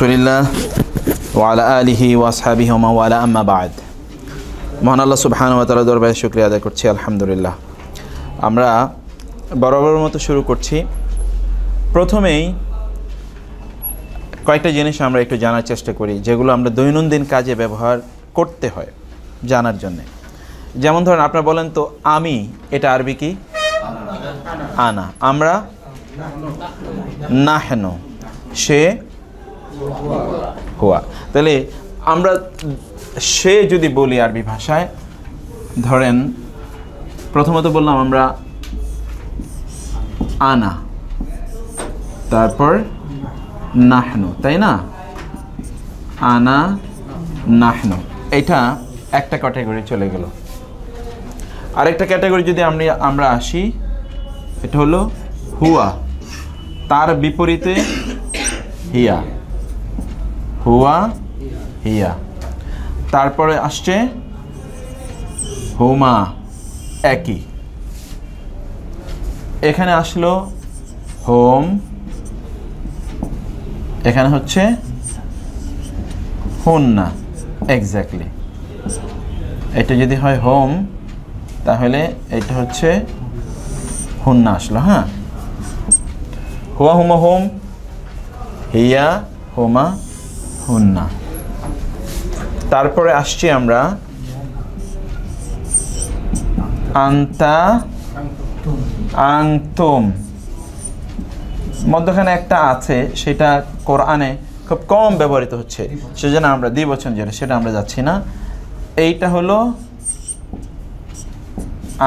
রসুলিল্লাহ ওয়ালা আলিহি ওয়াসহাবি হোমা ওয়ালা আম্মা বাদ মহান আল্লাহ সুবহান তালা দরবারে শুক্রিয়া আদায় করছি আলহামদুলিল্লাহ আমরা বরাবর মতো শুরু করছি প্রথমেই কয়েকটা জিনিস আমরা একটু জানার চেষ্টা করি যেগুলো আমরা দৈনন্দিন কাজে ব্যবহার করতে হয় জানার জন্যে যেমন ধরেন আপনারা বলেন তো আমি এটা আরবি কি আনা আমরা না হেন সে হুয়া তাহলে আমরা সে যদি বলি আরবি ভাষায় ধরেন প্রথমত বললাম আমরা আনা তারপর নাহনু তাই না আনা নাহনু এটা একটা ক্যাটাগরি চলে গেল আরেকটা ক্যাটাগরি যদি আমি আমরা আসি এটা হলো হুয়া তার বিপরীতে হিয়া হুয়া হিয়া তারপরে আসছে হুমা একই এখানে আসলো হোম এখানে হচ্ছে হুন্না এক্স্যাক্টলি এটা যদি হয় হোম তাহলে এটা হচ্ছে হুন্না আসলো হ্যাঁ হুয়া হুমা হোম হিয়া হোমা হুন্না তারপরে আসছি আমরা আন্তা আংতম মধ্যখানে একটা আছে সেটা কোরআনে খুব কম ব্যবহৃত হচ্ছে সেজন্য আমরা বছর যেটা সেটা আমরা যাচ্ছি না এইটা হলো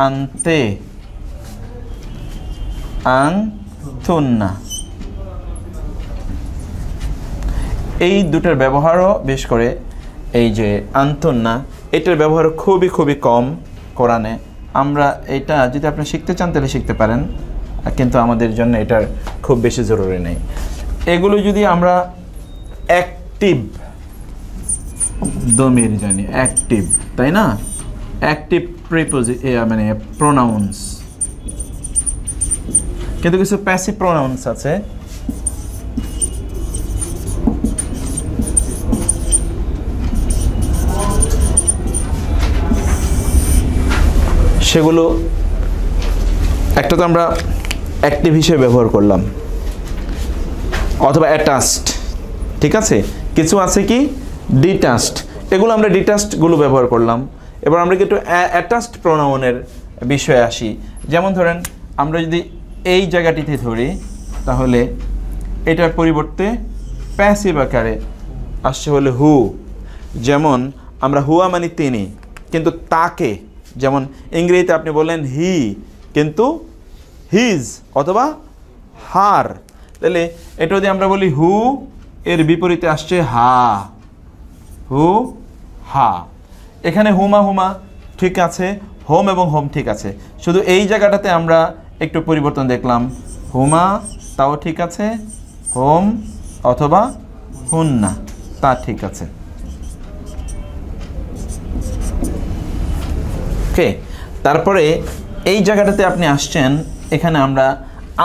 আনতে আং থা এই দুটোর ব্যবহারও বেশ করে এই যে আন্তন্না এটার ব্যবহার খুবই খুবই কম কোরআনে আমরা এটা যদি আপনি শিখতে চান তাহলে শিখতে পারেন কিন্তু আমাদের জন্য এটার খুব বেশি জরুরি নেই এগুলো যদি আমরা অ্যাক্টিভ দমির জানি অ্যাক্টিভ তাই না অ্যাক্টিভ প্রিপোজি মানে প্রোনাউন্স কিন্তু কিছু প্যাসিভ প্রোনাউন্স আছে সেগুলো একটা তো আমরা অ্যাক্টিভ হিসেবে ব্যবহার করলাম অথবা অ্যাটাস্ট ঠিক আছে কিছু আছে কি ডিটাস্ট এগুলো আমরা ডিটাস্টগুলো ব্যবহার করলাম এবার আমরা কিন্তু অ্যাটাচড প্রণয়নের বিষয়ে আসি যেমন ধরেন আমরা যদি এই জায়গাটিতে ধরি তাহলে এটার পরিবর্তে প্যাসিভ আকারে আসছে হলে হু যেমন আমরা হুয়া মানে তিনি কিন্তু তাকে যেমন ইংরেজিতে আপনি বললেন হি কিন্তু হিজ অথবা হার তাহলে এটা যদি আমরা বলি হু এর বিপরীতে আসছে হা হু হা এখানে হুমা হুমা ঠিক আছে হোম এবং হোম ঠিক আছে শুধু এই জায়গাটাতে আমরা একটু পরিবর্তন দেখলাম হুমা তাও ঠিক আছে হোম অথবা হুন্না তা ঠিক আছে ওকে তারপরে এই জায়গাটাতে আপনি আসছেন এখানে আমরা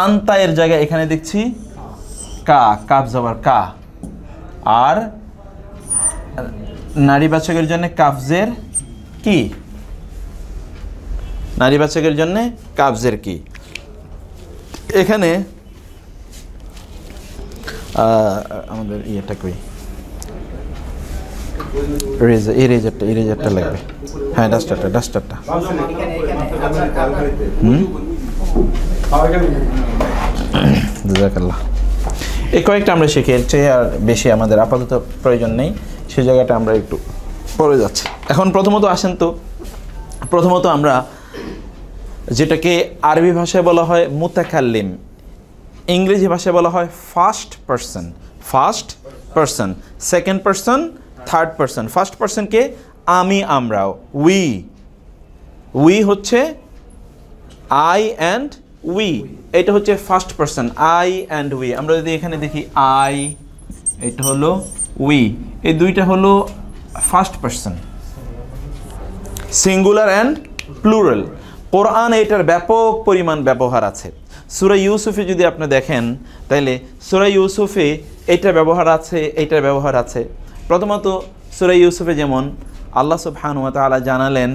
আন্তায়ের এর জায়গায় এখানে দেখছি কা কাপ জবর কা আর নারীবাচকের জন্য কাফজের কি নারীবাচকের জন্য কাবজের কি এখানে আমাদের ইয়েটা কই ইরেজারটা ইরেজারটা লাগবে হ্যাঁ ডাস্টারটা ডাস্টারটা হুম এই কয়েকটা আমরা শিখে এর আর বেশি আমাদের আপাতত প্রয়োজন নেই সেই জায়গাটা আমরা একটু পড়ে যাচ্ছি এখন প্রথমত আসেন তো প্রথমত আমরা যেটাকে আরবি ভাষায় বলা হয় মুতাকাল্লিম ইংরেজি ভাষায় বলা হয় first person first person second person third person first পার্সনকে আমি আমরাও উই উই হচ্ছে আই অ্যান্ড উই এটা হচ্ছে first person I and we আমরা যদি এখানে দেখি আই এটা হলো উই এই দুইটা হলো first person singular and plural কোরআন এটার ব্যাপক পরিমাণ ব্যবহার আছে সুরা ইউসুফে যদি আপনি দেখেন তাহলে সুরা ইউসুফে এটা ব্যবহার আছে এটা ব্যবহার আছে প্রথমত সুরাই ইউসুফে যেমন আল্লাহ সুবহানুয়া তালা জানালেন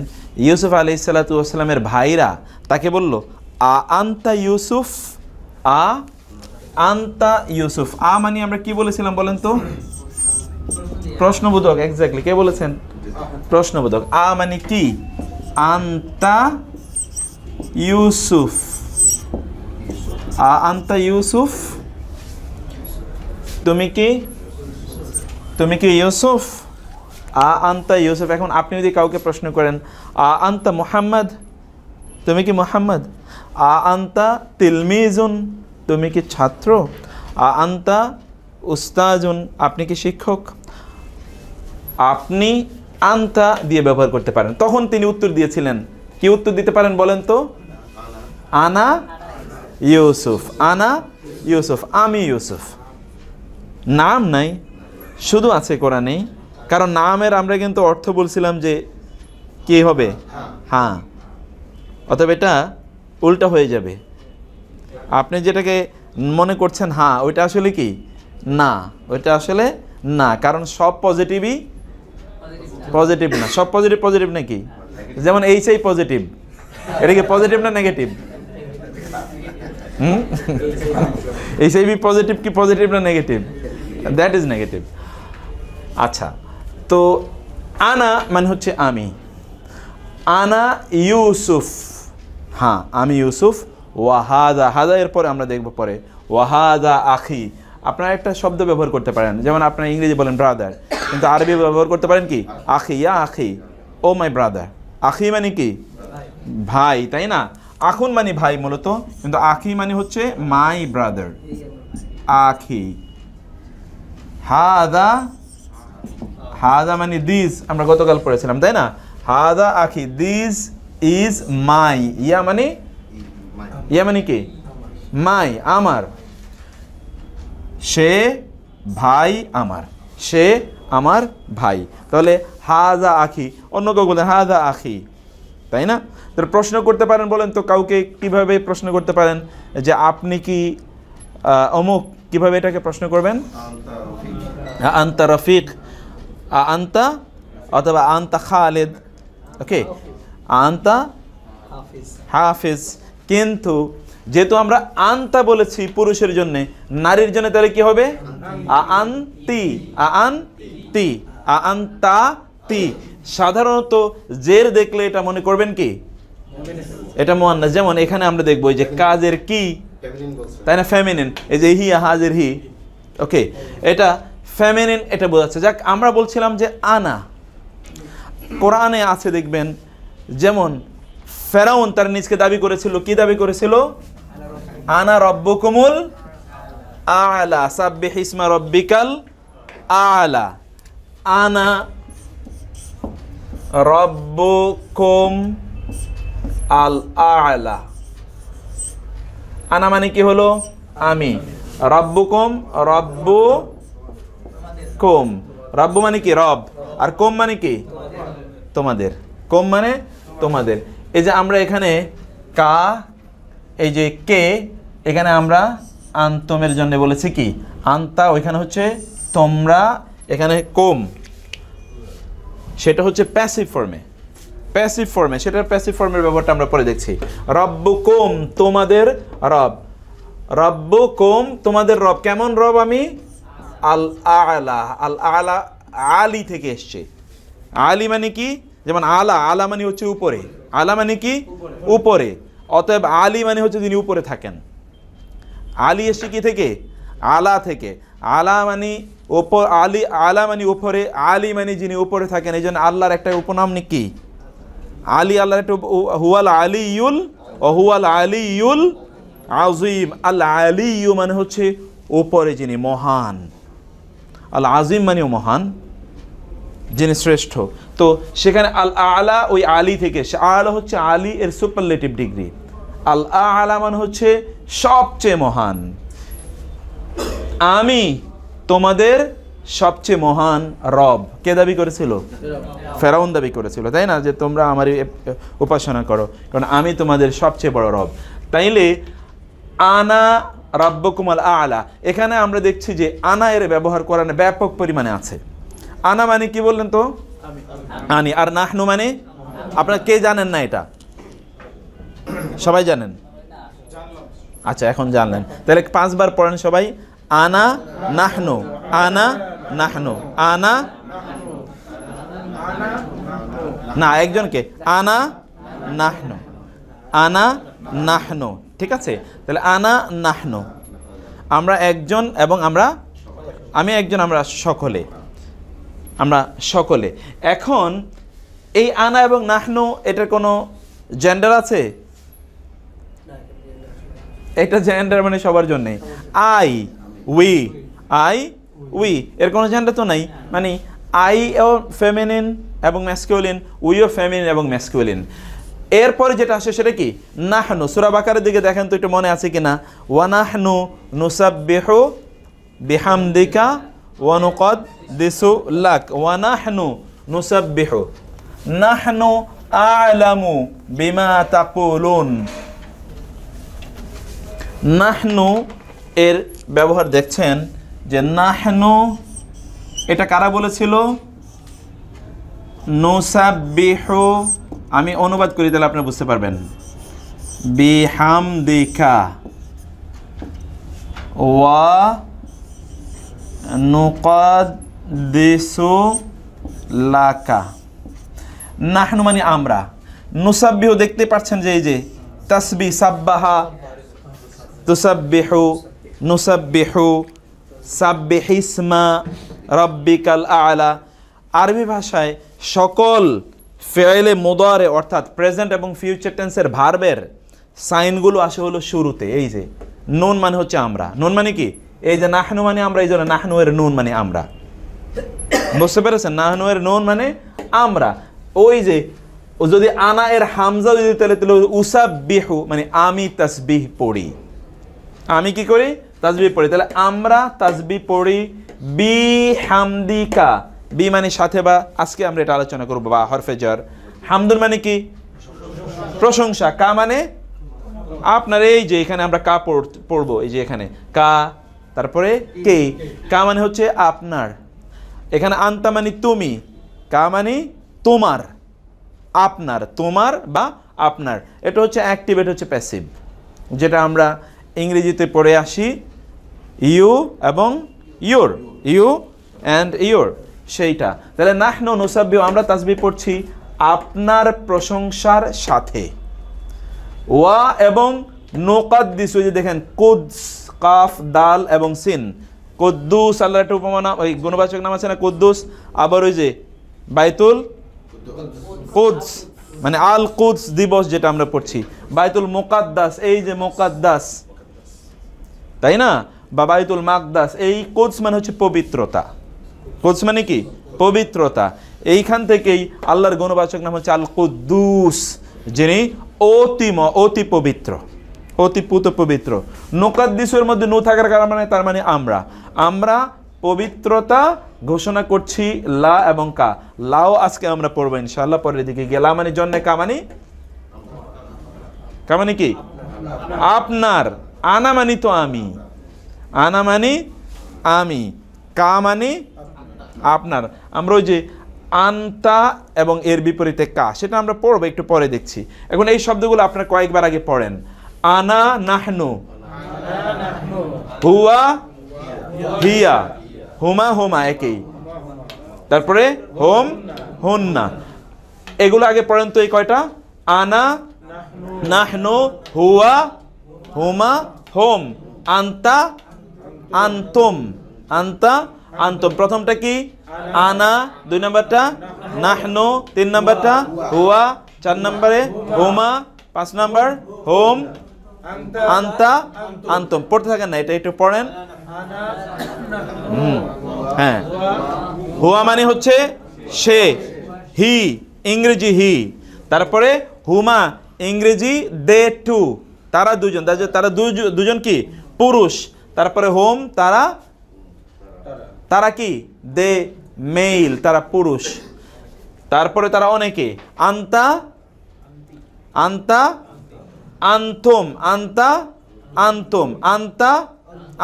ইউসুফ আলি ইসালাতামের ভাইরা তাকে বলল আ আন্তা ইউসুফ আ আন্তা ইউসুফ আ মানে আমরা কি বলেছিলাম বলেন তো প্রশ্নবোধক একজাক্টলি কে বলেছেন প্রশ্নবোধক আ মানে কি আন্তা ইউসুফ আ আন্তা ইউসুফ তুমি কি তুমি কি ইউসুফ আ আন্তা ইউসুফ এখন আপনি যদি কাউকে প্রশ্ন করেন আ আন্তা মুহাম্মদ তুমি কি মুহাম্মদ আ আন্তা তিলমিজুন তুমি কি ছাত্র আ আন্তা উস্তাজুন আপনি কি শিক্ষক আপনি আন্তা দিয়ে ব্যবহার করতে পারেন তখন তিনি উত্তর দিয়েছিলেন কি উত্তর দিতে পারেন বলেন তো আনা ইউসুফ আনা ইউসুফ আমি ইউসুফ নাম নাই শুধু আছে কোরআনেই কারণ নামের আমরা কিন্তু অর্থ বলছিলাম যে কে হবে হ্যাঁ।, হ্যাঁ অতএব এটা উল্টা হয়ে যাবে আপনি যেটাকে মনে করছেন হ্যাঁ ওইটা আসলে কি না ওইটা আসলে না কারণ সব পজিটিভই পজিটিভ না সব পজিটিভ পজিটিভ নাকি যেমন এইচ আই পজিটিভ এটা কি পজিটিভ না নেগেটিভ হুম এইচ আইভি পজিটিভ কি পজিটিভ না নেগেটিভ দ্যাট ইজ নেগেটিভ আচ্ছা তো আনা মানে হচ্ছে আমি আনা ইউসুফ হ্যাঁ আমি ইউসুফ ওয়াহাদা হাদা এরপরে আমরা দেখব পরে ওয়াহাদা আখি আপনারা একটা শব্দ ব্যবহার করতে পারেন যেমন আপনারা ইংরেজি বলেন ব্রাদার কিন্তু আরবি ব্যবহার করতে পারেন কি আখি ইয়া আখি ও মাই ব্রাদার আখি মানে কি ভাই তাই না আখুন মানে ভাই মূলত কিন্তু আখি মানে হচ্ছে মাই ব্রাদার আখি হাদা হাদা মানে দিস আমরা গতকাল পড়েছিলাম তাই না হাদা আখি দিস ইজ মাই ইয়া মানে ইয়া মানে কি মাই আমার সে ভাই আমার সে আমার ভাই তাহলে হাজা আখি অন্য কেউ বলেন হাজা আখি তাই না তাহলে প্রশ্ন করতে পারেন বলেন তো কাউকে কিভাবে প্রশ্ন করতে পারেন যে আপনি কি অমুক কিভাবে এটাকে প্রশ্ন করবেন আন্তা রফিক আন্তা অথবা আন্তা খালেদ ওকে আন্তা হাফিজ কিন্তু যেহেতু আমরা আন্তা বলেছি পুরুষের জন্য নারীর জন্য তাহলে কি হবে আন্তি আন্তি আন্তা তি সাধারণত জের দেখলে এটা মনে করবেন কি এটা না যেমন এখানে আমরা দেখবো যে কাজের কি তাই না ফ্যামিনিন এই যে হি হাজের হি ওকে এটা ফ্যামিনিন এটা বোঝাচ্ছে যাক আমরা বলছিলাম যে আনা কোরআনে আছে দেখবেন যেমন ফেরাউন তার নিজকে দাবি করেছিল কি দাবি করেছিল আনা কুমুল আলা সাব্বে হিসমা রব্বিকাল আলা আনা কুম আল আলা আনা মানে কি হলো আমি রব্বকুম রব্বু কোম রব্ব মানে কি রব আর কোম মানে কি তোমাদের কোম মানে তোমাদের এই যে আমরা এখানে কা এই যে কে এখানে আমরা আন্তমের জন্য বলেছি কি আন্তা ওইখানে হচ্ছে তোমরা এখানে কোম সেটা হচ্ছে প্যাসিভ ফর্মে প্যাসিভ ফর্মে সেটার প্যাসিভ ফর্মের ব্যবহারটা আমরা পরে দেখছি রব্ব কোম তোমাদের রব রব্ব কোম তোমাদের রব কেমন রব আমি আল আলা আল আলা আলি থেকে এসছে আলি মানে কি যেমন আলা আলা মানে হচ্ছে উপরে আলা মানে কি উপরে অতএব আলি মানে হচ্ছে যিনি উপরে থাকেন আলি এসছে কি থেকে আলা থেকে আলা মানে ওপর আলি আলা মানে উপরে আলি মানে যিনি উপরে থাকেন এই জন্য আল্লাহর একটা উপনাম কি আলী আল্লাহর একটা হুয়াল আলী ইউল ও হুয়াল আলী ইউল আজিম আল আলী ইউ মানে হচ্ছে উপরে যিনি মহান আল আজিম মানেও মহান যিনি শ্রেষ্ঠ তো সেখানে আল আলা ওই আলী থেকে সে আলা হচ্ছে আলী এর সুপারলেটিভ ডিগ্রি আল আলা মানে হচ্ছে সবচেয়ে মহান আমি তোমাদের সবচেয়ে মহান রব কে দাবি করেছিল ফেরাউন দাবি করেছিল তাই না যে তোমরা আমার উপাসনা করো কারণ আমি তোমাদের সবচেয়ে বড় রব তাইলে আনা রাব্বকুমাল আলা এখানে আমরা দেখছি যে আনা এর ব্যবহার করানো ব্যাপক পরিমাণে আছে আনা মানে কি বললেন তো আনি আর নাহনু মানে আপনার কে জানেন না এটা সবাই জানেন আচ্ছা এখন জানলেন তাহলে পাঁচবার পড়েন সবাই আনা নাহনু আনা নাহনু আনা না একজনকে আনা নাহনু আনা নাহনু ঠিক আছে তাহলে আনা নাহনো আমরা একজন এবং আমরা আমি একজন আমরা সকলে আমরা সকলে এখন এই আনা এবং নাহনো এটার কোনো জেন্ডার আছে এটা জেন্ডার মানে সবার জন্যে আই উই আই উই এর কোনো জেন্ডার তো নাই মানে আই ও ফেমিনিন এবং ম্যাসকিউলিন ও ফেমিনিন এবং ম্যাসকিউলিন এরপরে যেটা আসে সেটা কি নাহনু সুরাবাকারের দিকে দেখেন তো একটু মনে আছে কি না ওয়ানাহনু নুসাবেহ বিহামদিকা ওয়ানুকদ দিসু লাক ওয়ানাহনু নুসাবেহ নাহনু আলামু বিমা তাকুলুন নাহনু এর ব্যবহার দেখছেন যে নাহনু এটা কারা বলেছিল নুসাবিহ আমি অনুবাদ করি তাহলে আপনি বুঝতে পারবেন দিখা ওয়া নুকাদ্দিসু লাকা নাহনু মানে আমরা নুসাব্বিহ দেখতে পাচ্ছেন যে এই যে তাসবি সাব্বাহা তুসাব্বিহু নুসাব্বিহু সাব্বিহিসমা রব্বিকাল আলা আরবি ভাষায় সকল ফেয়েলে মোদারে অর্থাৎ প্রেজেন্ট এবং ফিউচার টেন্সের ভার্বের সাইনগুলো আসে হলো শুরুতে এই যে নুন মানে হচ্ছে আমরা নুন মানে কি এই যে নাহনু মানে আমরা এই জন্য নাহনু এর নুন মানে আমরা বুঝতে পেরেছেন নাহনু এর নুন মানে আমরা ওই যে ও যদি আনা এর হামজা যদি তাহলে তাহলে বিহু মানে আমি তাসবিহ পড়ি আমি কি করি তাসবিহ পড়ি তাহলে আমরা তাসবিহ পড়ি বি হামদিকা বি মানে সাথে বা আজকে আমরা এটা আলোচনা করবো বা হরফে জর মানে কি প্রশংসা কা মানে আপনার এই যে এখানে আমরা কা পড়বো এই যে এখানে কা তারপরে কে কা মানে হচ্ছে আপনার এখানে আন্তা মানে তুমি কা মানে তোমার আপনার তোমার বা আপনার এটা হচ্ছে অ্যাক্টিভ এটা হচ্ছে প্যাসিভ যেটা আমরা ইংরেজিতে পড়ে আসি ইউ এবং ইয়োর ইউ অ্যান্ড ইউর সেইটা তাহলে নাহন নুসাব্বি আমরা তাজবি পড়ছি আপনার প্রশংসার সাথে ওয়া এবং নোকাদ্দিস ওই যে দেখেন কুদস কাফ দাল এবং সিন কুদ্দুস আল্লাহ একটা উপমানা ওই গুণবাচক নাম আছে না কুদ্দুস আবার ওই যে বাইতুল কুদস মানে আল কুদস দিবস যেটা আমরা পড়ছি বাইতুল মোকাদ্দাস এই যে মোকাদ্দাস তাই না বা বাইতুল মাকদাস এই কোচ মানে হচ্ছে পবিত্রতা কোচ মানে কি পবিত্রতা এইখান থেকেই আল্লাহর গণবাচক নাম হচ্ছে আল কুদ্দুস যিনি অতিম অতি পবিত্র অতিপুত পবিত্র নোকাদ্দিসের মধ্যে নো থাকার কারণ মানে তার মানে আমরা আমরা পবিত্রতা ঘোষণা করছি লা এবং কা লাও আজকে আমরা পড়বো ইনশাল্লাহ পরের দিকে গিয়ে লা মানে জন্য কা মানে কা মানে কি আপনার আনা মানি তো আমি আনা মানি আমি কা মানি আপনার আমরা ওই যে আনতা এবং এর বিপরীতে কা সেটা আমরা পড়বো একটু পরে দেখছি এখন এই শব্দগুলো আপনার কয়েকবার আগে পড়েন আনা নাহনু হুয়া হিয়া হুমা হুমা একই তারপরে হোম হুন্না এগুলো আগে পড়েন তো এই কয়টা আনা নাহনু হুয়া হুমা হোম আন্তা আন্তম আন্তা আন্তম প্রথমটা কি আনা দুই নম্বরটা নাহনো তিন নম্বরটা হুয়া চার নম্বরে হোমা পাঁচ নম্বর হোম আন্তা আন্তম পড়তে থাকেন না এটা একটু পড়েন হ্যাঁ হুয়া মানে হচ্ছে সে হি ইংরেজি হি তারপরে হুমা ইংরেজি দে টু তারা দুজন তারা দুজন কি পুরুষ তারপরে হোম তারা তারা কি দে মেইল তারা পুরুষ তারপরে তারা অনেকে আন্তা আন্তা আন্তম আন্তা আন্তম আন্তা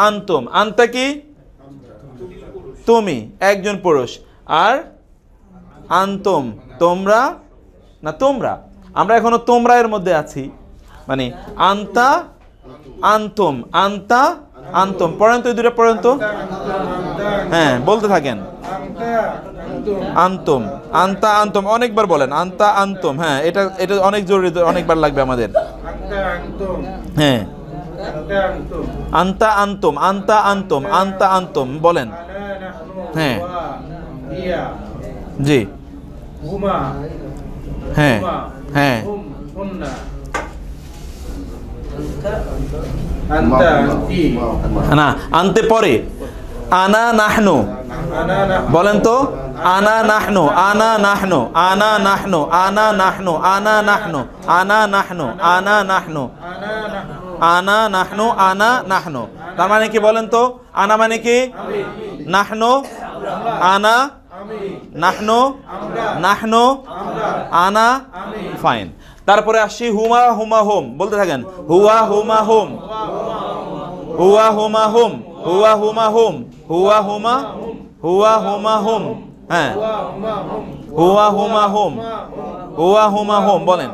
আন্তম আন্তা কি তুমি একজন পুরুষ আর আন্তম তোমরা না তোমরা আমরা এখনো তোমরা এর মধ্যে আছি মানে আন্তা আন্তম আন্তা আন্তম পড়েন তো এই দুটো পড়েন তো হ্যাঁ বলতে থাকেন আন্তম আন্তা আন্তম অনেকবার বলেন আন্তা আন্তম হ্যাঁ এটা এটা অনেক জরুরি অনেকবার লাগবে আমাদের হ্যাঁ আন্তা আন্তম আন্তা আন্তম আন্তা আন্তম বলেন হ্যাঁ জি হ্যাঁ হ্যাঁ না আনতে পরে আনা নাহনো বলেন তো আনা নাহনো আনা নাহনো আনা নাহনো আনা নাহনো আনা নাহনো আনা নাহনো আনা নাহনো আনা নাহনো আনা নাহনো তার মানে কি বলেন তো আনা মানে কি নাহনো আনা নাহনো নাহনো আনা ফাইন তারপরে আসি হুমা হুমা হোম বলতে থাকেন হুয়া হুমা হোম হুয়া হুমা হোম হুয়া হুমা হোম হুয়া হুমা হুয়া হুমা হোম হ্যাঁ হুয়া হুমা হোম হুয়া হুমা হোম বলেন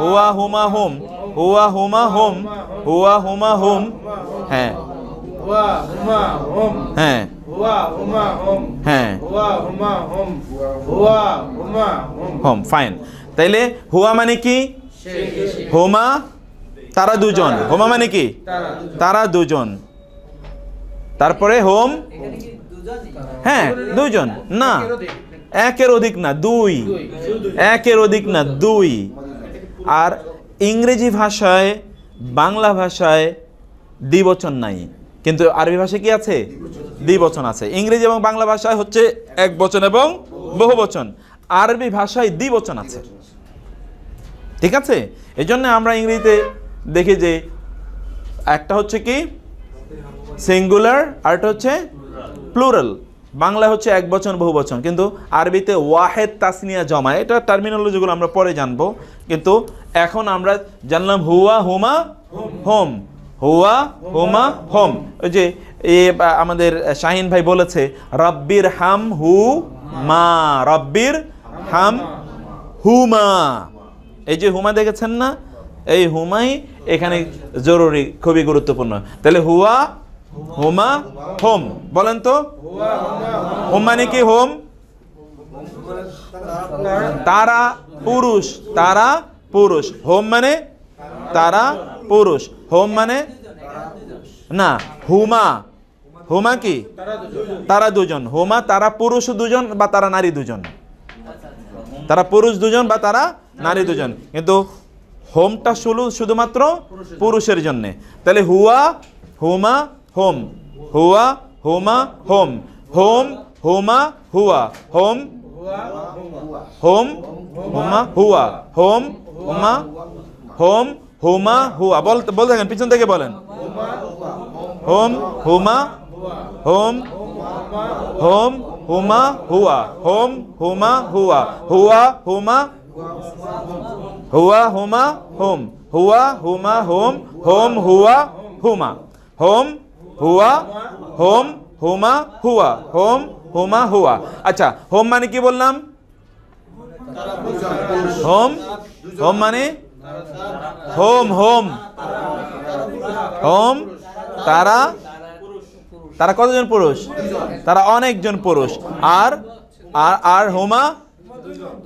হুয়া হুমা হোম হুয়া হুমা হোম হুয়া হুমা হোম হ্যাঁ হ্যাঁ হ্যাঁ হোম ফাইন তাইলে হুয়া মানে কি হোমা তারা দুজন হোমা মানে কি তারা দুজন তারপরে হোম হ্যাঁ দুজন না একের অধিক না দুই একের অধিক না দুই আর ইংরেজি ভাষায় বাংলা ভাষায় দ্বিবচন নাই কিন্তু আরবি ভাষায় কি আছে দ্বিবচন আছে ইংরেজি এবং বাংলা ভাষায় হচ্ছে এক বচন এবং বহু বচন আরবি ভাষায় দ্বিবচন আছে ঠিক আছে এজন্য আমরা ইংরেজিতে দেখি যে একটা হচ্ছে কি সিঙ্গুলার আরেকটা হচ্ছে প্লুরাল বাংলা হচ্ছে এক বচন বহু বচন কিন্তু আরবিতে ওয়াহেদ তাসনিয়া জমা এটা টার্মিনোলজিগুলো আমরা পরে জানবো কিন্তু এখন আমরা জানলাম হুয়া হুমা হোম হুয়া হুমা হোম ওই যে এ আমাদের শাহিন ভাই বলেছে রব্বির হাম হু মা রব্বির হাম হুমা এই যে হুমা দেখেছেন না এই হুমাই এখানে জরুরি খুবই গুরুত্বপূর্ণ তাহলে হুয়া হুমা হোম বলেন তো হোম মানে কি হোম তারা পুরুষ তারা পুরুষ হোম মানে তারা পুরুষ হোম মানে না হুমা হুমা কি তারা দুজন হুমা তারা পুরুষ দুজন বা তারা নারী দুজন তারা পুরুষ দুজন বা তারা নারী দুজন কিন্তু হোমটা শুধু শুধুমাত্র পুরুষের জন্যে তাহলে হুয়া হুমা হোম হুয়া হুমা হোম হোম হুমা হুয়া হোম হোম হুমা হুয়া হোম হুমা হোম হুমা হুয়া বল বল থাকেন পিছন থেকে বলেন হোম হুমা হোম হোম হুমা হুয়া হোম হুমা হুয়া হুয়া হুমা হুয়া হুমা হোম হুয়া হুমা হোম হোম হুয়া হুমা হোম হুয়া হোম হুমা হুয়া হোম হুমা হুয়া আচ্ছা হোম মানে কি বললাম হোম হোম মানে হোম হোম হোম তারা তারা কতজন পুরুষ তারা অনেকজন পুরুষ আর আর আর হোমা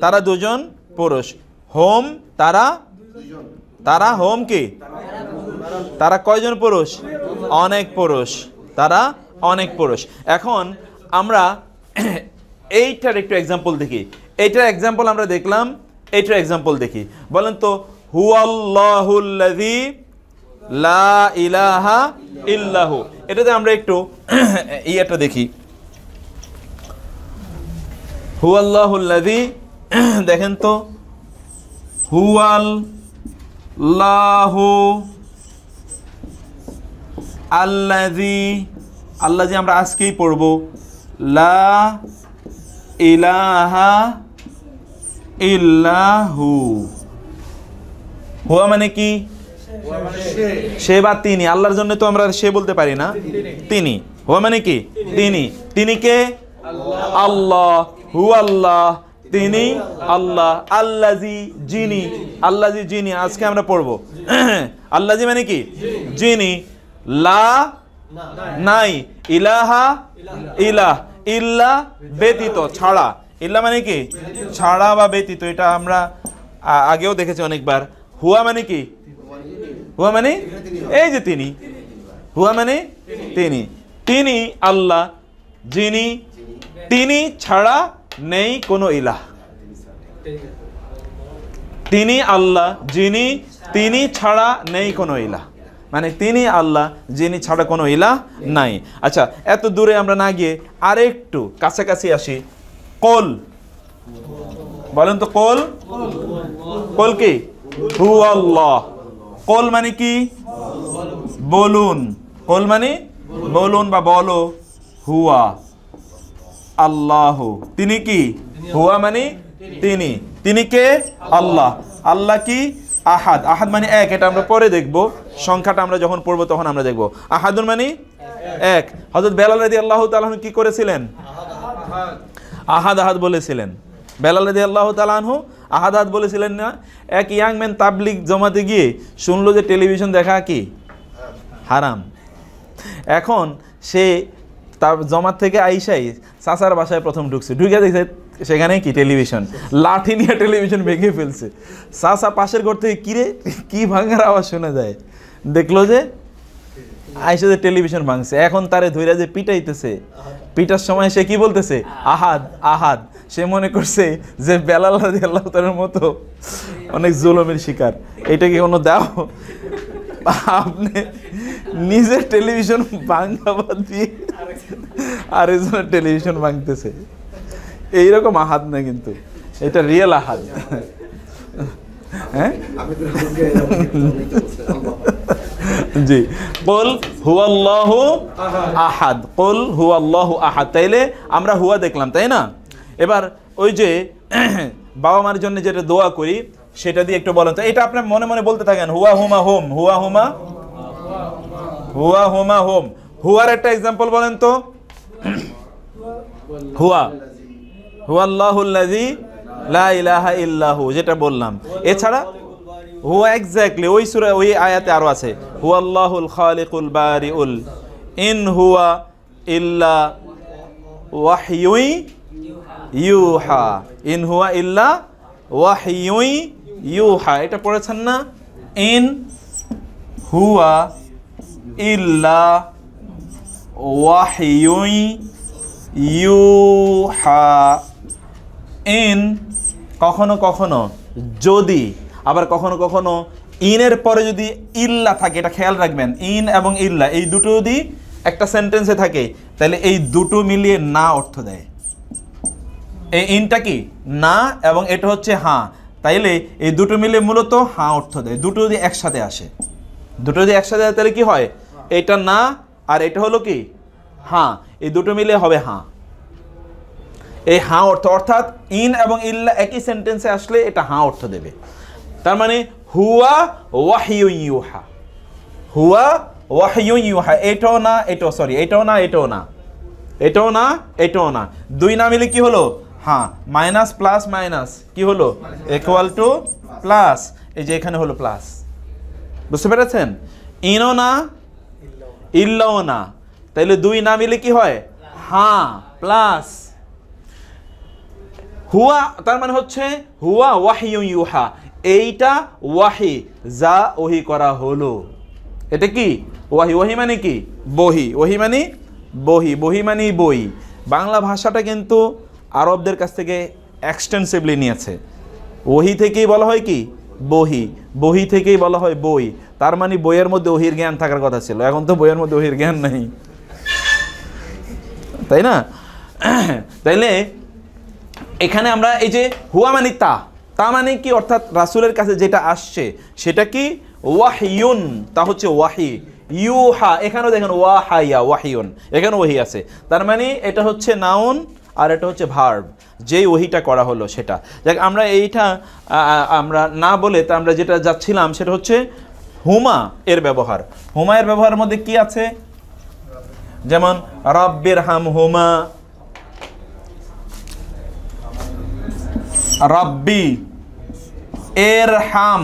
তারা দুজন পুরুষ হোম তারা তারা হোম কি তারা কয়জন পুরুষ অনেক পুরুষ তারা অনেক পুরুষ এখন আমরা এইটার একটু এক্সাম্পল দেখি এইটার এক্সাম্পল আমরা দেখলাম এইটার এক্সাম্পল দেখি বলেন তো হুয়াল্লাহুল্লাযী লা ইলাহা ইল্লাহু এটাতে আমরা একটু ইয়েটা দেখি হুয়াল্লাহুল্লাযী দেখেন তো হুয়াল লাহু আল্লাজি আল্লাহ আমরা আজকেই পড়ব লা ইলাহা ইল্লাহু হুয়া মানে কি সে বা তিনি আল্লাহর জন্য তো আমরা সে বলতে পারি না তিনি হুয়া মানে কি তিনি তিনি কে আল্লাহ হু আল্লাহ তিনি আল্লাহ আল্লাজি যিনি আল্লাজি যিনি আজকে আমরা পড়ব আল্লাজি মানে কি যিনি লা নাই ইলাহা ইলাহ ইল্লা ব্যতীত ছাড়া ইল্লা মানে কি ছাড়া বা ব্যতীত এটা আমরা আগেও দেখেছি অনেকবার হুয়া মানে কি হুয়া মানে এই যে তিনি হুয়া মানে তিনি তিনি আল্লাহ যিনি তিনি ছাড়া নেই কোনো ইলাহ তিনি আল্লাহ যিনি তিনি ছাড়া নেই কোনো ইলাহ মানে তিনি আল্লাহ যিনি ছাড়া কোনো ইলাহ নাই আচ্ছা এত দূরে আমরা না গিয়ে আরেকটু কাছাকাছি আসি কল বলেন তো কল কল কি হু আল্লাহ কল মানে কি বলুন কল মানে বলুন বা বলো হুয়া আল্লাহ তিনি কি হুয়া মানে তিনি তিনি কে আল্লাহ আল্লাহ কি আহাদ আহাদ মানে এক এটা আমরা পরে দেখব সংখ্যাটা আমরা যখন পড়বো তখন আমরা দেখব আহাদুর মানে এক হজরত বেলাল রাজি আল্লাহ তালাহন কি করেছিলেন আহাদ আহাদ বলেছিলেন বেলাল রাজি আল্লাহ তালাহু আহাদ আহাদ বলেছিলেন না এক ইয়াং ম্যান তাবলিক জমাতে গিয়ে শুনলো যে টেলিভিশন দেখা কি হারাম এখন সে তার জমাত থেকে আইসাই চাচার বাসায় প্রথম ঢুকছে ঢুকে দেখছে সেখানে কি টেলিভিশন লাঠি নিয়ে টেলিভিশন ভেঙে ফেলছে চাচা পাশের ঘর থেকে কিরে কি ভাঙার আওয়াজ শোনা যায় দেখলো যে আইসে যে টেলিভিশন ভাঙছে এখন তারে ধৈরা যে পিটাইতেছে পিটার সময় সে কি বলতেছে আহাদ আহাদ সে মনে করছে যে বেলাল আল্লাহ মতো অনেক জুলমের শিকার এটা কি কোনো দাও আপনি নিজের টেলিভিশন ভাঙাবাদ দিয়ে আরেকজনের টেলিভিশন ভাঙতেছে এইরকম আহাত না কিন্তু এটা রিয়েল আহাত হ্যাঁ? জি কল হুয়াল্লাহ আহাদ কল হুয়াল্লাহ আহাদ তাইলে আমরা হুয়া দেখলাম তাই না এবার ওই যে বাবা মার জন্য যেটা দোয়া করি সেটা দিয়ে একটু বলেন তো এটা আপনার মনে মনে বলতে থাকেন হুয়া হুমা হোম হুয়া হুমা হুয়া হুমা হোম হুয়ার একটা এক্সাম্পল বলেন তো হুয়া হুয়াল্লাহুল্লাজি লা ইলাহা ইল্লাহু যেটা বললাম এছাড়া হুয়া এক্স্যাক্টলি ওই সূরা ওই আয়াতে আরও আছে হুয়াল্লাহুল খালিকুল উল ইন হুয়া ইল্লা ওয়াহিউই ইউহা ইন হুয়া ইল্লা ওয়াহিউই ইউহা এটা পড়েছেন না ইন হুয়া ইল্লা ওয়াহিউই ইউহা ইন কখনো কখনো যদি আবার কখনো কখনো ইনের পরে যদি ইল্লা থাকে এটা খেয়াল রাখবেন ইন এবং ইল্লা এই দুটো যদি একটা সেন্টেন্সে থাকে তাহলে এই দুটো মিলিয়ে না অর্থ দেয় এই ইনটা কি না এবং এটা হচ্ছে হাঁ তাইলে এই দুটো মিলে মূলত হাঁ অর্থ দেয় দুটো যদি একসাথে আসে দুটো যদি একসাথে আসে তাহলে কি হয় এটা না আর এটা হলো কি হাঁ এই দুটো মিলে হবে হাঁ এই হাঁ অর্থ অর্থাৎ ইন এবং ইল্লা একই সেন্টেন্সে আসলে এটা হাঁ অর্থ দেবে তার মানে হুয়া ওয়াহিউ ইউহা হুয়া ওয়াহিউ ইউহা এটাও না এটাও সরি এটাও না এটাও না এটাও না এটাও না দুই না মিলে কি হলো হ্যাঁ মাইনাস প্লাস মাইনাস কি হলো ইকুয়াল টু প্লাস এই যে এখানে হলো প্লাস বুঝতে পেরেছেন ইনও না ইল্লাও না তাইলে দুই না মিলে কি হয় হ্যাঁ প্লাস হুয়া তার মানে হচ্ছে হুয়া ওয়াহি ইউহা এইটা ওয়াহি যা ওহি করা হলো এটা কি ওয়াহি ওয়াহি মানে কি বহি ওহি মানে বহি বহি মানে বই বাংলা ভাষাটা কিন্তু আরবদের কাছ থেকে এক্সটেন্সিভলি নিয়েছে ওহি থেকেই বলা হয় কি বহি বহি থেকেই বলা হয় বই তার মানে বইয়ের মধ্যে ওহির জ্ঞান থাকার কথা ছিল এখন তো বইয়ের মধ্যে ওহির জ্ঞান নেই তাই না তাইলে এখানে আমরা এই যে হুয়া মানে তা তা মানে কি অর্থাৎ রাসুলের কাছে যেটা আসছে সেটা কি ওয়াহিউন তা হচ্ছে ওয়াহি ইউহা এখানেও দেখেন ওয়াহাইয়া ওয়াহিউন এখানে ওহি আছে তার মানে এটা হচ্ছে নাউন আর এটা হচ্ছে ভার্ব যেই ওহিটা করা হলো সেটা দেখ আমরা এইটা আমরা না বলে তা আমরা যেটা যাচ্ছিলাম সেটা হচ্ছে হুমা এর ব্যবহার হুমা এর ব্যবহারের মধ্যে কি আছে যেমন রব্বের হাম হুমা রব্বি এর হাম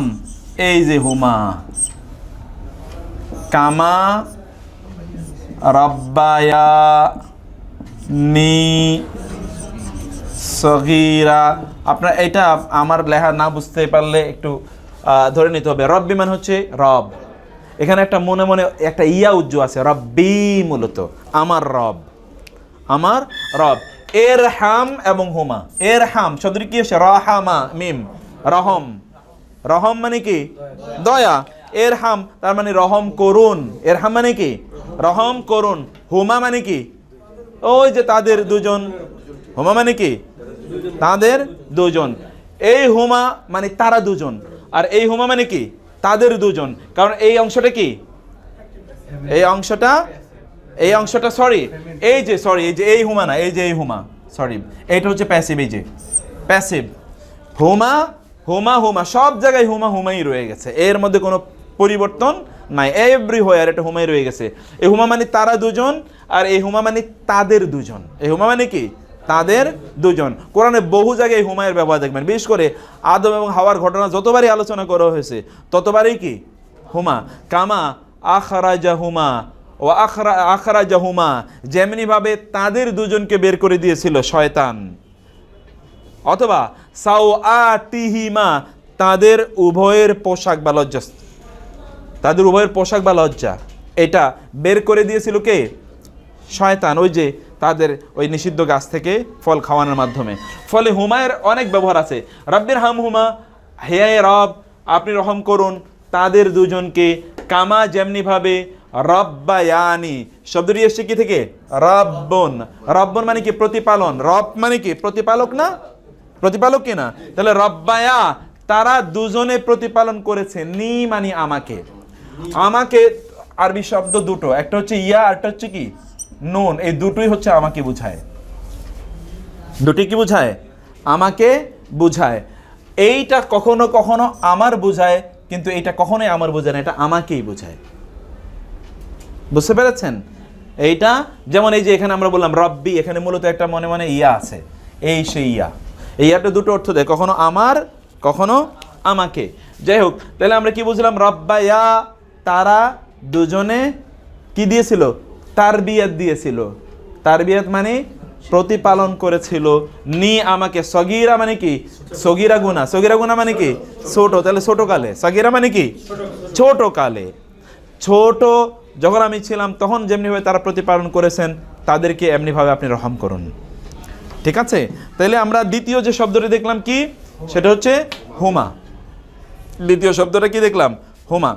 এই যে হুমা কামা রব্বায়া নি সগিরা আপনার এটা আমার লেখা না বুঝতে পারলে একটু ধরে নিতে হবে রব্বি মানে হচ্ছে রব এখানে একটা মনে মনে একটা ইয়া উজ্জ্ব আছে রব্বি মূলত আমার রব আমার রব এর হাম এবং হুমা এর হাম শব্দটি কি হচ্ছে রহামা মিম রহম রহম মানে কি দয়া এর হাম তার মানে রহম করুন এর হাম মানে কি রহম করুন হুমা মানে কি ওই যে তাদের দুজন হুমা মানে কি তাদের দুজন এই হুমা মানে তারা দুজন আর এই হুমা মানে কি তাদের দুজন কারণ এই অংশটা কি এই অংশটা এই অংশটা সরি এই যে সরি এই যে এই হুমা না এই যে এই হুমা সরি এটা হচ্ছে প্যাসিভ এই যে প্যাসিভ হুমা হুমা হুমা সব জায়গায় হুমা হুমাই রয়ে গেছে এর মধ্যে কোনো পরিবর্তন নাই এভরি হোয়ার এটা হুমাই রয়ে গেছে এই হুমা মানে তারা দুজন আর এই হুমা মানে তাদের দুজন এই হুমা মানে কি তাদের দুজন কোরআনে বহু জায়গায় হুমায়ের ব্যবহার দেখবেন বিশেষ করে আদম এবং হাওয়ার ঘটনা যতবারই আলোচনা করা হয়েছে ততবারই কি হুমা কামা আখরাজা হুমা ও আখরা আখরাজা হুমা যেমনিভাবে তাদের দুজনকে বের করে দিয়েছিল শয়তান অথবা সাও আতিহিমা তাদের উভয়ের পোশাক বা লজ্জা তাদের উভয়ের পোশাক বা লজ্জা এটা বের করে দিয়েছিল কে শয়তান ওই যে তাদের ওই নিষিদ্ধ গাছ থেকে ফল খাওয়ানোর মাধ্যমে ফলে হুমায়ের অনেক ব্যবহার আছে রব্বের হাম হুমা হেয়ায় রব আপনি রহম করুন তাদের দুজনকে কামা যেমনিভাবে রব্বায়ানি শব্দটি এসছে কি থেকে রব্বন রব্বন মানে কি প্রতিপালন রব মানে কি প্রতিপালক না প্রতিপালক কি না তাহলে রব্বায়া তারা দুজনে প্রতিপালন করেছে নি মানে আমাকে আমাকে আরবি শব্দ দুটো একটা হচ্ছে ইয়া একটা হচ্ছে কি নুন এই দুটোই হচ্ছে আমাকে বুঝায় দুটি কি বুঝায় আমাকে বুঝায় এইটা কখনো কখনো আমার বুঝায় কিন্তু এটা কখনোই আমার বোঝায় না এটা আমাকেই বোঝায় বুঝতে পেরেছেন এইটা যেমন এই যে এখানে আমরা বললাম রব্বি এখানে মূলত একটা মনে মনে ইয়া আছে এই সেই ইয়া এই ইয়াটা দুটো অর্থ দেয় কখনো আমার কখনো আমাকে যাই হোক তাহলে আমরা কি বুঝলাম রব্বা ইয়া তারা দুজনে কি দিয়েছিল তারবিয়াত দিয়েছিল তারবিয়াত মানে প্রতিপালন করেছিল নি আমাকে সগিরা মানে কি সগিরা গুনা সগিরা গুনা মানে কি ছোট তাহলে ছোট কালে সগিরা মানে কি ছোট কালে ছোট যখন আমি ছিলাম তখন যেমনিভাবে তারা প্রতিপালন করেছেন তাদেরকে এমনিভাবে আপনি রহম করুন ঠিক আছে তাহলে আমরা দ্বিতীয় যে শব্দটি দেখলাম কি সেটা হচ্ছে হুমা দ্বিতীয় শব্দটা কি দেখলাম হুমা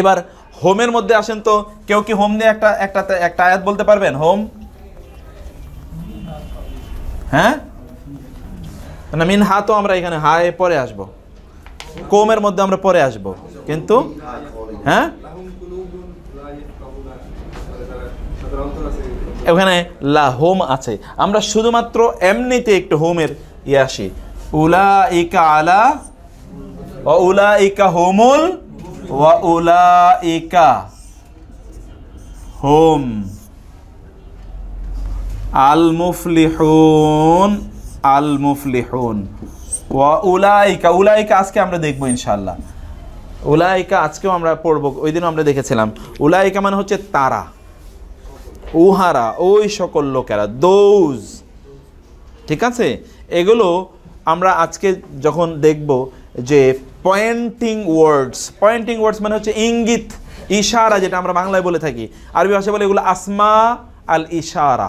এবার হোমের মধ্যে আসেন তো কেউ কি হোম নিয়ে একটা একটা একটা আয়াত বলতে পারবেন হোম হ্যাঁ না মিন হা তো আমরা এখানে হা এ পরে আসব কোমের মধ্যে আমরা পরে আসব কিন্তু হ্যাঁ ওখানে লা হোম আছে আমরা শুধুমাত্র এমনিতে একটু হোমের ইয়ে আসি উলা ইকা আলা ও উলা ইকা হোমুল হোম আল মুফলিহুন আল মুফলিহুন উলাইকা উলাইকা আজকে আমরা দেখবো ইনশাল্লাহ উলাইকা আজকেও আমরা পড়ব ওই দিনও আমরা দেখেছিলাম উলাইকা মানে হচ্ছে তারা উহারা ওই সকল লোকেরা দৌজ ঠিক আছে এগুলো আমরা আজকে যখন দেখব যে পয়েন্টিং ওয়ার্ডস পয়েন্টিং ওয়ার্ডস মানে হচ্ছে ইঙ্গিত ইশারা যেটা আমরা বাংলায় বলে থাকি আরবি ভাষায় বলে এগুলো আসমা আল ইশারা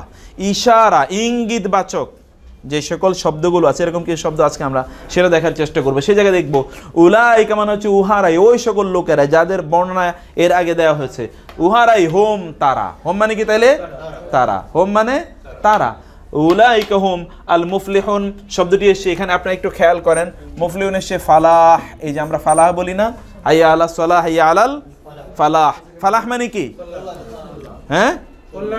ইশারা ইঙ্গিত বাচক যে সকল শব্দগুলো আছে এরকম কিছু শব্দ আজকে আমরা সেটা দেখার চেষ্টা করবো সেই জায়গায় দেখবো উলাইকা মানে হচ্ছে উহারাই ওই সকল লোকেরা যাদের বর্ণনা এর আগে দেওয়া হয়েছে উহারাই হোম তারা হোম মানে কি তাইলে তারা হোম মানে তারা উলাইকাহুম আল মুফলিহুন শব্দটি এসে এখানে আপনারা একটু খেয়াল করেন মুফলিহুন এসে ফালাহ এই যে আমরা ফালাহ বলি না হাইয়া আলা সালাহ হাইয়া আলাল ফালাহ ফালাহ মানে কি হ্যাঁ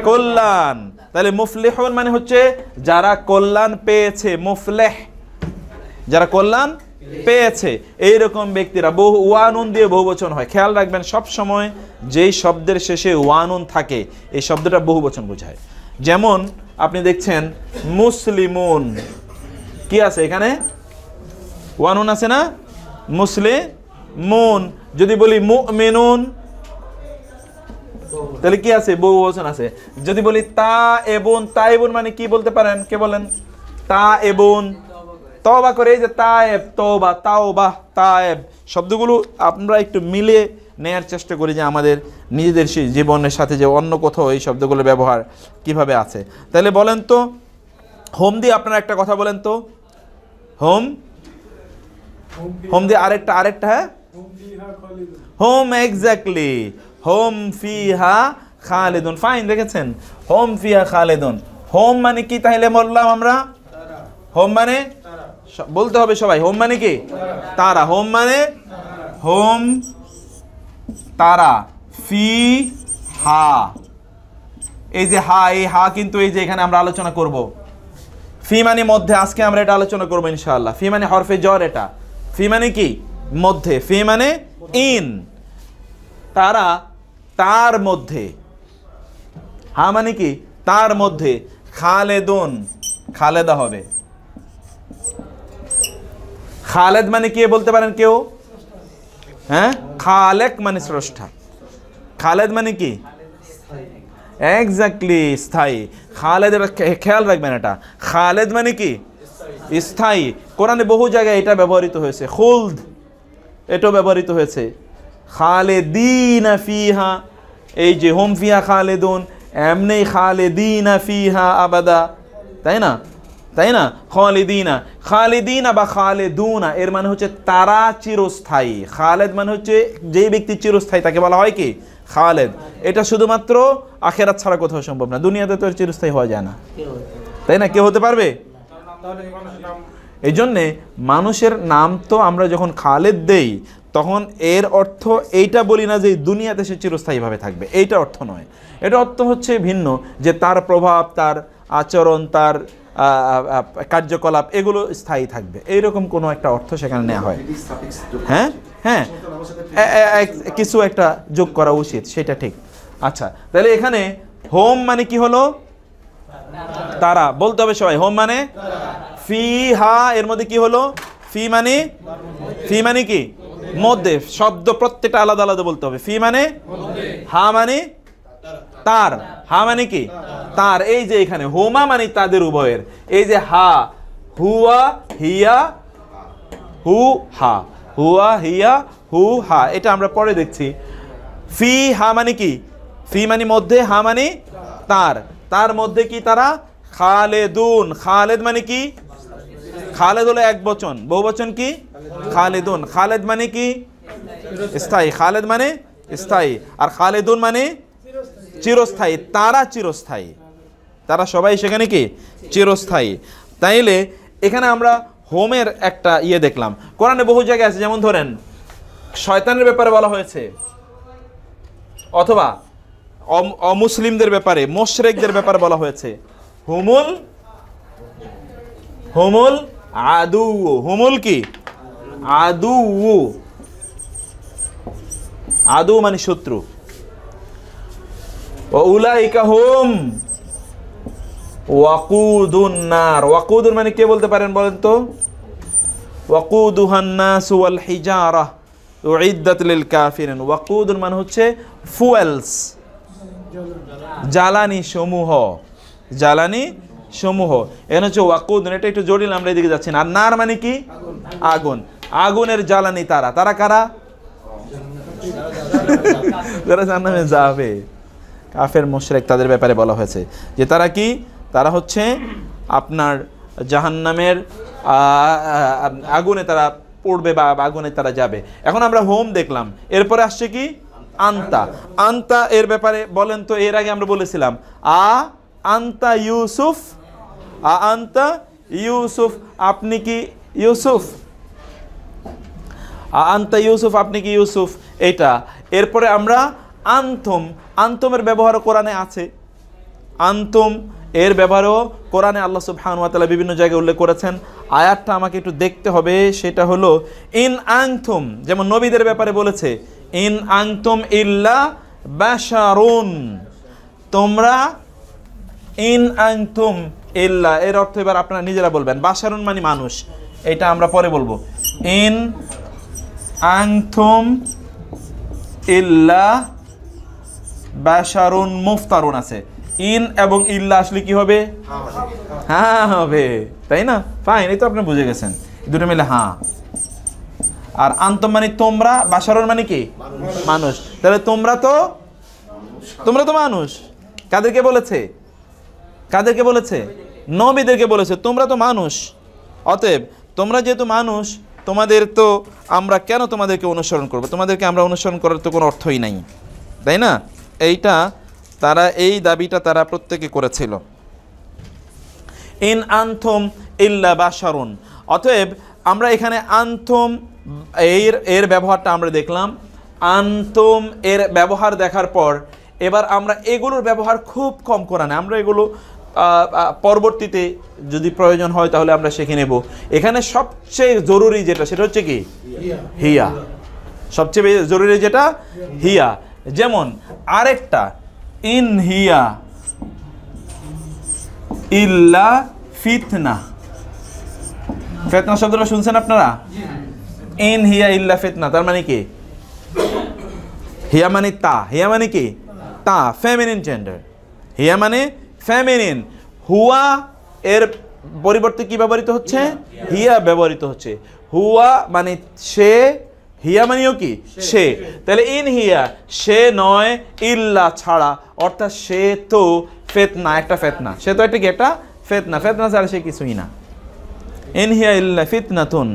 কল্যাণ তাহলে মুফলিহুন মানে হচ্ছে যারা কল্যাণ পেয়েছে মুফলেহ যারা কল্যাণ পেয়েছে এইরকম ব্যক্তিরা বহু ওয়ানুন দিয়ে বহুবচন হয় খেয়াল রাখবেন সব সময় যেই শব্দের শেষে ওয়ানুন থাকে এই শব্দটা বহুবচন বোঝায় যেমন আপনি দেখছেন মুসলিমুন কি আছে এখানে ওয়ানুন আছে না মুসলিম মুন যদি বলি মুমিনুন তাহলে কি আছে বউ বচন আছে যদি বলি তা এবন তা এবন মানে কি বলতে পারেন কে বলেন তা এবন তবা করে এই যে তায়েব তবা তাওবা তায়েব শব্দগুলো আপনারা একটু মিলে নেয়ার চেষ্টা করি যে আমাদের নিজেদের জীবনের সাথে যে অন্য কোথাও এই শব্দগুলো ব্যবহার কিভাবে আছে তাহলে বলেন তো হোম দিয়ে আপনারা একটা কথা বলেন তো হোম হোম দিয়ে আরেকটা আরেকটা হ্যাঁ হোম এক্স্যাক্টলি হোম ফি হা খালেদুন ফাইন দেখেছেন হোম ফি হা খালেদুন হোম মানে কি তাহলে বললাম আমরা হোম মানে বলতে হবে সবাই হোম মানে কি তারা হোম মানে হোম তারা ফি হা এই যে হা এই হা কিন্তু এই যে এখানে আমরা আলোচনা করব ফি মানে মধ্যে আজকে আমরা এটা আলোচনা করবো ইনশাআল্লাহ ফি মানে হরফে জ্বর এটা ফি মানে কি মধ্যে ফি মানে ইন তারা তার মধ্যে হা মানে কি তার মধ্যে খালেদুন খালেদা হবে খালেদ মানে কে বলতে পারেন কেউ হ্যাঁ খালেক মানে স্রষ্টা খালেদ মানে কি একজাক্টলি স্থায়ী খালেদ খেয়াল রাখবেন এটা খালেদ মানে কি স্থায়ী কোরআনে বহু জায়গায় এটা ব্যবহৃত হয়েছে খুলদ এটাও ব্যবহৃত হয়েছে খালেদিনা ফিহা এই যে হোম ফিহা খালেদুন এমনি খালেদিনা ফিহা আবাদা তাই না তাই না খালিদিনা খালিদিনা বা খালেদুনা এর মানে হচ্ছে তারা চিরস্থায়ী খালেদ মানে হচ্ছে যেই ব্যক্তি চিরস্থায়ী তাকে বলা হয় কি খালেদ এটা শুধুমাত্র আখেরাত ছাড়া কোথাও সম্ভব না দুনিয়াতে তো চিরস্থায়ী হওয়া যায় না তাই না কেউ হতে পারবে এই জন্যে মানুষের নাম তো আমরা যখন খালেদ দেই তখন এর অর্থ এইটা বলি না যে দুনিয়াতে সে চিরস্থায়ীভাবে থাকবে এইটা অর্থ নয় এটা অর্থ হচ্ছে ভিন্ন যে তার প্রভাব তার আচরণ তার কার্যকলাপ এগুলো স্থায়ী থাকবে এইরকম কোনো একটা অর্থ সেখানে নেওয়া হয় হ্যাঁ হ্যাঁ কিছু একটা যোগ করা উচিত সেটা ঠিক আচ্ছা তাহলে এখানে হোম মানে কি হলো তারা বলতে হবে সবাই হোম মানে ফি হা এর মধ্যে কি হলো ফি মানে ফি মানে কি মধ্যে শব্দ প্রত্যেকটা আলাদা আলাদা বলতে হবে ফি মানে হা মানে তার হা মানে কি তার এই যে এখানে হোমা মানে তাদের উভয়ের এই যে হা হুয়া হিয়া হু হা হুয়া হিয়া হু হা এটা আমরা পরে দেখছি ফি হা মানে কি ফি মানে মধ্যে হা মানে তার তার মধ্যে কি তারা খালেদুন খালেদ মানে কি খালেদ হলো এক বচন বহু বচন কি খালেদুন খালেদ মানে কি স্থায়ী খালেদ মানে স্থায়ী আর খালেদুন মানে চিরস্থায়ী তারা চিরস্থায়ী তারা সবাই সেখানে কি চিরস্থায়ী তাইলে এখানে আমরা হোমের একটা ইয়ে দেখলাম কোরআনে বহু জায়গায় আছে যেমন ধরেন শয়তানের ব্যাপারে বলা হয়েছে অথবা অমুসলিমদের ব্যাপারে মোশরেকদের ব্যাপারে বলা হয়েছে হুমুল হুমুল আদু হুমুল কি আদু আদু মানে শত্রু ওলাইকা হোম ওয়াকুদুন্নার ওয়াকুদুর মানে কে বলতে পারেন বলেন তো ওয়াকুদুহান্নাস ওয়াল হিজারা ওয়াকুদুর মানে হচ্ছে ফুয়েলস জ্বালানি সমূহ জ্বালানি সমূহ এখানে হচ্ছে ওয়াকুদুন এটা একটু জটিল আমরা এদিকে যাচ্ছি আর নার মানে কি আগুন আগুনের জ্বালানি তারা তারা কারা যারা জান্নামে যাবে কাফের মোশরেক তাদের ব্যাপারে বলা হয়েছে যে তারা কি তারা হচ্ছে আপনার জাহান্নামের আগুনে তারা পড়বে বা আগুনে তারা যাবে এখন আমরা হোম দেখলাম এরপরে আসছে কি আন্তা আন্তা এর ব্যাপারে বলেন তো এর আগে আমরা বলেছিলাম আ আন্তা ইউসুফ আ আন্তা ইউসুফ আপনি কি ইউসুফ আ আন্তা ইউসুফ আপনি কি ইউসুফ এটা এরপরে আমরা আন্থম আন্তমের ব্যবহারও কোরআনে আছে আন্তম এর ব্যবহারও কোরআনে আল্লাহ সুবহানুয়াতালা বিভিন্ন জায়গায় উল্লেখ করেছেন আয়াতটা আমাকে একটু দেখতে হবে সেটা হলো ইন আংথম যেমন নবীদের ব্যাপারে বলেছে ইন আংথম ইল্লা বাশারুন তোমরা ইন আংথম ইল্লা এর অর্থ এবার আপনারা নিজেরা বলবেন বাসারুন মানে মানুষ এটা আমরা পরে বলবো ইন আংথম ইল্লা বাসারুন মুফতারুন আছে ইন এবং ইল্লা আসলে কি হবে হ্যাঁ হবে তাই না ফাইন এই তো আপনি বুঝে গেছেন দুটো মিলে হ্যাঁ আর আন্তম মানে তোমরা বাসারুন মানে কি মানুষ তাহলে তোমরা তো তোমরা তো মানুষ কাদেরকে বলেছে কাদেরকে বলেছে নবীদেরকে বলেছে তোমরা তো মানুষ অতএব তোমরা যেহেতু মানুষ তোমাদের তো আমরা কেন তোমাদেরকে অনুসরণ করব তোমাদেরকে আমরা অনুসরণ করার তো কোনো অর্থই নাই তাই না এইটা তারা এই দাবিটা তারা প্রত্যেকে করেছিল ইন আন্থম ইল্লা বাসারুন অতএব আমরা এখানে আন্থম এর এর ব্যবহারটা আমরা দেখলাম আন্তম এর ব্যবহার দেখার পর এবার আমরা এগুলোর ব্যবহার খুব কম নেই আমরা এগুলো পরবর্তীতে যদি প্রয়োজন হয় তাহলে আমরা শিখে নেব এখানে সবচেয়ে জরুরি যেটা সেটা হচ্ছে কি হিয়া সবচেয়ে জরুরি যেটা হিয়া যেমন আরেকটা ইন হিয়া ইল্লা ফিতনা ফেতনা শব্দটা শুনছেন আপনারা ইন হিয়া ইল্লা ফিতনা তার মানে কি হিয়া মানে তা হিয়া মানে কি তা ফ্যামিনিন জেন্ডার হিয়া মানে ফ্যামিনিন হুয়া এর পরিবর্তে কি ব্যবহৃত হচ্ছে হিয়া ব্যবহৃত হচ্ছে হুয়া মানে সে হিয়া মানেও কি সে তাহলে ইন হিয়া সে নয় ইল্লা ছাড়া অর্থাৎ সে তো ফেতনা একটা ফেতনা সে তো একটা কি একটা ফেতনা ফেতনা ছাড়া সে কিছুই না ইন হিয়া ইল্লা ফিতনাতুন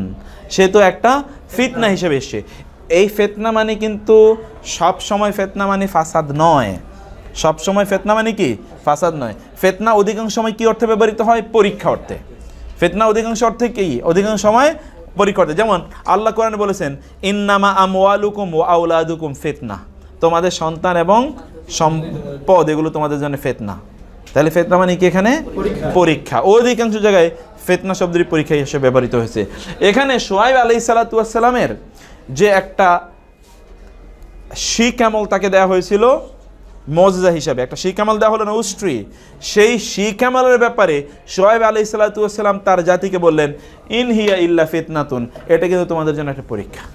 সে তো একটা ফিতনা হিসেবে এসছে এই ফেতনা মানে কিন্তু সব সময় ফেতনা মানে ফাসাদ নয় সব সময় ফেতনা মানে কি ফাসাদ নয় ফেতনা অধিকাংশ সময় কি অর্থে ব্যবহৃত হয় পরীক্ষা অর্থে ফেতনা অধিকাংশ অর্থে কি অধিকাংশ সময় পরিকর্তা যেমন আল্লাহ কোরআনে বলেছেন ইন্নামা আমওয়ালুকুম ও আউলাদুকুম ফেতনা তোমাদের সন্তান এবং সম্পদ এগুলো তোমাদের জন্য ফেতনা তাহলে ফেতনা মানে কি এখানে পরীক্ষা অধিকাংশ জায়গায় ফেতনা শব্দের পরীক্ষা হিসেবে ব্যবহৃত হয়েছে এখানে সোহাইব আলি সালাতুয়াসাল্লামের যে একটা শিখ আমল তাকে দেওয়া হয়েছিল মজিজা হিসাবে একটা শিকামাল দেওয়া হলো উস্ট্রি সেই শিকামালের ব্যাপারে সোয়েব আলি সালাতুসাল্লাম তার জাতিকে বললেন ইন হিয়া ইল্লা ফিতনাতুন এটা কিন্তু তোমাদের জন্য একটা পরীক্ষা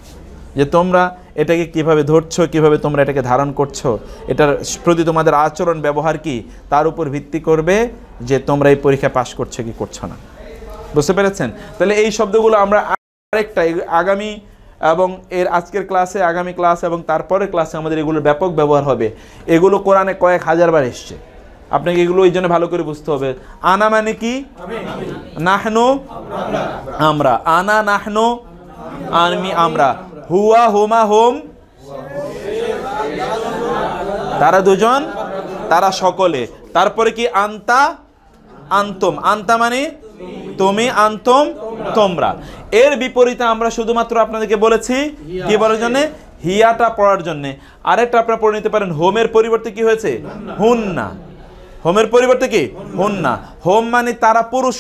যে তোমরা এটাকে কিভাবে ধরছো কিভাবে তোমরা এটাকে ধারণ করছো এটার প্রতি তোমাদের আচরণ ব্যবহার কি তার উপর ভিত্তি করবে যে তোমরা এই পরীক্ষা পাশ করছো কি করছো না বুঝতে পেরেছেন তাহলে এই শব্দগুলো আমরা আরেকটা আগামী এবং এর আজকের ক্লাসে আগামী ক্লাস এবং তারপরের ক্লাসে আমাদের এগুলোর ব্যাপক ব্যবহার হবে এগুলো কোরআনে কয়েক হাজারবার এসছে আপনাকে এগুলো ওই জন্য ভালো করে বুঝতে হবে আনা মানে কি নাহনো আমরা আনা নাহনো আমি আমরা হুয়া হোমা হোম তারা দুজন তারা সকলে তারপরে কি আন্তা আন্তম আন্তা মানে তুমি আন্তম তোমরা এর বিপরীতে আমরা শুধুমাত্র আপনাদেরকে বলেছি কি বলার জন্যে হিয়াটা পড়ার জন্যে আরেকটা আপনারা পড়ে নিতে পারেন হোমের পরিবর্তে কি হয়েছে না হোমের পরিবর্তে কি না হোম মানে তারা পুরুষ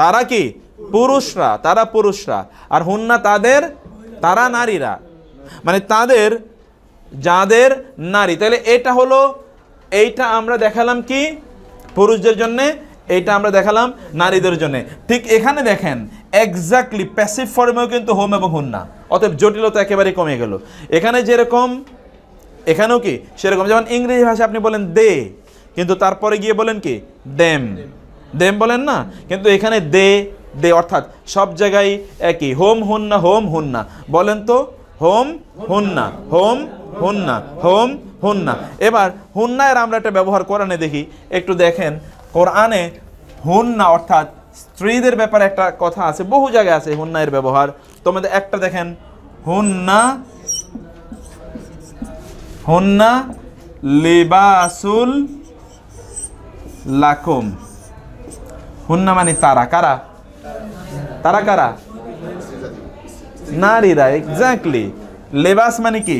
তারা কি পুরুষরা তারা পুরুষরা আর হুন্না তাদের তারা নারীরা মানে তাদের যাদের নারী তাহলে এটা হলো এইটা আমরা দেখালাম কি পুরুষদের জন্যে এইটা আমরা দেখালাম নারীদের জন্য ঠিক এখানে দেখেন এক্স্যাক্টলি প্যাসিভ ফর্মেও কিন্তু হোম এবং হুন্না অতএব জটিলতা একেবারে কমে গেল এখানে যেরকম এখানেও কি সেরকম যেমন ইংরেজি ভাষায় আপনি বলেন দে কিন্তু তারপরে গিয়ে বলেন কি দেম দেম বলেন না কিন্তু এখানে দে দে অর্থাৎ সব জায়গায় একই হোম হুন্না হোম হুন্না বলেন তো হোম হুন্না হোম হুন্না হোম হুন্না এবার হুন্নায়ের আমরা একটা ব্যবহার করানে দেখি একটু দেখেন কোরআনে হুন্না অর্থাৎ স্ত্রীদের ব্যাপারে একটা কথা আছে বহু জায়গায় আছে হুন্না এর ব্যবহার তোমাদের একটা দেখেন হুন্না হুন্না লিবাসুল লাকুম হুন্না মানে তারা কারা তারা কারা নারীরা এক্স্যাক্টলি লেবাস মানে কি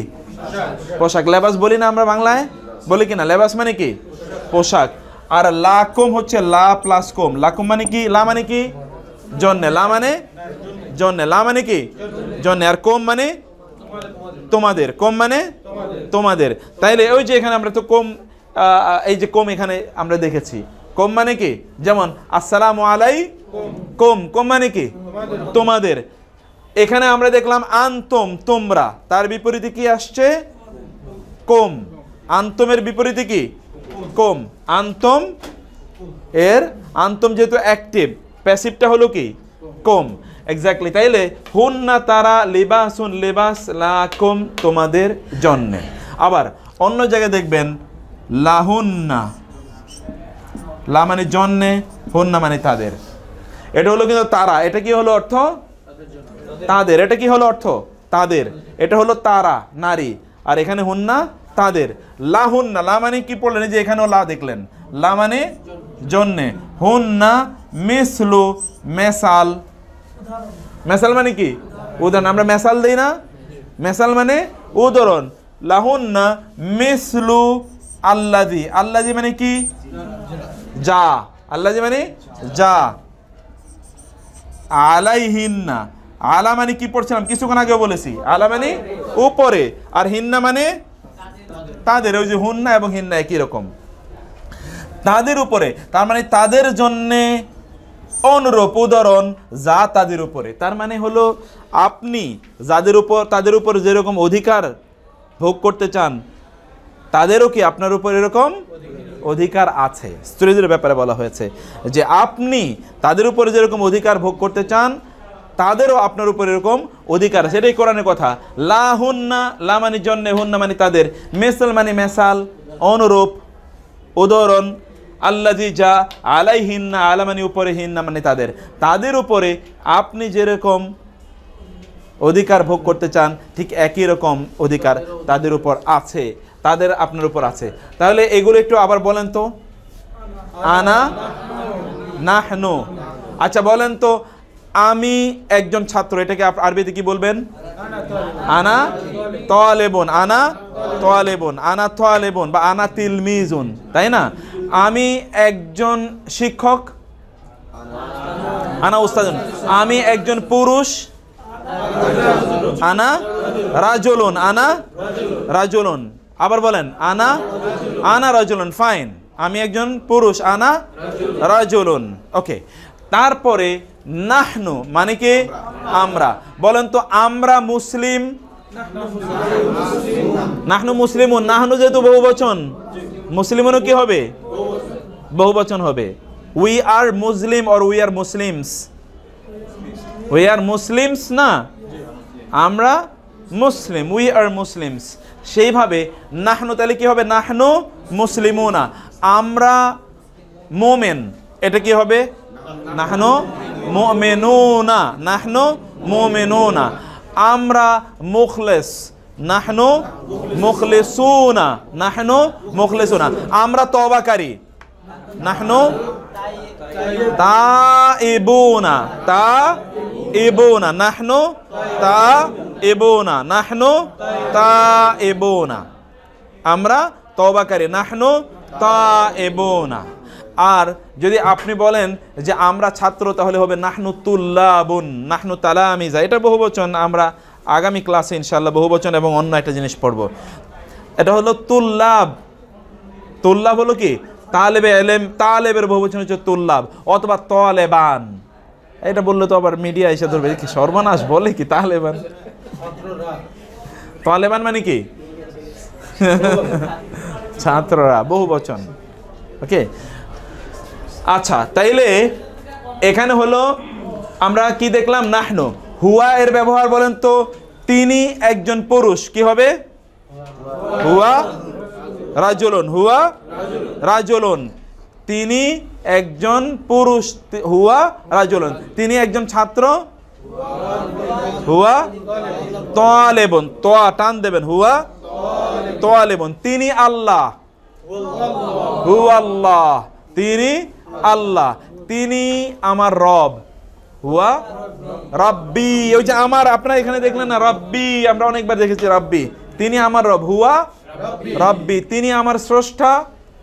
পোশাক লেবাস বলি না আমরা বাংলায় বলি কি না লেবাস মানে কি পোশাক আর লাকুম হচ্ছে লা প্লাস কুম লাকুম মানে কি লা মানে কি জন্যে লা মানে জন্যে লা মানে কি জন্নে আর কোম মানে তোমাদের কোম মানে তোমাদের তাইলে ওই যে এখানে আমরা তো কোম এই যে কোম এখানে আমরা দেখেছি কোম মানে কি যেমন আসসালামু আলাই কোম কোম মানে কি তোমাদের এখানে আমরা দেখলাম আন্তম তোমরা তার বিপরীতে কি আসছে কোম আন্তমের বিপরীতে কি কোম আন্তম এর আন্তম যেহেতু অ্যাক্টিভ প্যাসিভটা হলো কি কম এক্স্যাক্টলি তাইলে হুন না তারা লেবাস হুন লেবাস লা কম তোমাদের জন্যে আবার অন্য জায়গায় দেখবেন লাহুন না লা মানে জন্যে না মানে তাদের এটা হলো কিন্তু তারা এটা কি হলো অর্থ তাদের এটা কি হলো অর্থ তাদের এটা হলো তারা নারী আর এখানে না তাদের না লা মানে কি পড়লেন যে এখানেও লা দেখলেন লা মানে জন্যে না মেসলু মেসাল মেসাল মানে কি উদাহরণ আমরা মেসাল দিই না মেসাল মানে উদাহরণ লাহুন্না মেসলু আল্লাদি আল্লাদি মানে কি যা আল্লাদি মানে যা আলাইহিন্না আলা মানে কি পড়ছিলাম কিছুক্ষণ আগে বলেছি আলা মানে উপরে আর হিন্না মানে তাদের ওই যে হুন্না এবং হিন্না একই রকম তাদের উপরে তার মানে তাদের জন্যে অনুরূপ উদাহরণ যা তাদের উপরে তার মানে হলো আপনি যাদের উপর তাদের উপর যেরকম অধিকার ভোগ করতে চান তাদেরও কি আপনার উপর এরকম অধিকার আছে স্ত্রীদের ব্যাপারে বলা হয়েছে যে আপনি তাদের উপরে যেরকম অধিকার ভোগ করতে চান তাদেরও আপনার উপর এরকম অধিকার আছে এটাই কোরআনের কথা লা হুন্না লা মানে জন্যে হুন্না মানে তাদের মেসাল মানে মেসাল অনুরূপ উদাহরণ আল্লাজি যা আলাই হিন্না আলা মানে উপরে হিন্না মানে তাদের তাদের উপরে আপনি যেরকম অধিকার ভোগ করতে চান ঠিক একই রকম অধিকার তাদের উপর আছে তাদের আপনার উপর আছে তাহলে এগুলো একটু আবার বলেন তো আনা নাহনো আচ্ছা বলেন তো আমি একজন ছাত্র এটাকে আরবিতে কি বলবেন আনা তলেবন আনা তলেবন আনা তলেবন বা আনা তিলমিজুন তাই না আমি একজন শিক্ষক আনা উস্তাদন আমি একজন পুরুষ আনা রাজলন আনা রাজলন আবার বলেন আনা আনা রাজলন ফাইন আমি একজন পুরুষ আনা রাজলন ওকে তারপরে নাহনু মানে কি আমরা বলেন তো আমরা মুসলিম নাহনু মুসলিম নাহনু যেহেতু বহু বচন মুসলিমনও কি হবে বহু বচন হবে we are Muslim or we are Muslims we are Muslims না আমরা মুসলিম উই আর মুসলিমস সেইভাবে নাহনু তাহলে কি হবে নাহনু না আমরা মোমেন এটা কি হবে নাহন মুমিনুনা নাহন মুমিনুনা আমরা মুখলেস নাহনু মুখলিসুনা নাহনু মুখলিসুনা আমরা তবাকারী নাহনু তা ইবুনা তা ইবুনা নাহনু তা ইবুনা নাহনু তা ইবুনা আমরা তবাকারী নাহনু তা ইবুনা আর যদি আপনি বলেন যে আমরা ছাত্র তাহলে হবে নাহনু তুল্লাবুন নাহনু তালামিজা এটা বহু বচন আমরা আগামী ক্লাসে ইনশাল্লাহ বহু বচন এবং অন্য একটা জিনিস পড়ব এটা হলো তুল্লাভ তুল্লাভ হলো কি তালেবে এলেম তালেবের বহু বচন হচ্ছে তুল্লাভ অথবা তলেবান এটা বললে তো আবার মিডিয়া এসে ধরবে কি সর্বনাশ বলে কি তালেবান তালেবান মানে কি ছাত্ররা বহু বচন ওকে আচ্ছা তাইলে এখানে হলো আমরা কি দেখলাম নাহনু হুয়া এর ব্যবহার বলেন তো তিনি একজন পুরুষ কি হবে হুয়া রাজলন হুয়া রাজলন তিনি একজন পুরুষ হুয়া রাজলন তিনি একজন ছাত্র হুয়া লেবন তোয়া টান দেবেন হুয়া লেবন তিনি আল্লাহ হুয়া আল্লাহ তিনি আল্লাহ তিনি আমার রব হুয়া রব্বি ওই যে আমার আপনারা এখানে দেখলেন না রব্বি আমরা অনেকবার দেখেছি রব্বি তিনি আমার রব হুয়া রব্বি তিনি আমার স্রষ্টা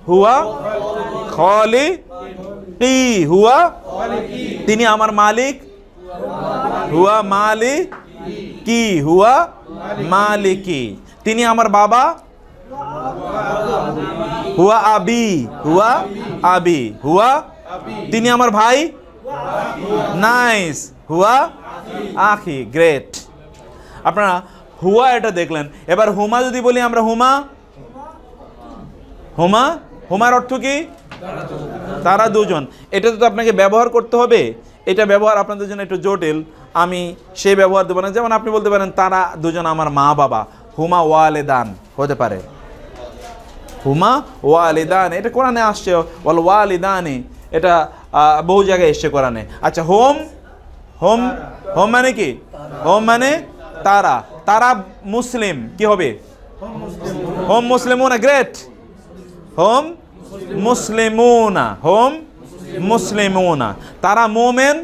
হুয়া খলি কি হুয়া তিনি আমার মালিক হুয়া মালিক কি হুয়া মালিকি তিনি আমার বাবা হুয়া আবি হুয়া আবি হুয়া তিনি আমার ভাই নাইস হুয়া আখি গ্রেট আপনারা হুয়া এটা দেখলেন এবার হুমা যদি বলি আমরা হুমা হুমা হুমার অর্থ কি তারা দুজন এটা তো আপনাকে ব্যবহার করতে হবে এটা ব্যবহার আপনাদের জন্য একটু জটিল আমি সেই ব্যবহার দেবো না যেমন আপনি বলতে পারেন তারা দুজন আমার মা বাবা হুমা দান হতে পারে হুমা ওয়ালিদান এটা কোরআনে আসছে ওয়াল ওয়ালিদানি এটা বহু জায়গায় এসছে কোরআনে আচ্ছা হোম হোম হোম মানে কি হোম মানে তারা তারা মুসলিম কি হবে হোম মুসলিমুনা গ্রেট হোম মুসলিমুনা হোম মুসলিমুনা তারা মোমেন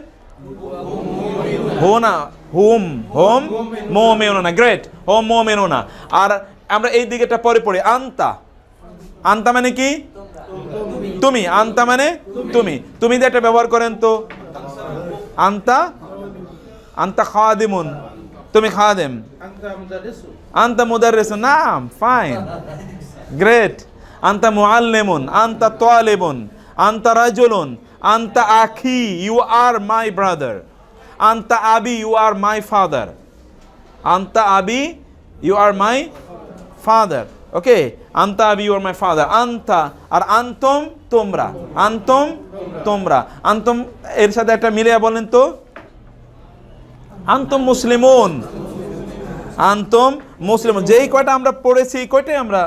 হোনা হোম হোম না গ্রেট হোম না আর আমরা এই দিকেটা পরে পড়ি আন্তা আন্তা মানে কি তুমি আন্তা মানে তুমি তুমি যে এটা ব্যবহার করেন তো আন্তা আন্তা খাওয়া দিমুন তুমি খাওয়া দেম আন্তা মুদার রেসুন নাম ফাইন গ্রেট আন্তা মুআল্লিমুন আন্তা তোয়ালেবুন আন্তা রাজুলুন আন্তা আখি ইউ আর মাই ব্রাদার আন্তা আবি ইউ আর মাই ফাদার আন্তা আবি ইউ আর মাই ফাদার ওকে আন্তা আবি ওর মাই ফাদার আন্তা আর আন্তম তোমরা আন্তম তোমরা আন্তম এর সাথে একটা মিলে বলেন তো আন্তম মুসলিমন আন্তম মুসলিম যেই কয়টা আমরা পড়েছি কয়টাই আমরা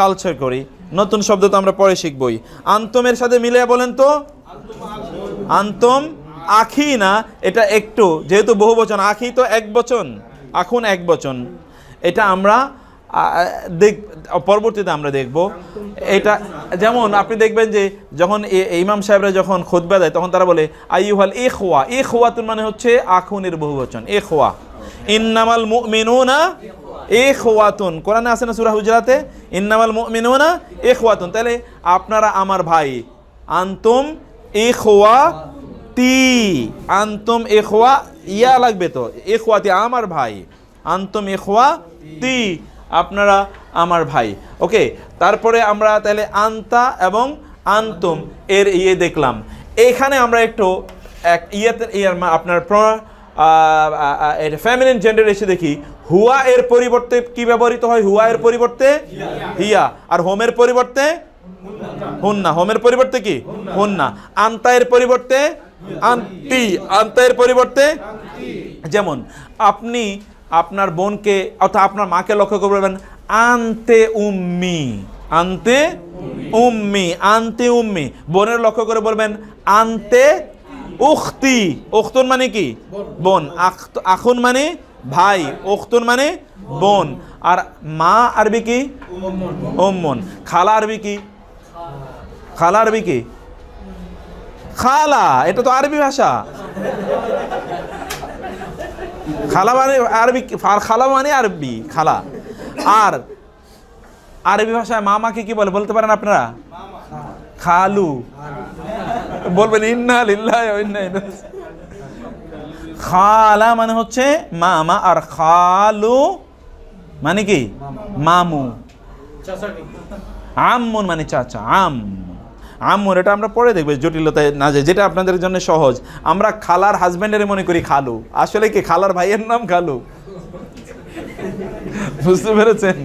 কালচার করি নতুন শব্দ তো আমরা পরে শিখবই আন্তমের সাথে মিলে বলেন তো আন্তম আখি না এটা একটু যেহেতু বহু বচন আখি তো এক বচন আখুন এক বচন এটা আমরা দেখ পরবর্তীতে আমরা দেখব এটা যেমন আপনি দেখবেন যে যখন ইমাম সাহেবরা যখন খোদবা দেয় তখন তারা বলে আইহাল এ খোয়া এ খোয়াতুন মানে হচ্ছে আখুনের বচন এ খোয়া ইন্নামাল না এ খোয়াতুন কোরআনে আছে না সুরাহ হুজরাতে ইন্নামাল না এ খোয়াতুন তাহলে আপনারা আমার ভাই আন্তম এ খোয়া তি আন্তম এ খোয়া ইয়া লাগবে তো এ খোয়াতি আমার ভাই আন্তম এ খোয়া তি আপনারা আমার ভাই ওকে তারপরে আমরা তাহলে আন্তা এবং আন্তম এর ইয়ে দেখলাম এখানে আমরা একটু এক ইয়েতে ইয়ার আপনার ফ্যামিলি জেন্ডার এসে দেখি হুয়া এর পরিবর্তে কি ব্যবহৃত হয় হুয়া এর পরিবর্তে হিয়া আর হোমের পরিবর্তে হুন্না হোমের পরিবর্তে কি হুন্না আন্তা এর পরিবর্তে আন্তি আন্তা এর পরিবর্তে যেমন আপনি আপনার বোনকে অর্থাৎ আপনার মাকে লক্ষ্য করে বলবেন আনতে উম্মি আনতে উম্মি আনতে উম্মি বোনের লক্ষ্য করে বলবেন আনতে উখতি উখতুন মানে কি বোন আখুন মানে ভাই উখতুন মানে বোন আর মা আরবি কি ওম্মন খালা আরবি কি খালা আরবি কি খালা এটা তো আরবি ভাষা খালা মানে আরবি খালা মানে আরবি খালা আর আরবি ভাষায় মামাকে কি বলে বলতে পারেন আপনারা খালু বলবেন ইন্না খালা মানে হচ্ছে মামা আর খালু মানে কি মামু আম্মুন মানে চাচা আম আম্মুর এটা আমরা পরে দেখবো জটিলতায় না যায় যেটা আপনাদের জন্য সহজ আমরা খালার হাজব্যান্ডের মনে করি খালু আসলে কি খালার ভাইয়ের নাম খালু বুঝতে পেরেছেন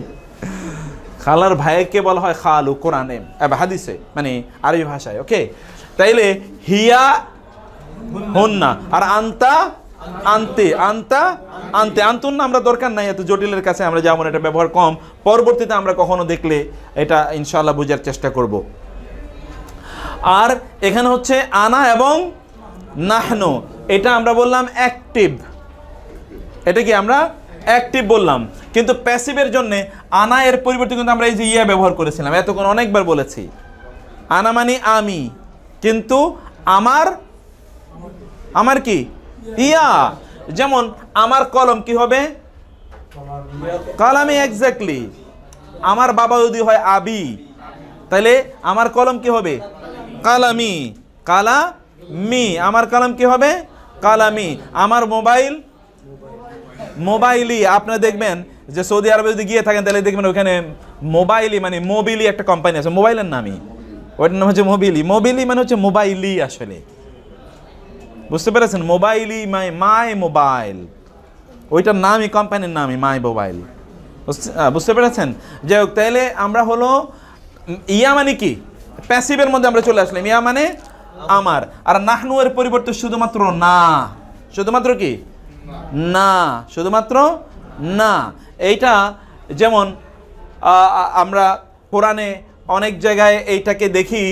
খালার ভাইকে বলা হয় খালু কোরআনে হাদিসে মানে আরবি ভাষায় ওকে তাইলে হিয়া হন্না আর আন্তা আনতে আনতা আনতে আনতুন না আমরা দরকার নাই এত জটিলের কাছে আমরা যেমন এটা ব্যবহার কম পরবর্তীতে আমরা কখনো দেখলে এটা ইনশাল্লাহ বোঝার চেষ্টা করব আর এখানে হচ্ছে আনা এবং নাহনো এটা আমরা বললাম অ্যাক্টিভ এটা কি আমরা অ্যাক্টিভ বললাম কিন্তু প্যাসিভের জন্য আনা এর পরিবর্তে কিন্তু আমরা এই যে ইয়া ব্যবহার করেছিলাম এতক্ষণ অনেকবার বলেছি আনা মানে আমি কিন্তু আমার আমার কি ইয়া যেমন আমার কলম কি হবে কলামে এক্স্যাক্টলি আমার বাবা যদি হয় আবি তাহলে আমার কলম কি হবে কালামি কালা মি আমার কালাম কি হবে কালামি আমার মোবাইল মোবাইলই আপনারা দেখবেন যে সৌদি আরবে যদি গিয়ে থাকেন তাহলে দেখবেন ওখানে মোবাইলই মানে মোবিলি একটা কোম্পানি আছে মোবাইলের নামই ওইটার নাম হচ্ছে মোবিলি মোবিলি মানে হচ্ছে মোবাইলই আসলে বুঝতে পেরেছেন মোবাইলই মাই মাই মোবাইল ওইটার নামই কোম্পানির নামই মাই মোবাইল বুঝতে পেরেছেন যাই হোক তাহলে আমরা হলো ইয়া মানে কি প্যাসিভের মধ্যে আমরা চলে আসলাম ইয়া মানে আমার আর নাহনু এর পরিবর্তে শুধুমাত্র না শুধুমাত্র কি না শুধুমাত্র না এইটা যেমন আমরা কোরআনে অনেক জায়গায় এইটাকে দেখি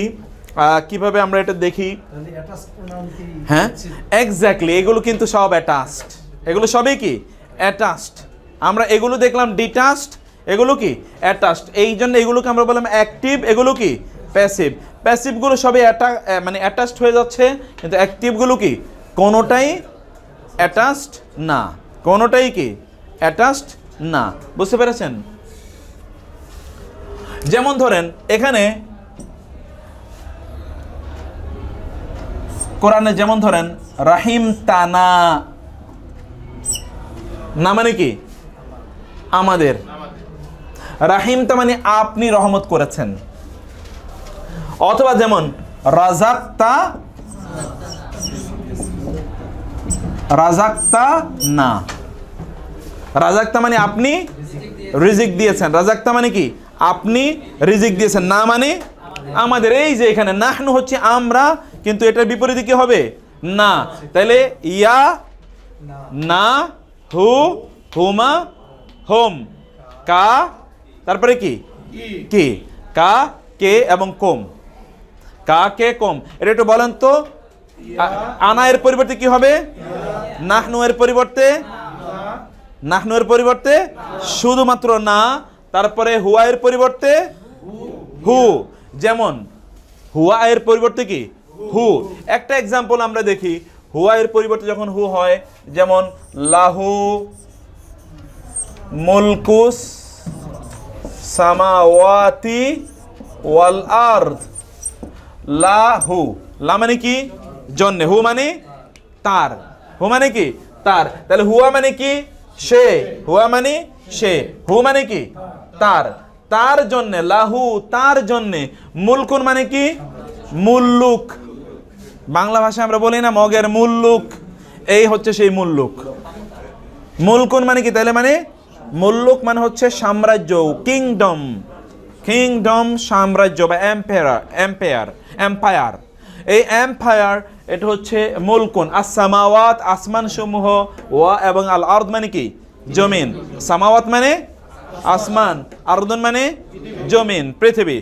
কিভাবে আমরা এটা দেখি হ্যাঁ এক্স্যাক্টলি এগুলো কিন্তু সব অ্যাটাস্ট এগুলো সবই কি অ্যাটাস্ট আমরা এগুলো দেখলাম ডিটাস্ট এগুলো কি অ্যাটাস্ট এই জন্য এগুলোকে আমরা বললাম অ্যাক্টিভ এগুলো কি প্যাসিভ প্যাসিভগুলো সবই অ্যাটা মানে অ্যাটাচড হয়ে যাচ্ছে কিন্তু অ্যাক্টিভগুলো কি কোনোটাই অ্যাটাচড না কোনোটাই কি অ্যাটাচড না বুঝতে পেরেছেন যেমন ধরেন এখানে কোরআনে যেমন ধরেন রাহিম তানা না মানে কি আমাদের রাহিম তা মানে আপনি রহমত করেছেন অথবা যেমন রাজাক্তা রাজাক্তা না রাজাক্তা মানে আপনি রিজিক দিয়েছেন রাজাক্তা মানে কি আপনি রিজিক দিয়েছেন না মানে আমাদের এই যে এখানে নাহনু হচ্ছে আমরা কিন্তু এটার বিপরীতে কি হবে না তাহলে ইয়া না হু হুমা হোম কা তারপরে কি কি কা কে এবং কোম কাকে কম এটা একটু বলেন তো আনা এর পরিবর্তে কি হবে নাহনু এর পরিবর্তে নাহনু এর পরিবর্তে শুধুমাত্র না তারপরে হুয়া এর পরিবর্তে হু যেমন হুয়া এর পরিবর্তে কি হু একটা এক্সাম্পল আমরা দেখি হুয়া এর পরিবর্তে যখন হু হয় যেমন লাহু মুলকুস সামাওয়াতি ওয়াল আর্থ লা হু লা মানে কি জন্যে হু মানে তার হু মানে কি তার তাহলে হুয়া মানে কি সে হুয়া মানে সে হু মানে কি তার তার জন্যে লাহু তার জন্যে মুলকুন মানে কি মুল্লুক বাংলা ভাষায় আমরা বলি না মগের মুল্লুক এই হচ্ছে সেই মুল্লুক মুলকুন মানে কি তাহলে মানে মুল্লুক মানে হচ্ছে সাম্রাজ্য কিংডম কিংডম সাম্রাজ্য বা এম্পায়ার এম্পায়ার এম্পায়ার এই এম্পায়ার এটা হচ্ছে মুলকুন আসামাওয়াত আসমান সমূহ ওয়া এবং আল আর্দ মানে কি জমিন সামাওয়াত মানে আসমান আর্দন মানে জমিন পৃথিবী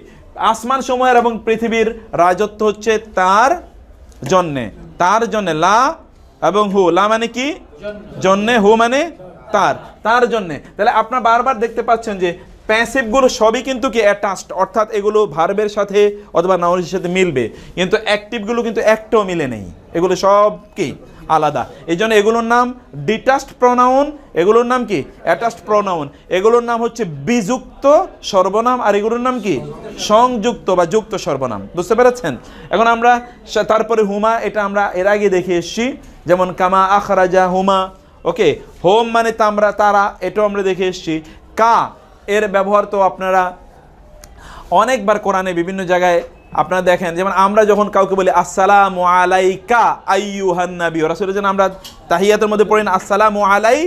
আসমান সময়ের এবং পৃথিবীর রাজত্ব হচ্ছে তার জন্যে তার জন্যে লা এবং হু লা মানে কি জন্যে হু মানে তার তার জন্যে তাহলে আপনার বারবার দেখতে পাচ্ছেন যে প্যাসিভগুলো সবই কিন্তু কি অ্যাটাচড অর্থাৎ এগুলো ভার্বের সাথে অথবা নাউনের সাথে মিলবে কিন্তু অ্যাক্টিভগুলো কিন্তু একটাও মিলে নেই এগুলো সব কি আলাদা এই জন্য এগুলোর নাম ডিটাস্ট প্রনাউন এগুলোর নাম কি অ্যাটাস্ট প্রনাউন এগুলোর নাম হচ্ছে বিযুক্ত সর্বনাম আর এগুলোর নাম কি সংযুক্ত বা যুক্ত সর্বনাম বুঝতে পেরেছেন এখন আমরা তারপরে হুমা এটা আমরা এর আগে দেখে এসছি যেমন কামা আখরাজা হুমা ওকে হোম মানে তামরা তারা এটাও আমরা দেখে এসছি কা এর ব্যবহার তো আপনারা অনেকবার কোরআনে বিভিন্ন জায়গায় আপনারা দেখেন যেমন আমরা যখন কাউকে বলি আসসালাম আলাইকা ওরা সেটা যেন আমরা তাহিয়াতের মধ্যে পড়েন আসসালাম আলাই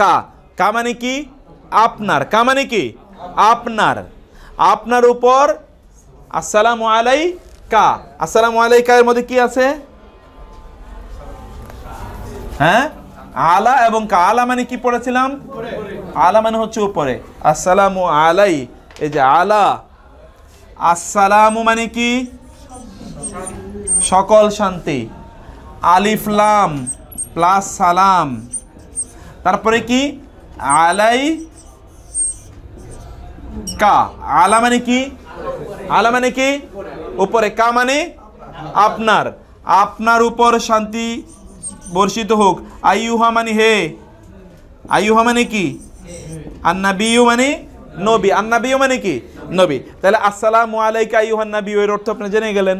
কা কা মানে কি আপনার কা মানে কি আপনার আপনার উপর আসসালাম আলাই কা আসসালাম আলাইকা এর মধ্যে কি আছে হ্যাঁ আলা এবং কা আলা মানে কি পড়েছিলাম আলা মানে হচ্ছে উপরে আসসালামু আলাই এই যে আলা আসসালামু মানে কি সকল শান্তি আলিফলাম প্লাস সালাম তারপরে কি আলাই কা আলা মানে কি আলা মানে কি উপরে কা মানে আপনার আপনার উপর শান্তি বর্ষিত হোক আইউহা মানে হে আইউহা মানে কি আন্নাবিউ মানে নবী আন্নাবিউ মানে কি নবী তাহলে আসসালামু আলাইকা ইউহান্নাবিউ এর অর্থ আপনি জেনে গেলেন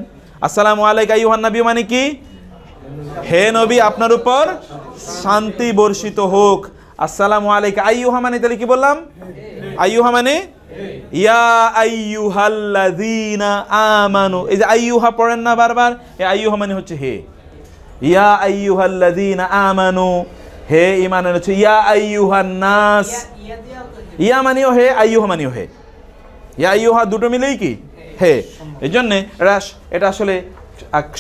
আসসালামু আলাইকা ইউহান্নাবিউ মানে কি হে নবী আপনার উপর শান্তি বর্ষিত হোক আসসালামু আলাইকা আইয়ুহা মানে তাহলে কি বললাম আইয়ুহা মানে ইয়া আইয়ুহাল্লাযীনা আমানু এই যে আইয়ুহা পড়েন না বারবার এই আইয়ুহা মানে হচ্ছে হে ইয়া আইয়ুহাল্লাযীনা আমানু হে ইমান এনেছো ইয়া আইয়ুহান নাস ইয়া মানিও হে আইয়ুহা মানিও হে ইয়া আইয়ুহা দুটো মিলেই কি হে এই জন্যে এটা এটা আসলে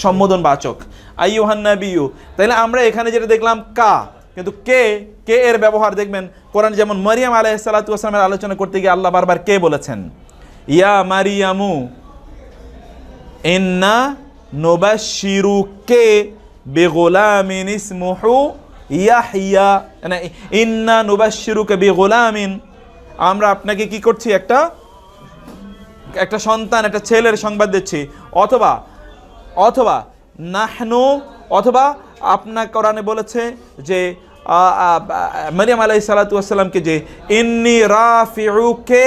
সম্বোধন বাচক আইয়ুহান নাবিউ তাহলে আমরা এখানে যেটা দেখলাম কা কিন্তু কে কে এর ব্যবহার দেখবেন কোরআন যেমন মারিয়াম আলাহ সালাতামের আলোচনা করতে গিয়ে আল্লাহ বারবার কে বলেছেন ইয়া মারিয়ামু ইন্না নোবা শিরু কে বেগোলামিনিসমহু ইয়াহিয়া মানে ইন্না নুবাসিরু কবি গোলামিন আমরা আপনাকে কি করছি একটা একটা সন্তান একটা ছেলের সংবাদ দিচ্ছি অথবা অথবা নাহনু অথবা আপনার কোরআনে বলেছে যে মারিয়াম আলাই সালাতামকে যে ইন্নি রাফিউকে